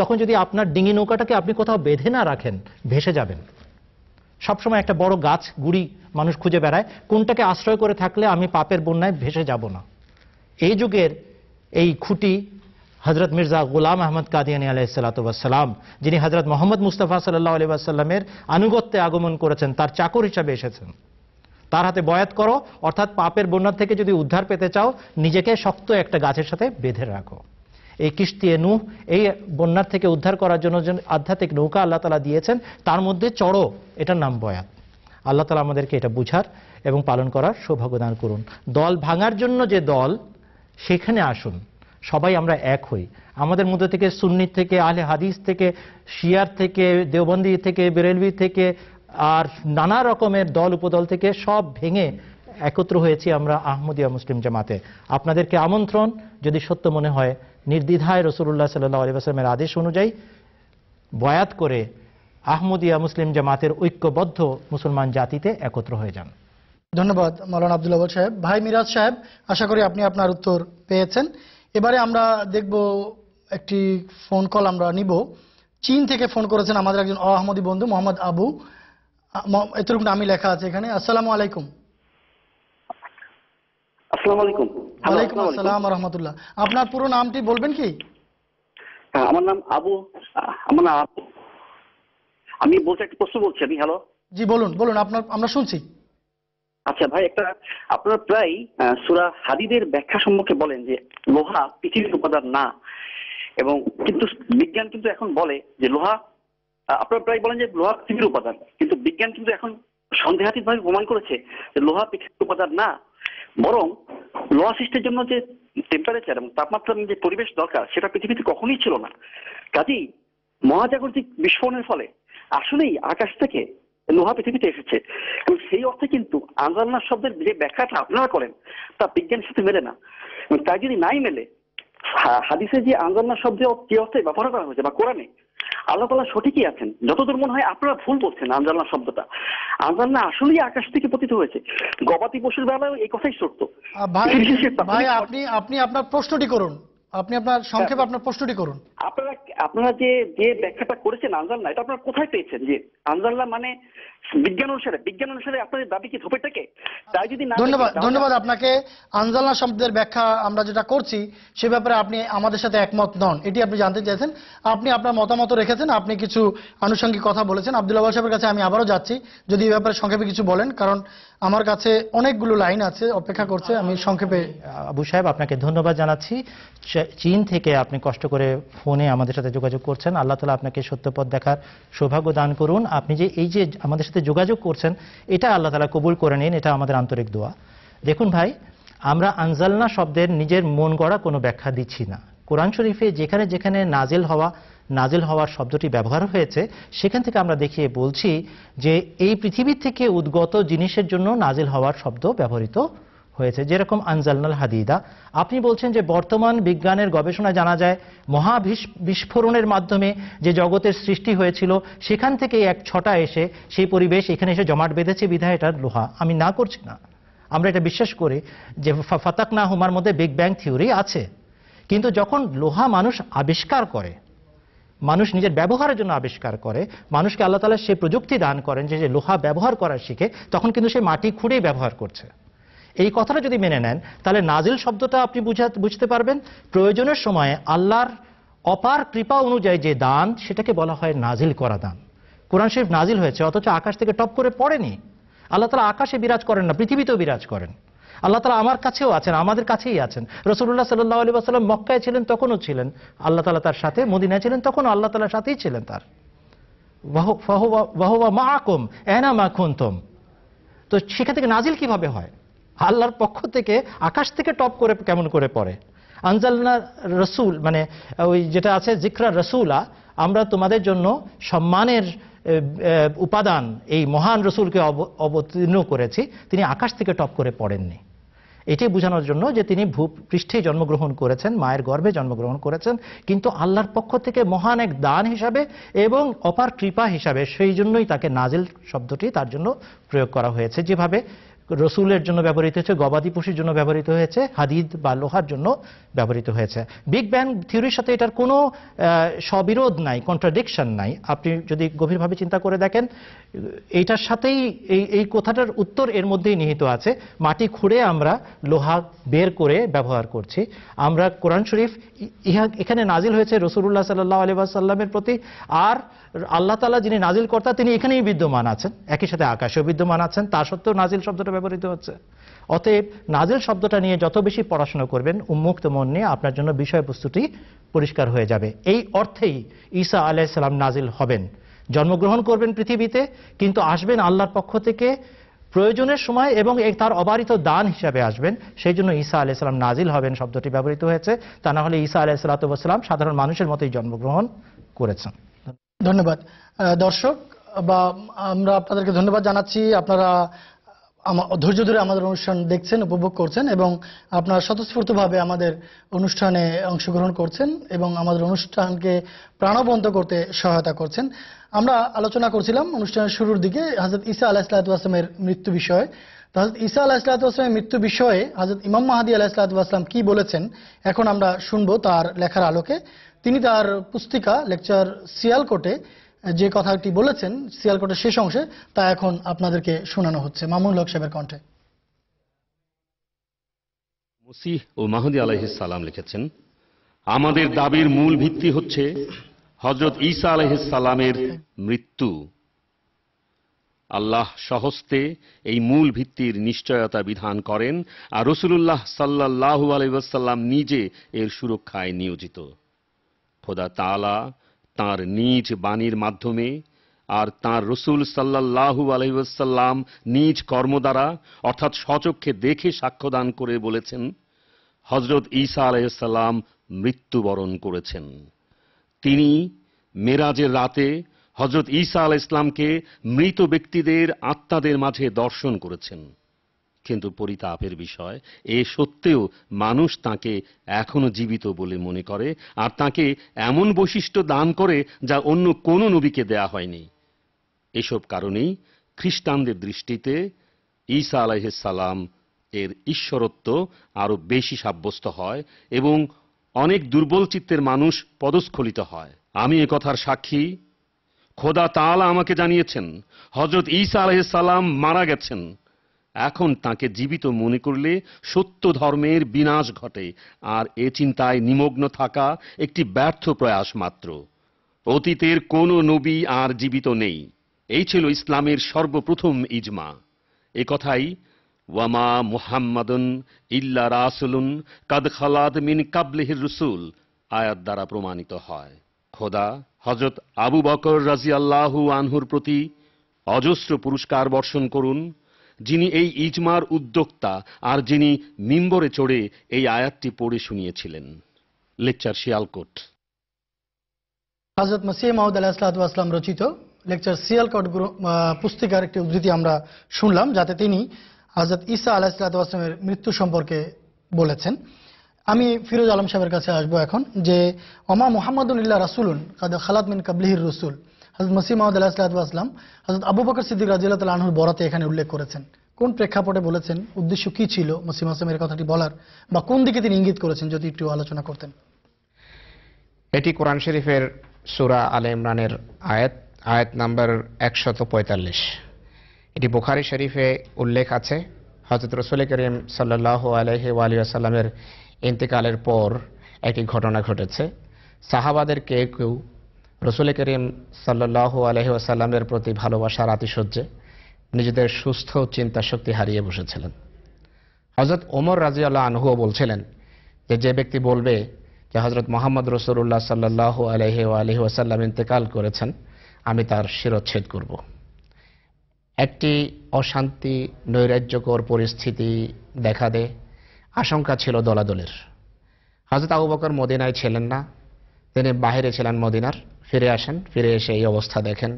তখন যদি আপনার ডিঙি নৌকাটাকে আপনি কোথাও বেঁধে না রাখেন ভেসে যাবেন সবসময় একটা বড় গাছ গুড়ি মানুষ খুঁজে বেড়ায় কোনটাকে আশ্রয় করে থাকলে আমি পাপের বন্যায় ভেসে যাব না এই যুগের এই খুঁটি হজরত মির্জা গুলাম আহমদ কাদিয়ানি সালাতাম যিনি হজরত মোহাম্মদ মুস্তফা সাল্লাহ আলি আসাল্লামের আনুগত্যে আগমন করেছেন তার চাকর হিসাবে এসেছেন তার হাতে বয়াত করো অর্থাৎ পাপের বন্যার থেকে যদি উদ্ধার পেতে চাও নিজেকে শক্ত একটা গাছের সাথে বেঁধে রাখো এই কিস্তিয়ে এনু এই বন্যার থেকে উদ্ধার করার জন্য যে আধ্যাত্মিক নৌকা আল্লাহ তালা দিয়েছেন তার মধ্যে চড়ো এটার নাম বয়াত আল্লাহ তালা আমাদেরকে এটা বুঝার এবং পালন করার সৌভাগ্য দান করুন দল ভাঙার জন্য যে দল সেখানে আসুন সবাই আমরা এক হই আমাদের মধ্যে থেকে সুন্নির থেকে আহলে হাদিস থেকে শিয়ার থেকে দেওবন্দি থেকে বেরেলভি থেকে আর নানা রকমের দল উপদল থেকে সব ভেঙে একত্র হয়েছি আমরা আহমদিয়া মুসলিম জামাতে আপনাদেরকে আমন্ত্রণ যদি সত্য মনে হয় নির্দ্বিধায় রসুল্লাহ সাল্লাহ আলিবাসলামের আদেশ অনুযায়ী বয়াত করে আহমদিয়া মুসলিম জামাতের ঐক্যবদ্ধ মুসলমান জাতিতে একত্র হয়ে যান ধন্যবাদ মৌলানা আবদুল্লাহ সাহেব ভাই মিরাজ সাহেব আশা করি আপনি আপনার উত্তর পেয়েছেন এবারে আমরা দেখব একটি ফোন কল আমরা নিব চীন থেকে ফোন করেছেন আমাদের একজন আহমদী বন্ধু মোহাম্মদ আবু এতটুকু আমি লেখা আছে এখানে আসসালামু আলাইকুম আসসালামু আলাইকুম ওয়ালাইকুম আসসালাম রাহমাতুল্লাহ আপনার পুরো নামটি বলবেন কি আমার নাম আবু আমার নাম আবু আমি বলতে একটা প্রশ্ন বলছি আমি হ্যালো জি বলুন বলুন আপনার আমরা শুনছি আচ্ছা ভাই একটা আপনার প্রায় সুরা হাদিদের ব্যাখ্যা সম্পর্কে বলেন যে লোহা পৃথিবীর উপাদান না এবং কিন্তু বিজ্ঞান কিন্তু এখন বলে যে লোহা আপনার প্রায় বলেন যে লোহা পৃথিবীর উপাদান কিন্তু বিজ্ঞান কিন্তু এখন সন্দেহাতীত ভাবে প্রমাণ করেছে যে লোহা পৃথিবীর উপাদান না বরং ল সৃষ্টির জন্য যে টেম্পারেচার এবং তাপমাত্রার যে পরিবেশ দরকার সেটা পৃথিবীতে কখনোই ছিল না কাজেই মহাজাগতিক বিস্ফোরণের ফলে আসলেই আকাশ থেকে লোহা পৃথিবীতে এসেছে এবং সেই অর্থে কিন্তু আন্দোলনার শব্দের যে ব্যাখ্যাটা আপনারা করেন তা বিজ্ঞানের সাথে মেলে না তাই যদি নাই মেলে হাদিসে যে আন্দোলনার শব্দ কি অর্থে ব্যবহার করা হয়েছে বা কোরআনে আল্লাহ তালা সঠিকই আছেন যতদূর মনে হয় আপনারা ভুল বলছেন আনজালনা শব্দটা আনজালনা আসলেই আকাশ থেকে পতিত হয়েছে গবাদি পশুর বেলায় এই কথাই সত্য ভাই আপনি আপনি আপনার প্রশ্নটি করুন আপনি আপনার সংক্ষেপে আপনার প্রশ্নটি করুন আপনারা আপনারা যে যে ব্যাখ্যাটা করেছেন আনজাল্লা এটা আপনারা কোথায় পেয়েছেন যে আনজাল্লাহ মানে বিজ্ঞান অনুসারে বিজ্ঞান অনুসারে আপনাদের দাবি কি ধোপের থেকে তাই যদি ধন্যবাদ ধন্যবাদ আপনাকে আনজাল্লাহ শব্দের ব্যাখ্যা আমরা যেটা করছি সে ব্যাপারে আপনি আমাদের সাথে একমত নন এটি আপনি জানতে চাইছেন আপনি আপনার মতামত রেখেছেন আপনি কিছু আনুষঙ্গিক কথা বলেছেন আব্দুল্লাহ সাহেবের কাছে আমি আবারও যাচ্ছি যদি এ ব্যাপারে সংক্ষেপে কিছু বলেন কারণ আমার কাছে অনেকগুলো লাইন আছে অপেক্ষা করছে আমি সংক্ষেপে আবু সাহেব আপনাকে ধন্যবাদ জানাচ্ছি চীন থেকে আপনি কষ্ট করে ফোনে আমাদের সাথে যোগাযোগ করছেন আল্লাহ তালা আপনাকে সত্যপথ দেখার সৌভাগ্য দান করুন আপনি যে এই যে আমাদের সাথে যোগাযোগ করছেন এটা আল্লাহ তালা কবুল করে নিন এটা আমাদের আন্তরিক দোয়া দেখুন ভাই আমরা আনজালনা শব্দের নিজের মন গড়া কোনো ব্যাখ্যা দিচ্ছি না কোরআন শরীফে যেখানে যেখানে নাজেল হওয়া নাজেল হওয়ার শব্দটি ব্যবহার হয়েছে সেখান থেকে আমরা দেখিয়ে বলছি যে এই পৃথিবী থেকে উদ্গত জিনিসের জন্য নাজেল হওয়ার শব্দ ব্যবহৃত হয়েছে যেরকম আনজালনাল হাদিদা আপনি বলছেন যে বর্তমান বিজ্ঞানের গবেষণা জানা যায় মহা বিস্ফোরণের মাধ্যমে যে জগতের সৃষ্টি হয়েছিল সেখান থেকে এক ছটা এসে সেই পরিবেশ এখানে এসে জমাট বেঁধেছে বিধায় এটার লোহা আমি না করছি না আমরা এটা বিশ্বাস করি যে ফাতাক না হুমার মধ্যে বিগ ব্যাং থিওরি আছে কিন্তু যখন লোহা মানুষ আবিষ্কার করে মানুষ নিজের ব্যবহারের জন্য আবিষ্কার করে মানুষকে আল্লাহ তালা সে প্রযুক্তি দান করেন যে যে লোহা ব্যবহার করা শিখে তখন কিন্তু সে মাটি খুঁড়েই ব্যবহার করছে এই কথাটা যদি মেনে নেন তাহলে নাজিল শব্দটা আপনি বুঝা বুঝতে পারবেন প্রয়োজনের সময়ে আল্লাহর অপার কৃপা অনুযায়ী যে দান সেটাকে বলা হয় নাজিল করা দান কোরআন শরীফ নাজিল হয়েছে অথচ আকাশ থেকে টপ করে পড়েনি আল্লাহ তালা আকাশে বিরাজ করেন না পৃথিবীতেও বিরাজ করেন আল্লাহ তালা আমার কাছেও আছেন আমাদের কাছেই আছেন রসুল্লাহ সাল্লাহ আলী আসাল্লাম মক্কায় ছিলেন তখনও ছিলেন আল্লাহ তালা তার সাথে মদিনায় ছিলেন তখনও আল্লাহ তালার সাথেই ছিলেন তার বাহবা মা আকম এনা মা খুন্তম তো সেখান থেকে নাজিল কিভাবে হয় আল্লাহর পক্ষ থেকে আকাশ থেকে টপ করে কেমন করে পড়ে আনজালনা রসুল মানে ওই যেটা আছে জিক্রা রসুলা আমরা তোমাদের জন্য সম্মানের উপাদান এই মহান রসুলকে অবতীর্ণ করেছি তিনি আকাশ থেকে টপ করে পড়েননি এটি বোঝানোর জন্য যে তিনি ভূপৃষ্ঠে জন্মগ্রহণ করেছেন মায়ের গর্ভে জন্মগ্রহণ করেছেন কিন্তু আল্লাহর পক্ষ থেকে মহান এক দান হিসাবে এবং অপার কৃপা হিসাবে সেই জন্যই তাকে নাজিল শব্দটি তার জন্য প্রয়োগ করা হয়েছে যেভাবে রসুলের জন্য ব্যবহৃত হয়েছে গবাদি পশুর জন্য ব্যবহৃত হয়েছে হাদিদ বা লোহার জন্য ব্যবহৃত হয়েছে বিগ ব্যাং থিওরির সাথে এটার কোনো সবিরোধ নাই কন্ট্রাডিকশন নাই আপনি যদি গভীরভাবে চিন্তা করে দেখেন এইটার সাথেই এই এই কথাটার উত্তর এর মধ্যেই নিহিত আছে মাটি খুঁড়ে আমরা লোহা বের করে ব্যবহার করছি আমরা কোরআন শরীফ ইহা এখানে নাজিল হয়েছে রসুল্লাহ সাল্লাহ আলিবাসাল্লামের সাল্লামের প্রতি আর আল্লাহ তালা যিনি নাজিল কর্তা তিনি এখানেই বিদ্যমান আছেন একই সাথে আকাশেও বিদ্যমান আছেন তা সত্ত্বেও নাজিল শব্দটা ব্যবহৃত হচ্ছে অতএব নাজিল শব্দটা নিয়ে যত বেশি পড়াশোনা করবেন উন্মুক্ত মন নিয়ে আপনার জন্য বিষয়বস্তুটি পরিষ্কার হয়ে যাবে এই অর্থেই ঈসা আলাইসাল্লাম নাজিল হবেন জন্মগ্রহণ করবেন পৃথিবীতে কিন্তু আসবেন আল্লাহর পক্ষ থেকে প্রয়োজনের সময় এবং তার অবারিত দান হিসাবে আসবেন সেই জন্য ঈসা আলাইসালাম নাজিল হবেন শব্দটি ব্যবহৃত হয়েছে তা না হলে ঈসা আলাইসালাতাম সাধারণ মানুষের মতোই জন্মগ্রহণ করেছেন ধন্যবাদ দর্শক বা আমরা আপনাদেরকে ধন্যবাদ জানাচ্ছি আপনারা ধৈর্য ধরে আমাদের অনুষ্ঠান দেখছেন উপভোগ করছেন এবং আপনারা স্বতঃস্ফূর্তভাবে আমাদের অনুষ্ঠানে অংশগ্রহণ করছেন এবং আমাদের অনুষ্ঠানকে প্রাণবন্ত করতে সহায়তা করছেন আমরা আলোচনা করছিলাম অনুষ্ঠানের শুরুর দিকে হাজরত ইসা আসলামের মৃত্যু বিষয়ে হাজরত ইসা আসলামের মৃত্যু বিষয়ে হাজরত ইমাম মাহাদি আলাহ আসলাম কি বলেছেন এখন আমরা শুনবো তার লেখার আলোকে তিনি তার পুস্তিকা লেকচার সিয়ালকোটে যে কথাটি বলেছেন সিয়ালকোটের শেষ অংশে তা এখন আপনাদেরকে শোনানো হচ্ছে মামুন লোক সাহেবের কণ্ঠে মসিহ ও মাহদি সালাম লিখেছেন আমাদের দাবির মূল ভিত্তি হচ্ছে হজরত ঈসা সালামের মৃত্যু আল্লাহ সহস্তে এই মূল ভিত্তির নিশ্চয়তা বিধান করেন আর রসুল্লাহ সাল্লাহ আলহ্লাম নিজে এর সুরক্ষায় নিয়োজিত খোদা তালা তার নিজ বাণীর মাধ্যমে আর তাঁর রসুল সাল্লাহু আলহিউসাল্লাম নিজ কর্ম দ্বারা অর্থাৎ সচক্ষে দেখে সাক্ষ্যদান করে বলেছেন হজরত ঈসা আলাইসাল্লাম মৃত্যুবরণ করেছেন তিনি মেরাজের রাতে হজরত ঈসা আল ইসলামকে মৃত ব্যক্তিদের আত্মাদের মাঝে দর্শন করেছেন কিন্তু পরিতাপের বিষয় এ সত্ত্বেও মানুষ তাকে এখনো জীবিত বলে মনে করে আর তাকে এমন বৈশিষ্ট্য দান করে যা অন্য কোনো নবীকে দেয়া হয়নি এসব কারণেই খ্রিস্টানদের দৃষ্টিতে ঈসা আলাইসাল্লাম এর ঈশ্বরত্ব আরও বেশি সাব্যস্ত হয় এবং অনেক দুর্বল চিত্তের মানুষ পদস্খলিত হয় আমি এ কথার সাক্ষী খোদা তালা আমাকে জানিয়েছেন হজরত ঈসা আলাইসাল্লাম মারা গেছেন এখন তাকে জীবিত মনে করলে সত্য ধর্মের বিনাশ ঘটে আর এ চিন্তায় নিমগ্ন থাকা একটি ব্যর্থ প্রয়াস মাত্র অতীতের কোনো নবী আর জীবিত নেই এই ছিল ইসলামের সর্বপ্রথম ইজমা এ কথাই ওয়ামা মুহাম্মাদুন ইল্লা রাসুলুন কাদ খালাদ মিন কাবলিহির রসুল আয়াত দ্বারা প্রমাণিত হয় খোদা হজরত আবু বকর রাজি আল্লাহু আনহুর প্রতি অজস্র পুরস্কার বর্ষণ করুন যিনি এই ইজমার উদ্যোক্তা আর যিনি মিম্বরে চড়ে এই আয়াতটি পড়ে শুনিয়েছিলেন লেকচার শিয়ালকোট হাজরত মসিহ মাহমুদ আসলাম রচিত লেকচার সিয়ালকট পুস্তিকার একটি উদ্ধৃতি আমরা শুনলাম যাতে তিনি হাজরত ইসা আসলামের মৃত্যু সম্পর্কে বলেছেন আমি ফিরোজ আলম সাহেবের কাছে আসবো এখন যে অমা মোহাম্মদুল্লাহ রাসুলুন কাদা খালাদ মিন কাবলিহির রসুল হজরত মসিম মাহমুদ আল্লাহ আসলাম হজরত আবু বকর সিদ্দিক রাজিয়াল তাল আনহুর বরাতে এখানে উল্লেখ করেছেন কোন প্রেক্ষাপটে বলেছেন উদ্দেশ্য কি ছিল মসিম আসলামের কথাটি বলার বা কোন দিকে তিনি ইঙ্গিত করেছেন যদি একটু আলোচনা করতেন এটি কোরআন শরীফের সুরা আলে ইমরানের আয়াত আয়াত নাম্বার একশত পঁয়তাল্লিশ এটি বুখারি শরীফে উল্লেখ আছে হজরত রসুল করিম সাল্লাহ আলহি আলিয়াসাল্লামের ইন্তেকালের পর একটি ঘটনা ঘটেছে সাহাবাদের কেউ রসুল করিম সাল্লাহ আলহি আসাল্লামের প্রতি ভালোবাসার আতিশয্যে নিজেদের সুস্থ চিন্তা শক্তি হারিয়ে বসেছিলেন হজরত ওমর রাজি আল্লাহ আনহুও বলছিলেন যে যে ব্যক্তি বলবে যে হজরত মোহাম্মদ রসুল্লাহ সাল্লাহ আলহি আলহি আসাল্লাম ইন্তেকাল করেছেন আমি তার শিরচ্ছেদ করব একটি অশান্তি নৈরাজ্যকর পরিস্থিতি দেখা দে আশঙ্কা ছিল দলাদলের হজরত আবু বকর মদিনায় ছিলেন না তিনি বাহিরে ছিলেন মদিনার ফিরে আসেন ফিরে এসে এই অবস্থা দেখেন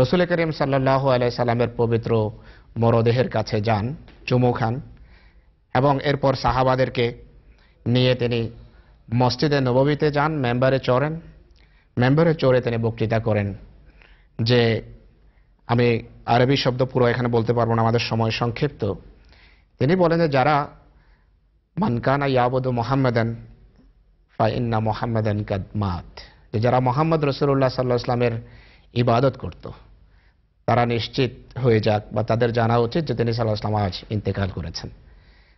রসুল করিম সাল্লাহ আলাই সাল্লামের পবিত্র মরদেহের কাছে যান চুমু খান এবং এরপর সাহাবাদেরকে নিয়ে তিনি মসজিদে নবমীতে যান মেম্বারে চড়েন মেম্বারে চড়ে তিনি বক্তৃতা করেন যে আমি আরবি শব্দ পুরো এখানে বলতে পারবো না আমাদের সময় সংক্ষিপ্ত তিনি বলেন যে যারা মানকানা ইয়াবদু মোহাম্মদান ফাইন্না মোহাম্মদান কাদ মাত যারা মোহাম্মদ রসুল্লাহ সাল্লাহ আসলামের ইবাদত করত তারা নিশ্চিত হয়ে যাক বা তাদের জানা উচিত যে তিনি সাল্লাহ আসলাম আজ ইন্তেকাল করেছেন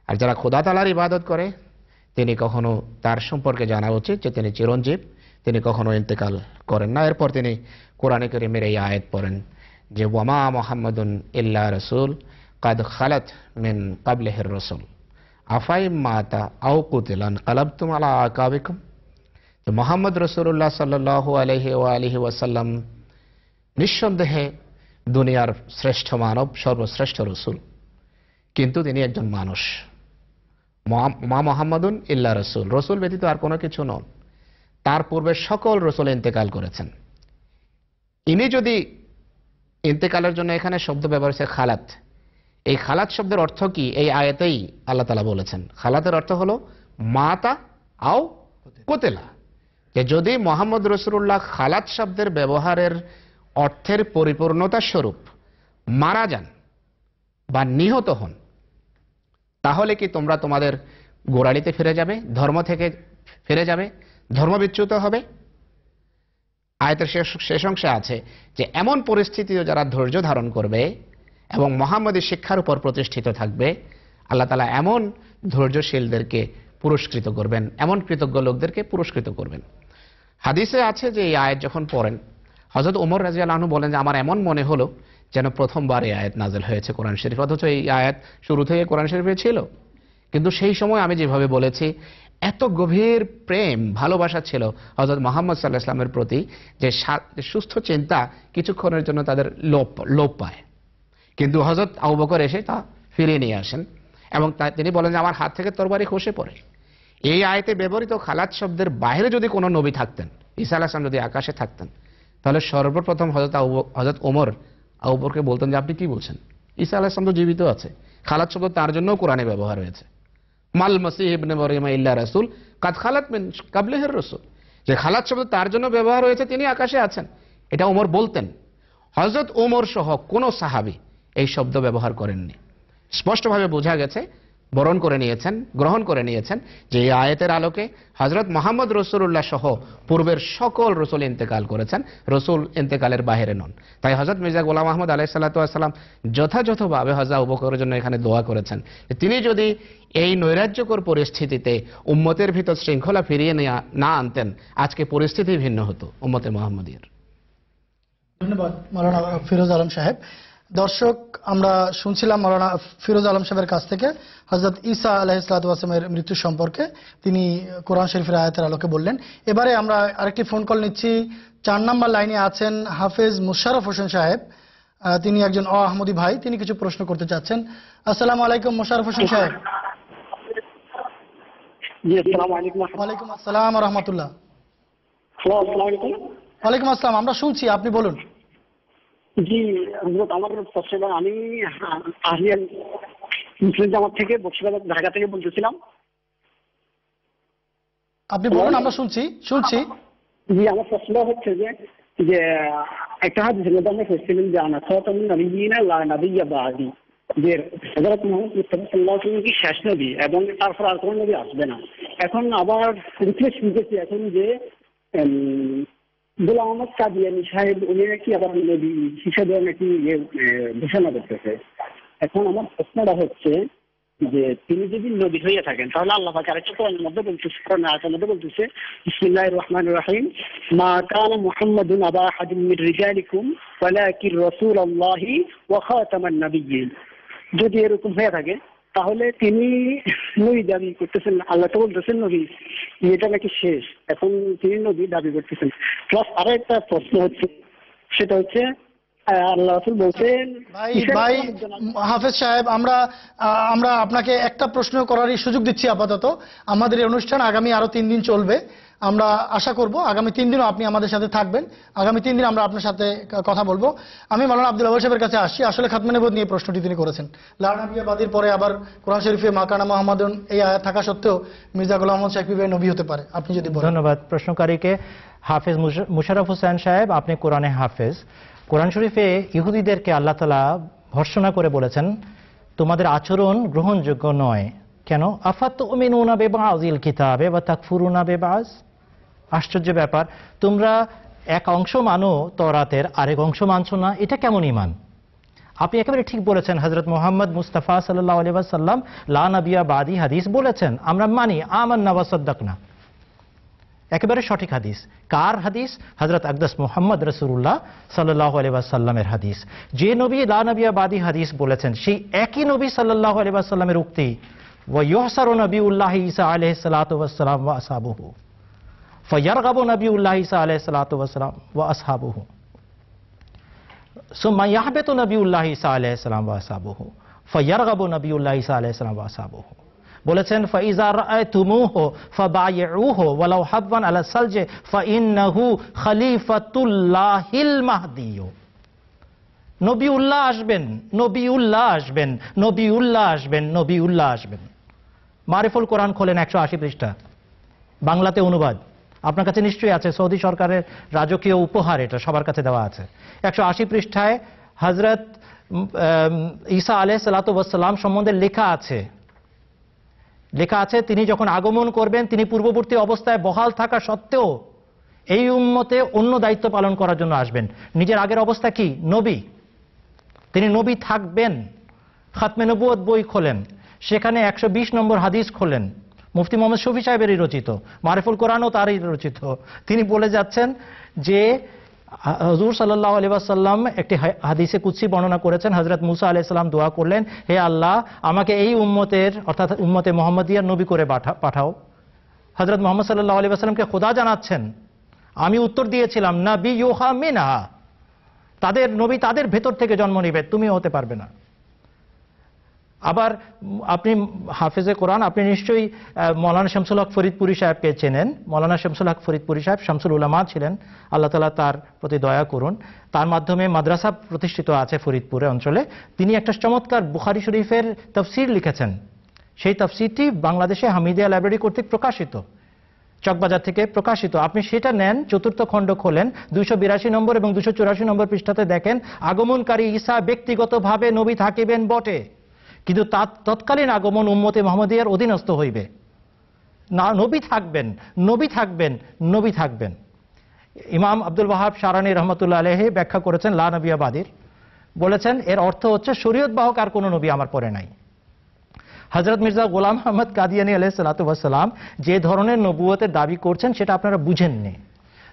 আর যারা খোদা তালার ইবাদত করে তিনি কখনো তার সম্পর্কে জানা উচিত যে তিনি চিরঞ্জীব তিনি কখনো ইন্তেকাল করেন না এরপর তিনি কোরআনে করিমের এই আয়াত পড়েন যে ওয়ামা মোহাম্মদুন ইল্লা রসুল কাদ খালাত মিন কাবলেহের রসুল আফাই মাতা আউ কুতিলান কালাবতুম আলা আকাবিকুম তো মোহাম্মদ রসুল্লাহ সাল্লু আলহি ও আলহি ওয়াসাল্লাম নিঃসন্দেহে দুনিয়ার শ্রেষ্ঠ মানব সর্বশ্রেষ্ঠ রসুল কিন্তু তিনি একজন মানুষ মা মোহাম্মদুন ইল্লা রসুল রসুল ব্যতীত আর কোনো কিছু নন তার পূর্বে সকল রসুল ইন্তেকাল করেছেন ইনি যদি ইন্তেকালের জন্য এখানে শব্দ ব্যবহার হচ্ছে খালাত এই খালাত শব্দের অর্থ কি এই আয়াতেই আল্লাহ তালা বলেছেন খালাতের অর্থ হলো মাতা আও কোতেলা যে যদি মোহাম্মদ রসুল্লাহ খালাদ শব্দের ব্যবহারের অর্থের পরিপূর্ণতা স্বরূপ মারা যান বা নিহত হন তাহলে কি তোমরা তোমাদের গোড়ালিতে ফিরে যাবে ধর্ম থেকে ফিরে যাবে ধর্মবিচ্যুত হবে আয়তের শেষ অংশে আছে যে এমন পরিস্থিতিও যারা ধৈর্য ধারণ করবে এবং মোহাম্মদের শিক্ষার উপর প্রতিষ্ঠিত থাকবে আল্লাহ তালা এমন ধৈর্যশীলদেরকে পুরস্কৃত করবেন এমন কৃতজ্ঞ লোকদেরকে পুরস্কৃত করবেন হাদিসে আছে যে এই আয়াত যখন পড়েন হজরত ওমর রাজি আলহানু বলেন যে আমার এমন মনে হলো যেন প্রথমবার এই আয়াত নাজেল হয়েছে কোরআন শরীফ অথচ এই আয়াত শুরু থেকে কোরআন শরীফে ছিল কিন্তু সেই সময় আমি যেভাবে বলেছি এত গভীর প্রেম ভালোবাসা ছিল হজরত মোহাম্মদ সাল্লাহ ইসলামের প্রতি যে সুস্থ চিন্তা কিছুক্ষণের জন্য তাদের লোপ লোপ পায় কিন্তু হজরত আউবকর এসে তা ফিরিয়ে নিয়ে আসেন এবং তিনি বলেন যে আমার হাত থেকে তরবারি খসে পড়ে এই আয়তে ব্যবহৃত খালাত শব্দের বাইরে যদি কোনো নবী থাকতেন ঈসা আলাহাম যদি আকাশে থাকতেন তাহলে সর্বপ্রথম হজরত হজরত ওমর আউবরকে বলতেন যে আপনি কি বলছেন ঈসা আলাহাম তো জীবিত আছে খালাত শব্দ তার জন্যও কোরআনে ব্যবহার হয়েছে মাল মাসিহ ইবনে মরিমা ইল্লা রাসুল কাত খালাত মিন কাবলেহের রসুল যে খালাত শব্দ তার জন্য ব্যবহার হয়েছে তিনি আকাশে আছেন এটা ওমর বলতেন হজরত ওমর সহ কোনো সাহাবি এই শব্দ ব্যবহার করেননি স্পষ্টভাবে বোঝা গেছে বরণ করে নিয়েছেন গ্রহণ করে নিয়েছেন যে এই আয়তের আলোকে হজরত মোহাম্মদ রসুল্লাহ সহ পূর্বের সকল রসুল ইন্তেকাল করেছেন রসুল ইন্তেকালের বাহিরে নন তাই হজরত মির্জা গোলাম আহমদ আলাইসাল্লাতাম যথাযথভাবে হজা উপকরের জন্য এখানে দোয়া করেছেন তিনি যদি এই নৈরাজ্যকর পরিস্থিতিতে উম্মতের ভিতর শৃঙ্খলা ফিরিয়ে না আনতেন আজকে পরিস্থিতি ভিন্ন হতো উম্মতে মোহাম্মদীর ধন্যবাদ মৌলানা ফিরোজ আলম সাহেব দর্শক আমরা শুনছিলাম মৌলানা ফিরোজ আলম সাহেবের কাছ থেকে হজরত ইসা আলাহ ইসলাতামের মৃত্যু সম্পর্কে তিনি কোরআন শরীফের আয়াতের আলোকে বললেন এবারে আমরা আরেকটি ফোন কল নিচ্ছি চার নম্বর লাইনে আছেন হাফেজ মুশারফ হোসেন সাহেব তিনি একজন অ আহমদী ভাই তিনি কিছু প্রশ্ন করতে চাচ্ছেন আসসালামু আলাইকুম মুশারফ হোসেন সাহেব ওয়ালাইকুম আসসালাম রহমতুল্লাহ ওয়ালাইকুম আসসালাম আমরা শুনছি আপনি বলুন জি আমার আমি মুসলিম জামাত থেকে ঢাকা থেকে বলতেছিলাম আপনি বলুন আমরা শুনছি শুনছি জি আমার প্রশ্ন হচ্ছে যে যে একটা হাদিস আমরা যে নবিয়িনা লা বাদি যে হযরত মুহাম্মদ মুস্তাফা সাল্লাল্লাহু আলাইহি শেষ নবী এবং তারপর আর কোনো নবী আসবে না এখন আবার রিপ্লেস শুনতেছি এখন যে গোলাম আহমদ কাদিয়ানি সাহেব উনি নাকি আবার নবী হিসেবে নাকি ঘোষণা করতেছে এখন আমার প্রশ্নটা হচ্ছে যে তিনি যদি নবী হইয়া থাকেন তাহলে আল্লাহ আরেকটা কোরআনের মধ্যে বলতেছে কোরআন আয়াতের মধ্যে বলতেছে বিসমিল্লাহ রহমান রাহিম মা কান মুহাম্মদ আবা রিজালিকুম ওয়া খাতামান যদি এরকম হয়ে থাকে তাহলে তিনি নবী দাবি করতেছেন আল্লাহ তো বলতেছেন নবী এটা নাকি শেষ এখন তিনি নবী দাবি করতেছেন প্লাস আরেকটা একটা প্রশ্ন হচ্ছে সেটা হচ্ছে আল্লাহ কাছে আসছি আসলে নিয়ে প্রশ্নটি তিনি করেছেন লালানাবিয়াবাদীর পরে আবার কোরআন শরীফে মাকানা মোহাম্মদন এই থাকা সত্ত্বেও মির্জা গোলাম মোহাম্মদ নবী হতে পারে আপনি যদি ধন্যবাদ প্রশ্নকারীকে হাফেজ মুশারফ হোসেন সাহেব আপনি কোরআনে হাফেজ কোরআন শরীফে ইহুদিদেরকে আল্লাহ তালা ভর্ষণা করে বলেছেন তোমাদের আচরণ গ্রহণযোগ্য নয় কেন আফাত ওমিনা বেবা আজিল কিতাবে বা তাকফুরুনা বেবাজ আশ্চর্য ব্যাপার তোমরা এক অংশ মানো তরাতের আরেক অংশ মানছো না এটা কেমন ইমান আপনি একেবারে ঠিক বলেছেন হজরত মোহাম্মদ মুস্তাফা সাল্লাহ আলিয়া সাল্লাম লা নবিয়া বাদি হাদিস বলেছেন আমরা মানি আমার নবাসদ্দাক না একেবারে সঠিক হাদিস কার হাদিস হজরত আকদাস মোহাম্মদ রসুল্লাহ সাল্লাহ আলিবাসাল্লামের হাদিস যে নবী লা নবিয়াবাদী হাদিস বলেছেন সেই একই নবী সাল্লাহ আলিবাসাল্লামের উক্তি ওয়সার নবী উল্লাহ ইসা আলহ সালাতাম ওয়া আসাবহু ফয়ারগাব নবী উল্লাহ ইসা আলহ সালাতাম ওয়া আসহাবহু সুম্মা ইয়াহবেত নবী উল্লাহ ইসা আলহ সালাম ওয়া আসাবহু ফয়ারগাব নবী উল্লাহ ইসা আলহ সালাম ওয়া আসাবহু বলেছেন ফাইজা রাআতুমুহ ফাবায়ুহ ওয়ালাউ হাববান আলা সালজে ফাইন্নাহু খলিফাতুল্লাহিল মাহদিয়্যু নবী উল্লাহ আসবেন নবী আসবেন নবী আসবেন নবী আসবেন মারিফুল কোরআন খোলেন একশো আশি পৃষ্ঠা বাংলাতে অনুবাদ আপনার কাছে নিশ্চয়ই আছে সৌদি সরকারের রাজকীয় উপহার এটা সবার কাছে দেওয়া আছে একশো আশি পৃষ্ঠায় হজরত ঈসা আলহ সালাতাম সম্বন্ধে লেখা আছে লেখা আছে তিনি যখন আগমন করবেন তিনি পূর্ববর্তী অবস্থায় বহাল থাকা সত্ত্বেও এই উন্মতে অন্য দায়িত্ব পালন করার জন্য আসবেন নিজের আগের অবস্থা কি নবী তিনি নবী থাকবেন খাতমে নবুয় বই খোলেন সেখানে একশো নম্বর হাদিস খোলেন মুফতি মোহাম্মদ শফি সাহেবেরই রচিত মারিফুল কোরআনও তারই রচিত তিনি বলে যাচ্ছেন যে হজুর সাল্লাহ আলী আসাল্লাম একটি হাদিসে কুৎসি বর্ণনা করেছেন হজরত মুসা আলি সাল্লাম দোয়া করলেন হে আল্লাহ আমাকে এই উম্মতের অর্থাৎ উম্মতে ইয়ার নবী করে পাঠাও হজরত মোহাম্মদ সাল্লাহ আলী আসাল্লামকে খোদা জানাচ্ছেন আমি উত্তর দিয়েছিলাম না বি ইউহা মিনা তাদের নবী তাদের ভেতর থেকে জন্ম নিবে তুমিও হতে পারবে না আবার আপনি হাফেজে কোরআন আপনি নিশ্চয়ই মৌলানা শামসুল হক ফরিদপুরি সাহেবকে চেনেন মৌলানা শামসুল হক ফরিদপুরি সাহেব শামসুল উলামা ছিলেন আল্লাহ তালা তার প্রতি দয়া করুন তার মাধ্যমে মাদ্রাসা প্রতিষ্ঠিত আছে ফরিদপুরে অঞ্চলে তিনি একটা চমৎকার বুখারি শরীফের তফসির লিখেছেন সেই তফসিরটি বাংলাদেশে হামিদিয়া লাইব্রেরি কর্তৃক প্রকাশিত চকবাজার থেকে প্রকাশিত আপনি সেটা নেন চতুর্থ খণ্ড খোলেন দুশো বিরাশি নম্বর এবং দুশো চুরাশি নম্বর পৃষ্ঠাতে দেখেন আগমনকারী ঈসা ব্যক্তিগতভাবে নবী থাকিবেন বটে কিন্তু তৎকালীন আগমন উম্মতে মোহাম্মদিয়ার অধীনস্থ হইবে না নবী থাকবেন নবী থাকবেন নবী থাকবেন ইমাম আব্দুল বাহাব সারানি রহমতুল্লাহ আলহে ব্যাখ্যা করেছেন লা নবিয়াবাদির বলেছেন এর অর্থ হচ্ছে শরীয়ত বাহক আর কোনো নবী আমার পরে নাই হজরত মির্জা গোলাম আহমদ কাদিয়ানি আলহ সালাতাম যে ধরনের নবুয়তের দাবি করছেন সেটা আপনারা বুঝেননি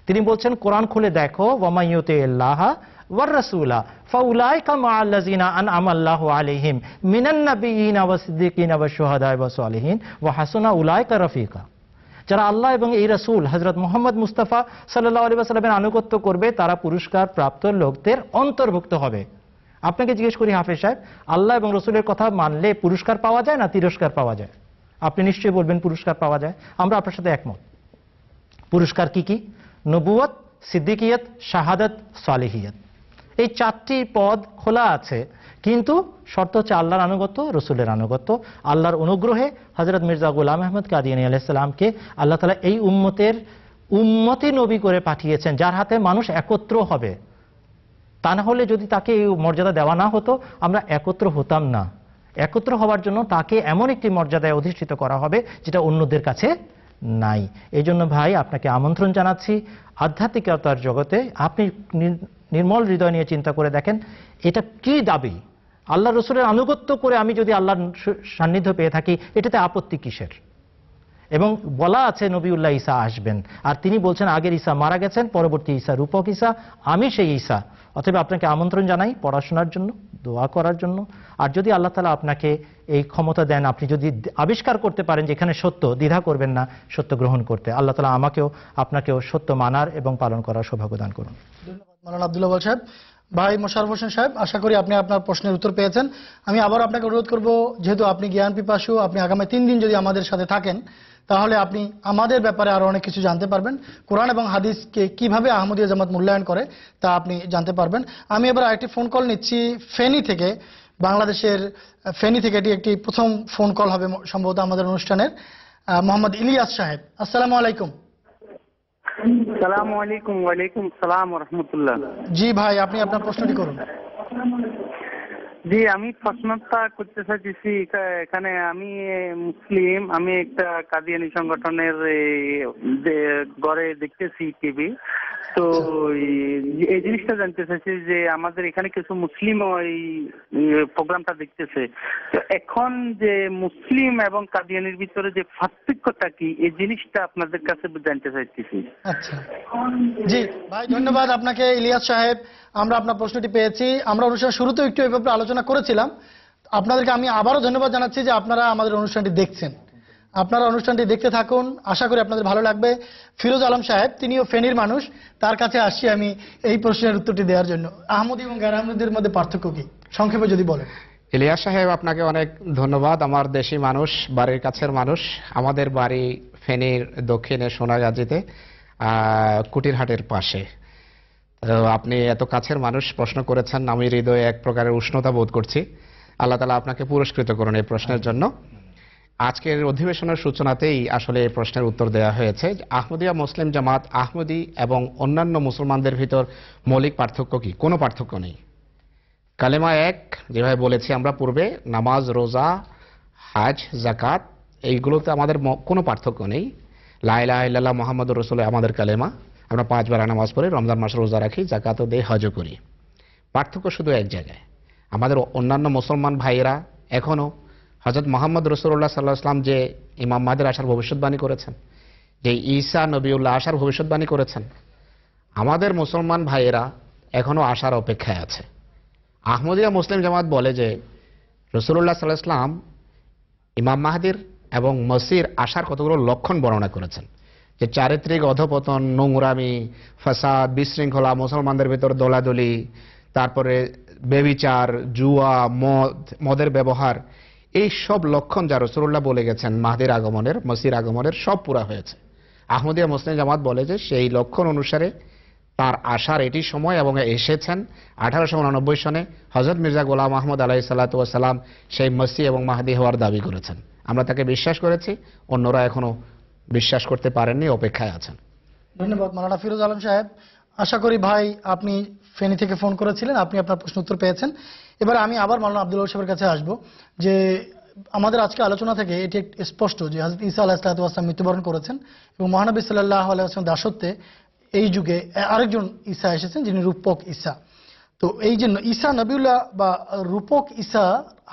তিনি বলছেন কোরআন খুলে দেখো ওমাইয়তে আল্লাহা والرسول فأولئك مع الذين أنعم الله عليهم من النبيين والصديقين والشهداء والصالحين وحسن أولئك رفيقا যারা আল্লাহ এবং এই রাসুল হজরত মোহাম্মদ মুস্তাফা সাল্লাহ আলী সাল্লামের আনুগত্য করবে তারা পুরস্কার প্রাপ্ত লোকদের অন্তর্ভুক্ত হবে আপনাকে জিজ্ঞেস করি হাফেজ সাহেব আল্লাহ এবং রসুলের কথা মানলে পুরস্কার পাওয়া যায় না তিরস্কার পাওয়া যায় আপনি নিশ্চয়ই বলবেন পুরস্কার পাওয়া যায় আমরা আপনার সাথে একমত পুরস্কার কি কি নবুয়ত সিদ্দিকিয়ত শাহাদত সালেহিয়ত এই চারটি পদ খোলা আছে কিন্তু শর্ত হচ্ছে আল্লাহর আনুগত রসুলের আনুগত আল্লাহর অনুগ্রহে হজরত মির্জা গুলাম আহমদ কাদিয়ানী আলাইসাল্লামকে আল্লাহ তালা এই উম্মতের উম্মতি নবী করে পাঠিয়েছেন যার হাতে মানুষ একত্র হবে তা না হলে যদি তাকে এই মর্যাদা দেওয়া না হতো আমরা একত্র হতাম না একত্র হওয়ার জন্য তাকে এমন একটি মর্যাদায় অধিষ্ঠিত করা হবে যেটা অন্যদের কাছে নাই এই জন্য ভাই আপনাকে আমন্ত্রণ জানাচ্ছি আধ্যাত্মিকতার জগতে আপনি নির্মল হৃদয় নিয়ে চিন্তা করে দেখেন এটা কি দাবি আল্লাহ রসুলের আনুগত্য করে আমি যদি আল্লাহর সান্নিধ্য পেয়ে থাকি এটাতে আপত্তি কিসের এবং বলা আছে নবীউল্লাহ ঈসা আসবেন আর তিনি বলছেন আগের ঈসা মারা গেছেন পরবর্তী ঈসা রূপক ঈসা আমি সেই ঈসা অথবা আপনাকে আমন্ত্রণ জানাই পড়াশোনার জন্য দোয়া করার জন্য আর যদি আল্লাহ তালা আপনাকে এই ক্ষমতা দেন আপনি যদি আবিষ্কার করতে পারেন যে এখানে সত্য দ্বিধা করবেন না সত্য গ্রহণ করতে আল্লাহ তালা আমাকেও আপনাকেও সত্য মানার এবং পালন করার সৌভাগ্য দান করুন মৌলানা আবদুল্লাহ সাহেব ভাই মোশারফ হোসেন সাহেব আশা করি আপনি আপনার প্রশ্নের উত্তর পেয়েছেন আমি আবার আপনাকে অনুরোধ করব যেহেতু আপনি জ্ঞান পিপাসু আপনি আগামী তিন দিন যদি আমাদের সাথে থাকেন তাহলে আপনি আমাদের ব্যাপারে আরও অনেক কিছু জানতে পারবেন কোরআন এবং হাদিসকে কিভাবে আহমদীয় জামাত মূল্যায়ন করে তা আপনি জানতে পারবেন আমি এবার আরেকটি ফোন কল নিচ্ছি ফেনি থেকে বাংলাদেশের ফেনি থেকে এটি একটি প্রথম ফোন কল হবে সম্ভবত আমাদের অনুষ্ঠানের মোহাম্মদ ইলিয়াস সাহেব আসসালামু আলাইকুম সালাম আলাইকুম ওয়ালাইকুম সালাম রহমতুল্লাহ জি ভাই আপনি আপনার প্রশ্নটি করুন জি আমি প্রশ্নটা করতে চাইছি এখানে আমি মুসলিম আমি একটা কাদিয়ানি সংগঠনের ঘরে দেখতেছি টিভি তো আচ্ছা। এই জিনিসটা জানতে চাইছি যে আমাদের এখানে কিছু মুসলিম ওই প্রোগ্রামটা দেখতেছে তো এখন যে মুসলিম এবং কাদিয়ানির ভিতরে যে পার্থক্যটা কি এই জিনিসটা আপনাদের কাছে জানতে চাইতেছি আচ্ছা জি ভাই ধন্যবাদ আপনাকে ইলিয়াস সাহেব আমরা আপনার প্রশ্নটি পেয়েছি আমরা অনুষ্ঠান শুরুতেও একটু এভাবে আলোচনা করেছিলাম আপনাদেরকে আমি আবারও ধন্যবাদ জানাচ্ছি যে আপনারা আমাদের অনুষ্ঠানটি দেখছেন আপনারা অনুষ্ঠানটি দেখতে থাকুন আশা করি আপনাদের ভালো লাগবে ফিরোজ আলম সাহেব তিনিও ফেনীর মানুষ তার কাছে আসছি আমি এই প্রশ্নের উত্তরটি দেওয়ার জন্য আহমদ এবং গ্যার আহমদের মধ্যে পার্থক্য কি সংক্ষেপে যদি বলেন ইলিয়াস সাহেব আপনাকে অনেক ধন্যবাদ আমার দেশি মানুষ বাড়ির কাছের মানুষ আমাদের বাড়ি ফেনীর দক্ষিণে সোনাগাজীতে কুটিরহাটের পাশে তো আপনি এত কাছের মানুষ প্রশ্ন করেছেন আমি হৃদয়ে এক প্রকারের উষ্ণতা বোধ করছি আল্লাহ তালা আপনাকে পুরস্কৃত করুন এই প্রশ্নের জন্য আজকের অধিবেশনের সূচনাতেই আসলে এই প্রশ্নের উত্তর দেওয়া হয়েছে আহমদিয়া মুসলিম জামাত আহমদি এবং অন্যান্য মুসলমানদের ভিতর মৌলিক পার্থক্য কি কোনো পার্থক্য নেই কালেমা এক যেভাবে বলেছি আমরা পূর্বে নামাজ রোজা হাজ জাকাত এইগুলোতে আমাদের কোনো পার্থক্য নেই লাইলা ইল্লাহ মোহাম্মদ রসুল আমাদের কালেমা আমরা পাঁচবার নামাজ পড়ি রমজান মাস রোজা রাখি জাকাতও দেই হজও করি পার্থক্য শুধু এক জায়গায় আমাদের অন্যান্য মুসলমান ভাইয়েরা এখনও হজরত মোহাম্মদ রসুল্লাহ সাল্লাহ আসলাম যে ইমাম মাদের আসার ভবিষ্যৎবাণী করেছেন যে ঈসা নবীউল্লাহ আসার ভবিষ্যৎবাণী করেছেন আমাদের মুসলমান ভাইয়েরা এখনও আসার অপেক্ষায় আছে আহমদিয়া মুসলিম জামাত বলে যে রসুল্লাহ সাল্লাহ ইসলাম ইমাম মাহাদির এবং মসির আসার কতগুলো লক্ষণ বর্ণনা করেছেন যে চারিত্রিক অধপতন নোংরামি ফাসাদ বিশৃঙ্খলা মুসলমানদের ভেতর দলাদলি তারপরে বেবিচার জুয়া মদ মদের ব্যবহার এই সব লক্ষণ যা রসুল্লাহ বলে গেছেন মাহাদির আগমনের মসির আগমনের সব পুরা হয়েছে আহমদিয়া মুসলিম জামাত বলে যে সেই লক্ষণ অনুসারে তার আসার এটি সময় এবং এসেছেন আঠারোশো উনানব্বই সনে হজরত মির্জা গোলাম আহমদ আলাহি সাল্লাতাম সেই মসি এবং মাহাদি হওয়ার দাবি করেছেন আমরা তাকে বিশ্বাস করেছি অন্যরা এখনও বিশ্বাস করতে পারেননি অপেক্ষায় আছেন ধন্যবাদ মালানা ফিরোজ আলম সাহেব আশা করি ভাই আপনি ফেনী থেকে ফোন করেছিলেন আপনি আপনার প্রশ্ন উত্তর পেয়েছেন এবার আমি আবার মালানা আব্দুল সাহেবের কাছে আসব যে আমাদের আজকে আলোচনা থেকে এটি স্পষ্ট যে হাজরত ইসা আল্লাহ ইসলাতাম মৃত্যুবরণ করেছেন এবং মহানবী সাল্লাহ আলাইসলাম দাসত্বে এই যুগে আরেকজন ঈসা এসেছেন যিনি রূপক ঈসা তো এই জন্য ঈসা নবীউল্লাহ বা রূপক ঈসা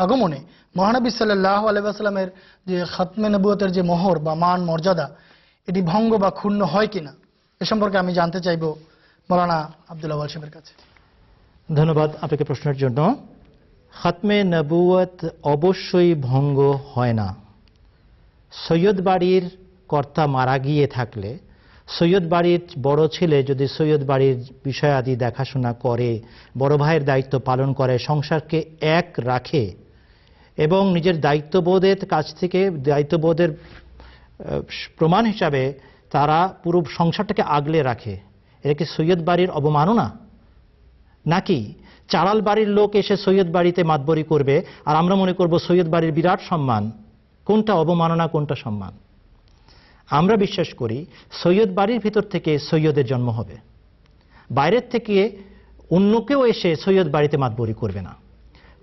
আগমনে মহানবী সাল্লাহ আলাইসাল্লামের যে খাতমে নবুয়তের যে মোহর বা মান মর্যাদা এটি ভঙ্গ বা ক্ষুণ্ণ হয় কিনা এ সম্পর্কে আমি জানতে চাইব মৌলানা আবদুল্লাহ সাহেবের কাছে ধন্যবাদ আপনাকে প্রশ্নের জন্য খাতমে নবুয়ত অবশ্যই ভঙ্গ হয় না সৈয়দ বাড়ির কর্তা মারা গিয়ে থাকলে সৈয়দ বাড়ির বড় ছেলে যদি সৈয়দ বাড়ির বিষয়াদি দেখাশোনা করে বড় ভাইয়ের দায়িত্ব পালন করে সংসারকে এক রাখে এবং নিজের দায়িত্ববোধের কাছ থেকে দায়িত্ববোধের প্রমাণ হিসাবে তারা পুরো সংসারটাকে আগলে রাখে এটা কি সৈয়দ বাড়ির অবমাননা নাকি চাড়াল বাড়ির লোক এসে সৈয়দ বাড়িতে মাতবরি করবে আর আমরা মনে করব সৈয়দ বাড়ির বিরাট সম্মান কোনটা অবমাননা কোনটা সম্মান আমরা বিশ্বাস করি সৈয়দ বাড়ির ভিতর থেকে সৈয়দের জন্ম হবে বাইরের থেকে অন্য কেউ এসে সৈয়দ বাড়িতে মাতবরি করবে না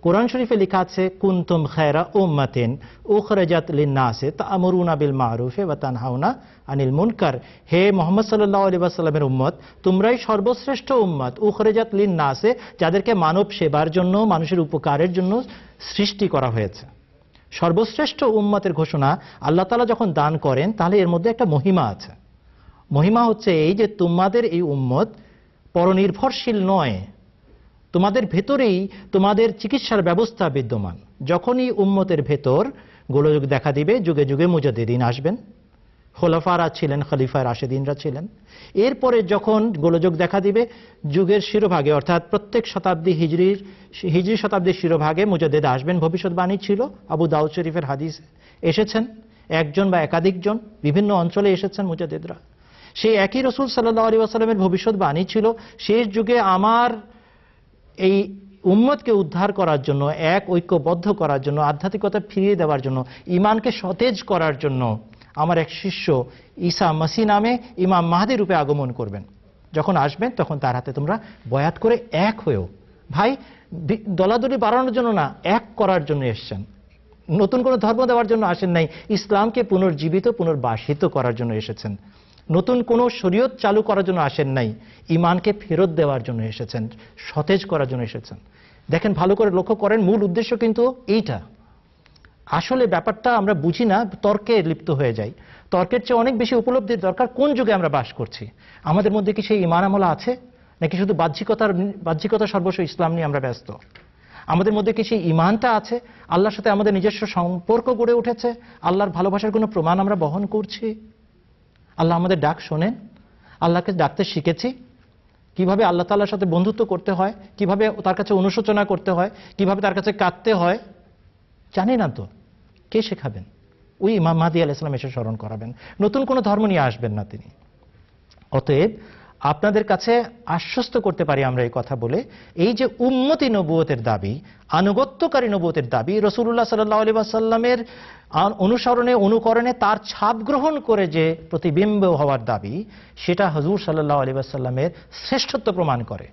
কোরআন শরীফে লেখা আছে কুন্তুম খেরা উম্মাতিন উখরাজাত লিন্নাসে তা আমরুনা বিল মারুফে বা তানহাউনা আনিল মুনকার হে মোহাম্মদ সাল্লাহ আলী সাল্লামের উম্মত তোমরাই সর্বশ্রেষ্ঠ উম্মত উখরেজাত লিন্নাসে যাদেরকে মানব সেবার জন্য মানুষের উপকারের জন্য সৃষ্টি করা হয়েছে সর্বশ্রেষ্ঠ উম্মতের ঘোষণা আল্লাহ তালা যখন দান করেন তাহলে এর মধ্যে একটা মহিমা আছে মহিমা হচ্ছে এই যে তোমাদের এই উম্মত পরনির্ভরশীল নয় তোমাদের ভেতরেই তোমাদের চিকিৎসার ব্যবস্থা বিদ্যমান যখনই উম্মতের ভেতর গোলযোগ দেখা দিবে যুগে যুগে মুজাদিদিন আসবেন খোলাফারা ছিলেন খলিফার রাশেদিনরা ছিলেন এরপরে যখন গোলযোগ দেখা দিবে যুগের শিরোভাগে অর্থাৎ প্রত্যেক শতাব্দী হিজড়ির হিজড়ি শতাব্দীর শিরোভাগে মুজাদিদ আসবেন ভবিষ্যৎবাণী ছিল আবু দাউদ শরীফের হাদিস এসেছেন একজন বা একাধিকজন বিভিন্ন অঞ্চলে এসেছেন মুজাদেদরা সেই একই রসুল সাল্লাহ আলী আসালামের বাণী ছিল শেষ যুগে আমার এই উম্মতকে উদ্ধার করার জন্য এক ঐক্যবদ্ধ করার জন্য আধ্যাত্মিকতা ফিরিয়ে দেওয়ার জন্য ইমানকে সতেজ করার জন্য আমার এক শিষ্য ঈসা মাসি নামে ইমাম মাহাদি রূপে আগমন করবেন যখন আসবেন তখন তার হাতে তোমরা বয়াত করে এক হয়েও ভাই দলাদলি বাড়ানোর জন্য না এক করার জন্য এসছেন নতুন কোনো ধর্ম দেওয়ার জন্য আসেন নাই ইসলামকে পুনর্জীবিত পুনর্বাসিত করার জন্য এসেছেন নতুন কোনো শরীয়ত চালু করার জন্য আসেন নাই ইমানকে ফেরত দেওয়ার জন্য এসেছেন সতেজ করার জন্য এসেছেন দেখেন ভালো করে লক্ষ্য করেন মূল উদ্দেশ্য কিন্তু এইটা আসলে ব্যাপারটা আমরা বুঝি না তর্কে লিপ্ত হয়ে যাই তর্কের চেয়ে অনেক বেশি উপলব্ধির দরকার কোন যুগে আমরা বাস করছি আমাদের মধ্যে কি সেই ইমান আমলা আছে নাকি শুধু বাহ্যিকতার বাহ্যিকতা সর্বস্ব ইসলাম নিয়ে আমরা ব্যস্ত আমাদের মধ্যে কি সেই ইমানটা আছে আল্লাহর সাথে আমাদের নিজস্ব সম্পর্ক গড়ে উঠেছে আল্লাহর ভালোবাসার কোনো প্রমাণ আমরা বহন করছি আল্লাহ আমাদের ডাক শোনেন আল্লাহকে ডাকতে শিখেছি কিভাবে আল্লাহ তাল্লাহর সাথে বন্ধুত্ব করতে হয় কিভাবে তার কাছে অনুশোচনা করতে হয় কিভাবে তার কাছে কাঁদতে হয় জানি না তো কে শেখাবেন ওই ইমাম মাহাদি ইসলাম এসে স্মরণ করাবেন নতুন কোনো ধর্ম নিয়ে আসবেন না তিনি অতএব আপনাদের কাছে আশ্বস্ত করতে পারি আমরা এই কথা বলে এই যে উন্মতি নবুয়তের দাবি আনুগত্যকারী নবুয়তের দাবি রসুল্লাহ সাল্লাহ আলী আসাল্লামের অনুসরণে অনুকরণে তার ছাপ গ্রহণ করে যে প্রতিবিম্ব হওয়ার দাবি সেটা হজুর সাল্লাহ আলী সাল্লামের শ্রেষ্ঠত্ব প্রমাণ করে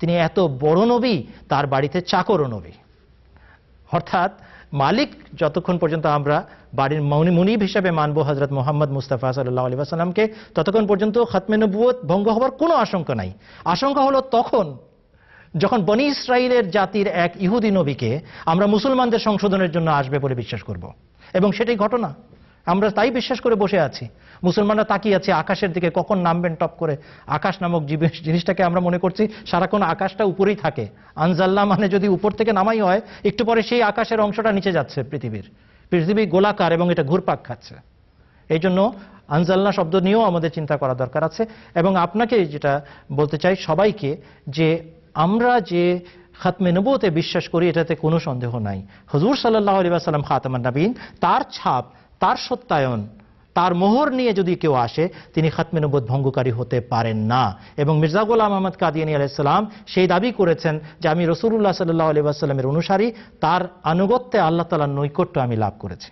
তিনি এত বড় নবী তার বাড়িতে চাকর নবী অর্থাৎ মালিক যতক্ষণ পর্যন্ত আমরা বাড়ির মৌনি মুনিব হিসাবে মানব হজরত মোহাম্মদ মুস্তাফা সাল্লাহ আলী আসালামকে ততক্ষণ পর্যন্ত খাতমে নবুয়ত ভঙ্গ হওয়ার কোনো আশঙ্কা নাই আশঙ্কা হলো তখন যখন বনি ইসরায়েলের জাতির এক ইহুদি নবীকে আমরা মুসলমানদের সংশোধনের জন্য আসবে বলে বিশ্বাস করব। এবং সেটাই ঘটনা আমরা তাই বিশ্বাস করে বসে আছি মুসলমানরা তাকিয়ে আছে আকাশের দিকে কখন নামবেন টপ করে আকাশ নামক জিনিসটাকে আমরা মনে করছি সারাক্ষণ আকাশটা উপরেই থাকে আনজাল্লা মানে যদি উপর থেকে নামাই হয় একটু পরে সেই আকাশের অংশটা নিচে যাচ্ছে পৃথিবীর পৃথিবী গোলাকার এবং এটা ঘুরপাক খাচ্ছে এই জন্য আনজাল্লা শব্দ নিয়েও আমাদের চিন্তা করা দরকার আছে এবং আপনাকে যেটা বলতে চাই সবাইকে যে আমরা যে খাতমে নবুতে বিশ্বাস করি এটাতে কোনো সন্দেহ নাই হজুর সাল্লাহ আলী সাল্লাম খাতামান নবীন তার ছাপ তার সত্যায়ন তার মোহর নিয়ে যদি কেউ আসে তিনি খাতমে নবদ ভঙ্গকারী হতে পারেন না এবং মির্জা গোলাম আহমদ কাদিয়ানি আলাইসালাম সেই দাবি করেছেন যে আমি রসুল্লাহ সাল্লাহ আলি অনুসারী তার আনুগত্যে আল্লাহ তালার নৈকট্য আমি লাভ করেছি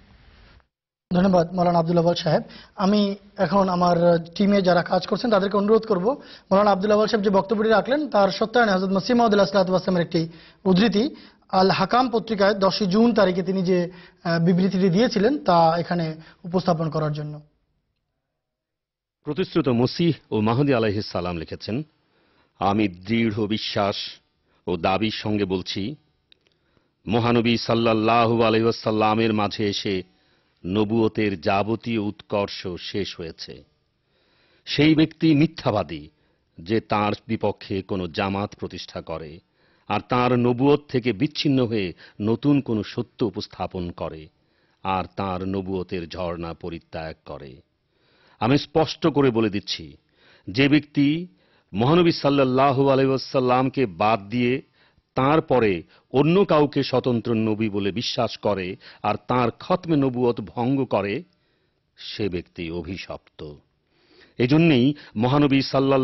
ধন্যবাদ মৌলানা আবদুল্লাবল সাহেব আমি এখন আমার টিমে যারা কাজ করছেন তাদেরকে অনুরোধ করব মৌলানা আবদুল্লাবল সাহেব যে বক্তব্যটি রাখলেন তার সত্যায়নে হজরত মসিমাউদ্দুল্লাহ আসলামের একটি উদ্ধৃতি আল হাকাম পত্রিকায় দশই জুন তারিখে তিনি যে বিবৃতিটি দিয়েছিলেন তা এখানে উপস্থাপন করার জন্য প্রতিশ্রুত মসিহ ও মাহদি সালাম লিখেছেন আমি দৃঢ় বিশ্বাস ও দাবির সঙ্গে বলছি মহানবী সাল্লাহ আলহ্লামের মাঝে এসে নবুয়তের যাবতীয় উৎকর্ষ শেষ হয়েছে সেই ব্যক্তি মিথ্যাবাদী যে তার বিপক্ষে কোনো জামাত প্রতিষ্ঠা করে আর তার নবুয়ত থেকে বিচ্ছিন্ন হয়ে নতুন কোনো সত্য উপস্থাপন করে আর তার নবুয়তের ঝর্ণা পরিত্যাগ করে আমি স্পষ্ট করে বলে দিচ্ছি যে ব্যক্তি মহানবী সাল্লাহ আলাইসাল্লামকে বাদ দিয়ে তার পরে অন্য কাউকে স্বতন্ত্র নবী বলে বিশ্বাস করে আর তার খতমে নবুয়ত ভঙ্গ করে সে ব্যক্তি অভিশপ্ত এজন্যেই মহানবী সাল্লাহ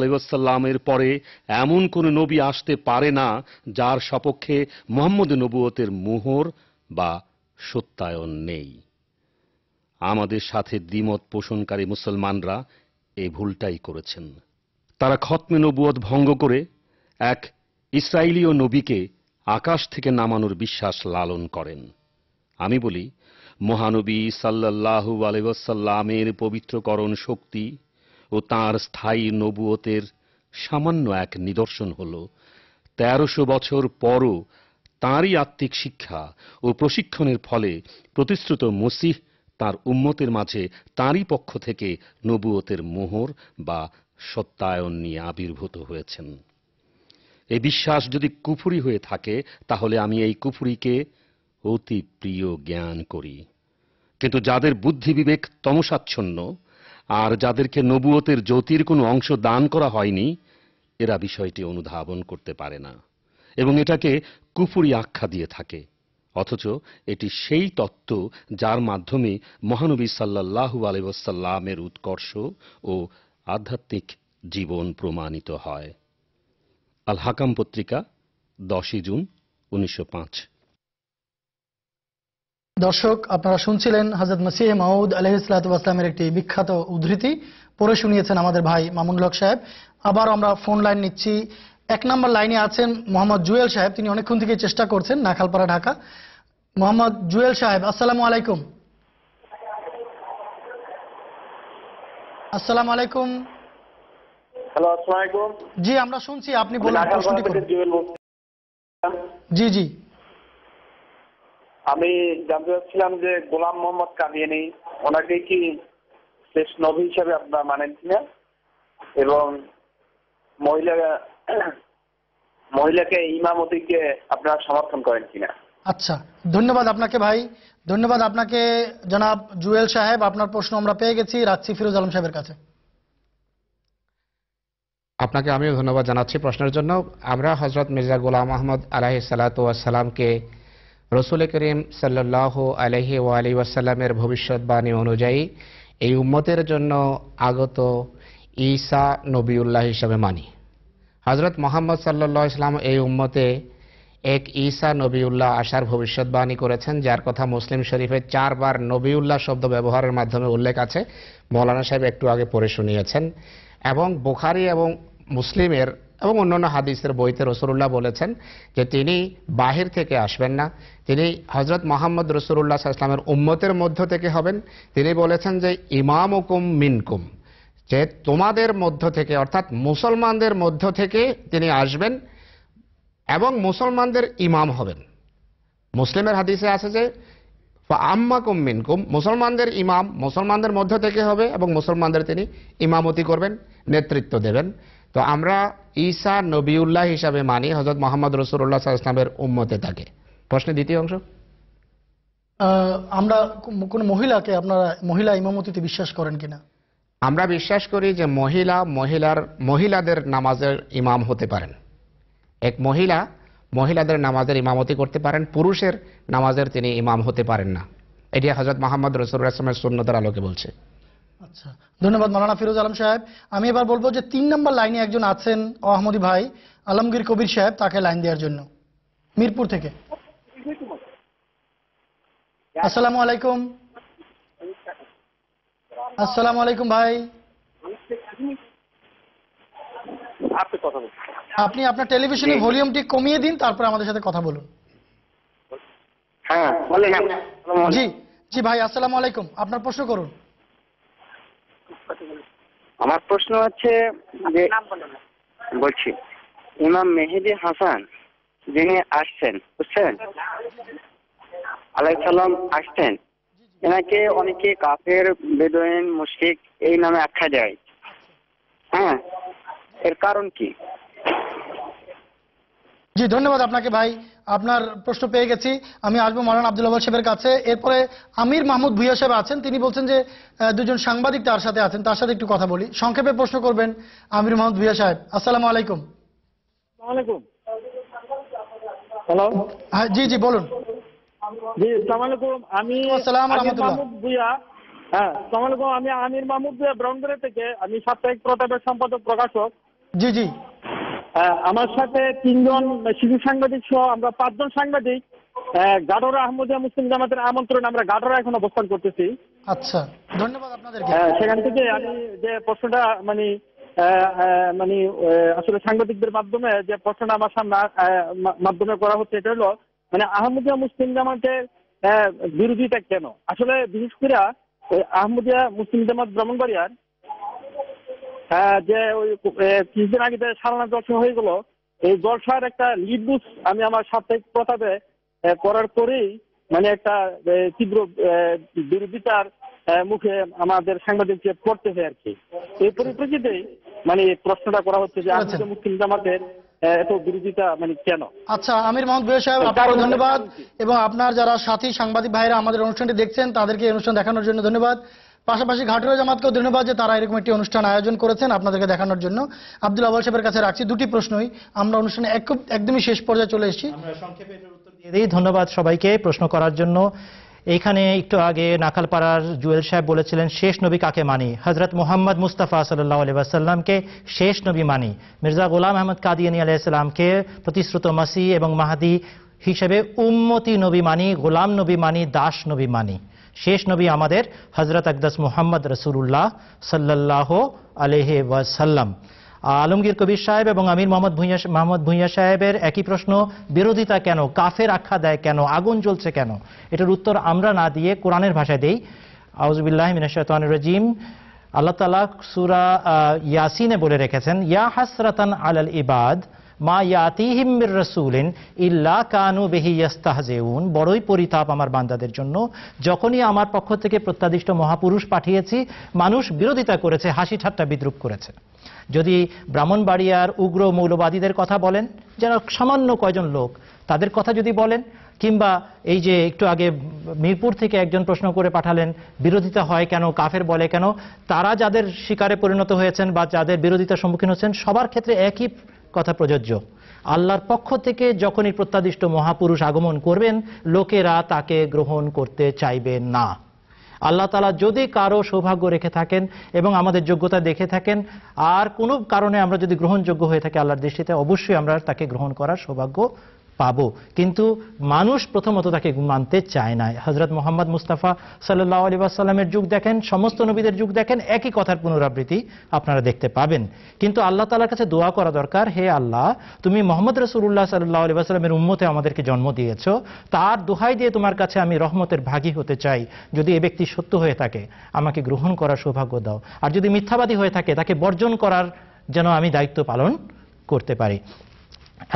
আলহ্লামের পরে এমন কোন নবী আসতে পারে না যার সপক্ষে মোহাম্মদ নবুয়তের মোহর বা সত্যায়ন নেই আমাদের সাথে দ্বিমত পোষণকারী মুসলমানরা এ ভুলটাই করেছেন তারা খতমে নবুয়ত ভঙ্গ করে এক ইসরায়েলীয় নবীকে আকাশ থেকে নামানোর বিশ্বাস লালন করেন আমি বলি মহানবী সাল্লাহু আলহ্লামের পবিত্রকরণ শক্তি ও তার স্থায়ী নবুয়তের সামান্য এক নিদর্শন হল তেরোশো বছর পরও তাঁরই আত্মিক শিক্ষা ও প্রশিক্ষণের ফলে প্রতিশ্রুত মসিহ তার উম্মতের মাঝে তাঁরই পক্ষ থেকে নবুয়তের মোহর বা সত্যায়ন নিয়ে আবির্ভূত হয়েছেন এই বিশ্বাস যদি কুফুরি হয়ে থাকে তাহলে আমি এই কুফুরিকে অতি প্রিয় জ্ঞান করি কিন্তু যাদের বুদ্ধি বিবেক তমসাচ্ছন্ন আর যাদেরকে নবুয়তের জ্যোতির কোনো অংশ দান করা হয়নি এরা বিষয়টি অনুধাবন করতে পারে না এবং এটাকে কুফুরি আখ্যা দিয়ে থাকে অথচ এটি সেই তত্ত্ব যার মাধ্যমে মহানবী সাল্লাহু আলিবাসাল্লামের উৎকর্ষ ও আধ্যাত্মিক জীবন প্রমাণিত হয় আল হাকাম পত্রিকা দশই জুন উনিশশো দর্শক আপনারা শুনছিলেন হাজরত মাসিহ মাউদ আলহিসামের একটি বিখ্যাত উদ্ধৃতি পড়ে শুনিয়েছেন আমাদের ভাই মামুন হক সাহেব আবার আমরা ফোন লাইন নিচ্ছি এক নম্বর লাইনে আছেন মোহাম্মদ জুয়েল সাহেব তিনি অনেকক্ষণ থেকে চেষ্টা করছেন নাখালপাড়া ঢাকা মোহাম্মদ জুয়েল সাহেব আসসালামু আলাইকুম আসসালামু আলাইকুম জি আমরা শুনছি আপনি বলুন জি জি আমি জানতে চাচ্ছিলাম যে গোলাম মোহাম্মদ কাদিয়ানি ওনাকে কি শেষ নবী হিসাবে আপনার মানেন কিনা এবং মহিলা মহিলাকে ইমামতিকে আপনারা সমর্থন করেন কিনা আচ্ছা ধন্যবাদ আপনাকে ভাই ধন্যবাদ আপনাকে জনাব জুয়েল সাহেব আপনার প্রশ্ন আমরা পেয়ে গেছি রাজশি ফিরোজ আলম সাহেবের কাছে আপনাকে আমিও ধন্যবাদ জানাচ্ছি প্রশ্নের জন্য আমরা হজরত মির্জা গোলাম আহমদ আলাহি সালাতামকে রসুল করিম সাল্লাহ আলহি ওয়ালি ওয়াসাল্লামের ভবিষ্যৎবাণী অনুযায়ী এই উম্মতের জন্য আগত ঈসা নবীউল্লাহ হিসাবে মানি হজরত মোহাম্মদ সাল্লা ইসলাম এই উম্মতে এক ঈসা নবীউল্লাহ আসার ভবিষ্যৎবাণী করেছেন যার কথা মুসলিম শরীফে চারবার নবীউল্লাহ শব্দ ব্যবহারের মাধ্যমে উল্লেখ আছে মৌলানা সাহেব একটু আগে পড়ে শুনিয়েছেন এবং বোখারি এবং মুসলিমের এবং অন্যান্য হাদিসের বইতে রসুল্লাহ বলেছেন যে তিনি বাহির থেকে আসবেন না তিনি হজরত মোহাম্মদ রসুল্লাহ ইসলামের উম্মতের মধ্য থেকে হবেন তিনি বলেছেন যে ইমামকুম মিনকুম যে তোমাদের মধ্য থেকে অর্থাৎ মুসলমানদের মধ্য থেকে তিনি আসবেন এবং মুসলমানদের ইমাম হবেন মুসলিমের হাদিসে আছে যে আম্মাকুম মিনকুম মুসলমানদের ইমাম মুসলমানদের মধ্য থেকে হবে এবং মুসলমানদের তিনি ইমামতি করবেন নেতৃত্ব দেবেন তো আমরা ঈসা নবীউল্লাহ হিসাবে মানি হজরত মোহাম্মদ রসুল্লাহ ইসলামের উম্মতে থাকে প্রশ্নের দ্বিতীয় অংশ আমরা কোন মহিলাকে আপনারা মহিলা ইমামতিতে বিশ্বাস করেন কিনা আমরা বিশ্বাস করি যে মহিলা মহিলার মহিলাদের নামাজের ইমাম হতে পারেন এক মহিলা মহিলাদের নামাজের ইমামতি করতে পারেন পুরুষের নামাজের তিনি ইমাম হতে পারেন না এটি হজরত মোহাম্মদ রসুল্লাহ ইসলামের সুন্নতার আলোকে বলছে আচ্ছা ধন্যবাদ মালানা ফিরোজ আলম সাহেব আমি এবার বলবো যে তিন নম্বর লাইনে একজন আছেন আহমদী ভাই আলমগীর কবির সাহেব তাকে লাইন দেওয়ার জন্য মিরপুর থেকে আলাইকুম আলাইকুম ভাই আপনি আপনার টেলিভিশনে ভলিউমটি কমিয়ে দিন তারপর আমাদের সাথে কথা বলুন হ্যাঁ, জি জি ভাই আসসালামু আলাইকুম আপনার প্রশ্ন করুন আমার প্রশ্ন হচ্ছে যে বলছি ইমাম মেহেদি হাসান যিনি আসছেন বুঝছেন আলাইসাল্লাম আসছেন এনাকে অনেকে কাফের বেদইন মুশিক এই নামে আখ্যা দেয় হ্যাঁ এর কারণ কি জি ধন্যবাদ আপনাকে ভাই আপনার প্রশ্ন পেয়ে গেছি আমি আসবো মৌলানা আব্দুল আবাল সাহেবের কাছে এরপরে আমির মাহমুদ ভুইয়া সাহেব আছেন তিনি বলছেন যে দুজন সাংবাদিক তার সাথে আছেন তার সাথে একটু কথা বলি সংক্ষেপে প্রশ্ন করবেন আমির মাহমুদ ভুইয়া সাহেব আসসালাম আলাইকুম হ্যাঁ, জি জি বলুন হ্যাঁ, আমি আমির মাহমুদ ভুইয়া ব্রাউনগড়ে থেকে আমি সাপ্তাহিক প্রতাপের সম্পাদক প্রকাশক জি জি আমার সাথে তিনজন শিশু সাংবাদিক সহ আমরা পাঁচজন সাংবাদিক গাডোরা আহমদিয়া মুসলিম জামাতের আমন্ত্রণ আমরা গাডোরা এখন অবস্থান করতেছি আচ্ছা ধন্যবাদ আপনাদেরকে সেখান থেকে আমি যে প্রশ্নটা মানে মানে আসলে সাংবাদিকদের মাধ্যমে যে প্রশ্নটা আমার সামনে মাধ্যমে করা হচ্ছে এটা হলো মানে আহমদিয়া মুসলিম জামাতের বিরোধিতা কেন আসলে বিশেষ করে আহমদিয়া মুসলিম জামাত ভ্রমণকারী আর হ্যাঁ, যে ওই কিছুদিন আগে যে সারনা জলসা হয়ে গেল এই জলসার একটা লিডবুস আমি আমার সাপ্তাহিক প্রতাপে করার পরেই মানে একটা তীব্র বিরোধিতার মুখে আমাদের সাংবাদিককে পড়তেছে আর কি এই পরিপ্রেক্ষিতে মানে প্রশ্নটা করা হচ্ছে যে আপনি আচ্ছা। মুসলিম জামাতের এত বিরোধিতা মানে কেন আচ্ছা আমির মোহাম্মদ বেহ সাহেব আপনাকে ধন্যবাদ এবং আপনার যারা সাথী সাংবাদিক ভাইরা আমাদের অনুষ্ঠানটি দেখছেন তাদেরকে অনুষ্ঠান দেখানোর জন্য ধন্যবাদ পাশাপাশি ঘাটের জামাতকেও ধন্যবাদ যে তারা এরকম একটি অনুষ্ঠান আয়োজন করেছেন আপনাদেরকে দেখানোর জন্য আব্দুল আবাল সাহেবের কাছে রাখছি দুটি প্রশ্নই আমরা অনুষ্ঠানে একদমই শেষ পর্যায়ে চলে এসেছি ধন্যবাদ সবাইকে প্রশ্ন করার জন্য এখানে একটু আগে নাকালপাড়ার জুয়েল সাহেব বলেছিলেন শেষ নবী কাকে মানি হজরত মোহাম্মদ মুস্তাফা সাল্লাহ আসাল্লামকে শেষ নবী মানি মির্জা গোলাম আহমদ আলি আলাইসাল্লামকে প্রতিশ্রুত মাসি এবং মাহাদি হিসেবে উম্মতি নবী মানি গোলাম নবী মানি দাস নবী মানি শেষ নবী আমাদের হজরত আকদাস মোহাম্মদ রসুল্লাহ সাল্লাহ আলহে ওয়াসাল্লাম আলমগীর কবির সাহেব এবং আমির মোহাম্মদ ভূঁইয়া মোহাম্মদ ভূঁইয়া সাহেবের একই প্রশ্ন বিরোধিতা কেন কাফের আখ্যা দেয় কেন আগুন জ্বলছে কেন এটার উত্তর আমরা না দিয়ে কোরআনের ভাষায় দেই আউজবিল্লাহ মিনাশান রাজিম আল্লাহ তালা সুরা ইয়াসিনে বলে রেখেছেন ইয়া হাসরাতান আল আল ইবাদ মা ইল্লা কানু বেহি বড়ই পরিতাপ আমার বান্দাদের জন্য যখনই আমার পক্ষ থেকে প্রত্যাদিষ্ট মহাপুরুষ পাঠিয়েছি মানুষ বিরোধিতা করেছে হাসি ঠাট্টা বিদ্রুপ করেছে যদি ব্রাহ্মণবাড়িয়ার উগ্র মৌলবাদীদের কথা বলেন যারা সামান্য কয়জন লোক তাদের কথা যদি বলেন কিংবা এই যে একটু আগে মিরপুর থেকে একজন প্রশ্ন করে পাঠালেন বিরোধিতা হয় কেন কাফের বলে কেন তারা যাদের শিকারে পরিণত হয়েছেন বা যাদের বিরোধিতার সম্মুখীন হচ্ছেন সবার ক্ষেত্রে একই কথা প্রযোজ্য আল্লাহর পক্ষ থেকে যখনই প্রত্যাদিষ্ট মহাপুরুষ আগমন করবেন লোকেরা তাকে গ্রহণ করতে চাইবে না আল্লাহ তালা যদি কারো সৌভাগ্য রেখে থাকেন এবং আমাদের যোগ্যতা দেখে থাকেন আর কোনো কারণে আমরা যদি গ্রহণযোগ্য হয়ে থাকি আল্লাহর দৃষ্টিতে অবশ্যই আমরা তাকে গ্রহণ করার সৌভাগ্য পাবো কিন্তু মানুষ প্রথমত তাকে মানতে চায় না হজরত মোহাম্মদ মুস্তাফা সাল্লাহ আলী আসাল্লামের যুগ দেখেন সমস্ত নবীদের যুগ দেখেন একই কথার পুনরাবৃত্তি আপনারা দেখতে পাবেন কিন্তু আল্লাহ তালার কাছে দোয়া করা দরকার হে আল্লাহ তুমি মোহাম্মদ রসুল্লাহ সাল্লাহ আলী আসাল্লামের উন্মতে আমাদেরকে জন্ম দিয়েছ তার দোহাই দিয়ে তোমার কাছে আমি রহমতের ভাগী হতে চাই যদি এ ব্যক্তি সত্য হয়ে থাকে আমাকে গ্রহণ করার সৌভাগ্য দাও আর যদি মিথ্যাবাদী হয়ে থাকে তাকে বর্জন করার যেন আমি দায়িত্ব পালন করতে পারি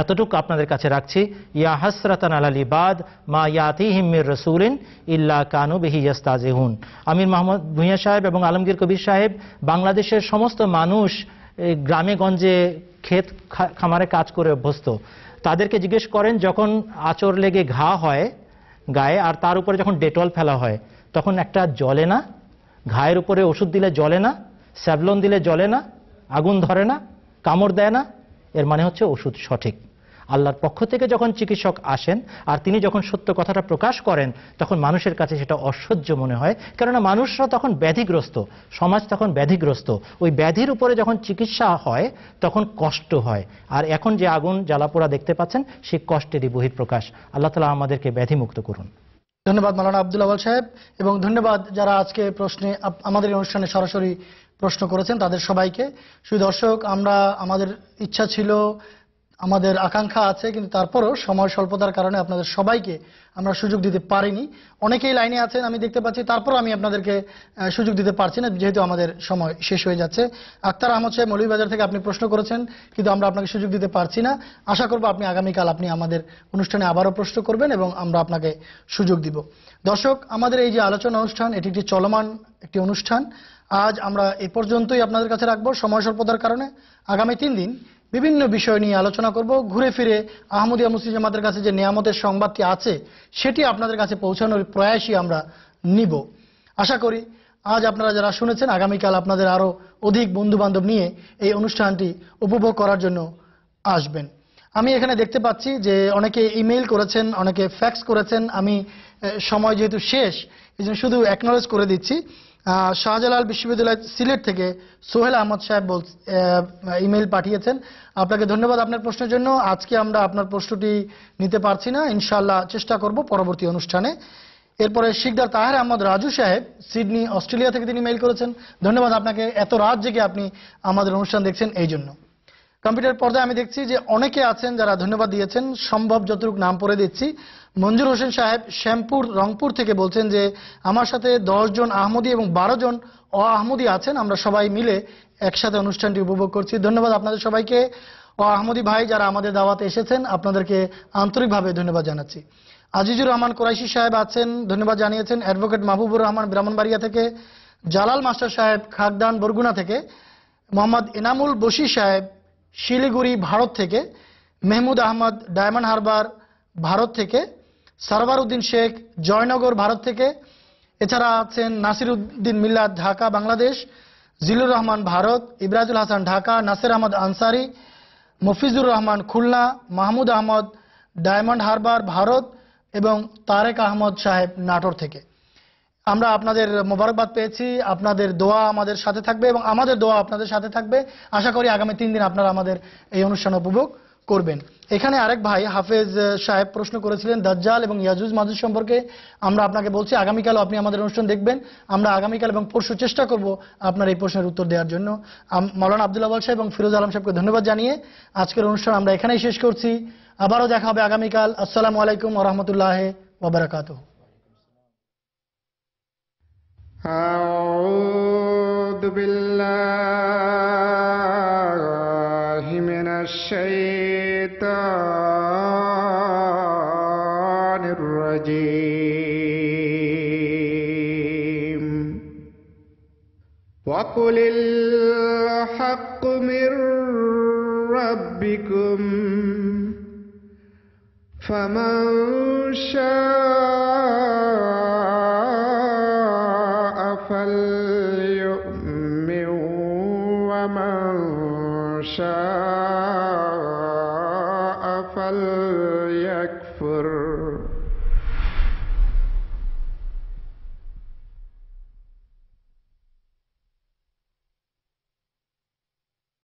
এতটুকু আপনাদের কাছে রাখছি ইয়া হাসরাতান আল বাদ মা ইয়াতি হিম্মির রসুলিন ইল্লা কানু বিহি হুন আমির মাহমুদ ভূঁইয়া সাহেব এবং আলমগীর কবির সাহেব বাংলাদেশের সমস্ত মানুষ গ্রামে গঞ্জে ক্ষেত খামারে কাজ করে অভ্যস্ত তাদেরকে জিজ্ঞেস করেন যখন আচর লেগে ঘা হয় গায়ে আর তার উপরে যখন ডেটল ফেলা হয় তখন একটা জলে না ঘায়ের উপরে ওষুধ দিলে জলে না স্যাভলন দিলে জলে না আগুন ধরে না কামড় দেয় না এর মানে হচ্ছে ওষুধ সঠিক আল্লাহর পক্ষ থেকে যখন চিকিৎসক আসেন আর তিনি যখন সত্য কথাটা প্রকাশ করেন তখন মানুষের কাছে সেটা অসহ্য মনে হয় কেননা মানুষরা তখন ব্যাধিগ্রস্ত সমাজ তখন ব্যাধিগ্রস্ত ওই ব্যাধির উপরে যখন চিকিৎসা হয় তখন কষ্ট হয় আর এখন যে আগুন জ্বালাপোড়া দেখতে পাচ্ছেন সেই কষ্টেরই বহিঃপ্রকাশ আল্লাহ তালা আমাদেরকে ব্যাধিমুক্ত করুন ধন্যবাদ মালানা আবদুল্লাওয়াল সাহেব এবং ধন্যবাদ যারা আজকে প্রশ্নে আমাদের অনুষ্ঠানে সরাসরি প্রশ্ন করেছেন তাদের সবাইকে সুদর্শক আমরা আমাদের ইচ্ছা ছিল আমাদের আকাঙ্ক্ষা আছে কিন্তু তারপরও সময় স্বল্পতার কারণে আপনাদের সবাইকে আমরা সুযোগ দিতে পারিনি অনেকেই লাইনে আছেন আমি দেখতে পাচ্ছি তারপর আমি আপনাদেরকে সুযোগ দিতে পারছি না যেহেতু আমাদের সময় শেষ হয়ে যাচ্ছে আক্তার আহমদ সাহেব মৌলিবাজার থেকে আপনি প্রশ্ন করেছেন কিন্তু আমরা আপনাকে সুযোগ দিতে পারছি না আশা করব আপনি আগামীকাল আপনি আমাদের অনুষ্ঠানে আবারও প্রশ্ন করবেন এবং আমরা আপনাকে সুযোগ দিব দর্শক আমাদের এই যে আলোচনা অনুষ্ঠান এটি একটি চলমান একটি অনুষ্ঠান আজ আমরা এ পর্যন্তই আপনাদের কাছে রাখবো সময় স্বল্পতার কারণে আগামী তিন দিন বিভিন্ন বিষয় নিয়ে আলোচনা করব ঘুরে ফিরে আহমদিয়া মুসলিম জামাতের কাছে যে নিয়ামতের সংবাদটি আছে সেটি আপনাদের কাছে পৌঁছানোর প্রয়াসই আমরা নিব আশা করি আজ আপনারা যারা শুনেছেন আগামীকাল আপনাদের আরও অধিক বন্ধুবান্ধব নিয়ে এই অনুষ্ঠানটি উপভোগ করার জন্য আসবেন আমি এখানে দেখতে পাচ্ছি যে অনেকে ইমেল করেছেন অনেকে ফ্যাক্স করেছেন আমি সময় যেহেতু শেষ এই শুধু অ্যাকনোলেজ করে দিচ্ছি শাহজালাল বিশ্ববিদ্যালয় সিলেট থেকে সোহেল আহমদ সাহেব বল ইমেল পাঠিয়েছেন আপনাকে ধন্যবাদ আপনার প্রশ্নের জন্য আজকে আমরা আপনার প্রশ্নটি নিতে পারছি না ইনশাল্লাহ চেষ্টা করব পরবর্তী অনুষ্ঠানে এরপরে শিকদার তাহের আহমদ রাজু সাহেব সিডনি অস্ট্রেলিয়া থেকে তিনি মেইল করেছেন ধন্যবাদ আপনাকে এত রাত জেগে আপনি আমাদের অনুষ্ঠান দেখছেন এই জন্য কম্পিউটার পর্দায় আমি দেখছি যে অনেকে আছেন যারা ধন্যবাদ দিয়েছেন সম্ভব যতটুকু নাম পড়ে দিচ্ছি মঞ্জুর হোসেন সাহেব শ্যামপুর রংপুর থেকে বলছেন যে আমার সাথে জন আহমদি এবং বারো জন অ আহমদি আছেন আমরা সবাই মিলে একসাথে অনুষ্ঠানটি উপভোগ করছি ধন্যবাদ আপনাদের সবাইকে অ আহমদি ভাই যারা আমাদের দাওয়াতে এসেছেন আপনাদেরকে আন্তরিকভাবে ধন্যবাদ জানাচ্ছি আজিজুর রহমান কোরাইশি সাহেব আছেন ধন্যবাদ জানিয়েছেন অ্যাডভোকেট মাহবুবুর রহমান ব্রাহ্মণবাড়িয়া থেকে জালাল মাস্টার সাহেব খাকদান বরগুনা থেকে মোহাম্মদ এনামুল বশি সাহেব শিলিগুড়ি ভারত থেকে মেহমুদ আহমদ ডায়মন্ড হারবার ভারত থেকে সারবার উদ্দিন শেখ জয়নগর ভারত থেকে এছাড়া আছেন নাসির উদ্দিন মিল্লাদ ঢাকা বাংলাদেশ জিলুর রহমান ভারত ইব্রাজুল হাসান ঢাকা নাসির আহমদ আনসারি মফিজুর রহমান খুলনা মাহমুদ আহমদ ডায়মন্ড হারবার ভারত এবং তারেক আহমদ সাহেব নাটোর থেকে আমরা আপনাদের মোবারকবাদ পেয়েছি আপনাদের দোয়া আমাদের সাথে থাকবে এবং আমাদের দোয়া আপনাদের সাথে থাকবে আশা করি আগামী তিন দিন আপনারা আমাদের এই অনুষ্ঠান উপভোগ করবেন এখানে আরেক ভাই হাফেজ সাহেব প্রশ্ন করেছিলেন দাজ্জাল এবং ইয়াজুজ মাজুজ সম্পর্কে আমরা আপনাকে বলছি আগামীকাল আপনি আমাদের অনুষ্ঠান দেখবেন আমরা আগামীকাল এবং পরশু চেষ্টা করব আপনার এই প্রশ্নের উত্তর দেওয়ার জন্য মৌলানা আবদুল্লাহ সাহেব এবং ফিরোজ আলম সাহেবকে ধন্যবাদ জানিয়ে আজকের অনুষ্ঠান আমরা এখানেই শেষ করছি আবারও দেখা হবে আগামীকাল আসসালামু আলাইকুম রহমতুল্লাহ ওবরাকাত أعوذ بالله من الشيطان قل الحق من ربكم فمن شاء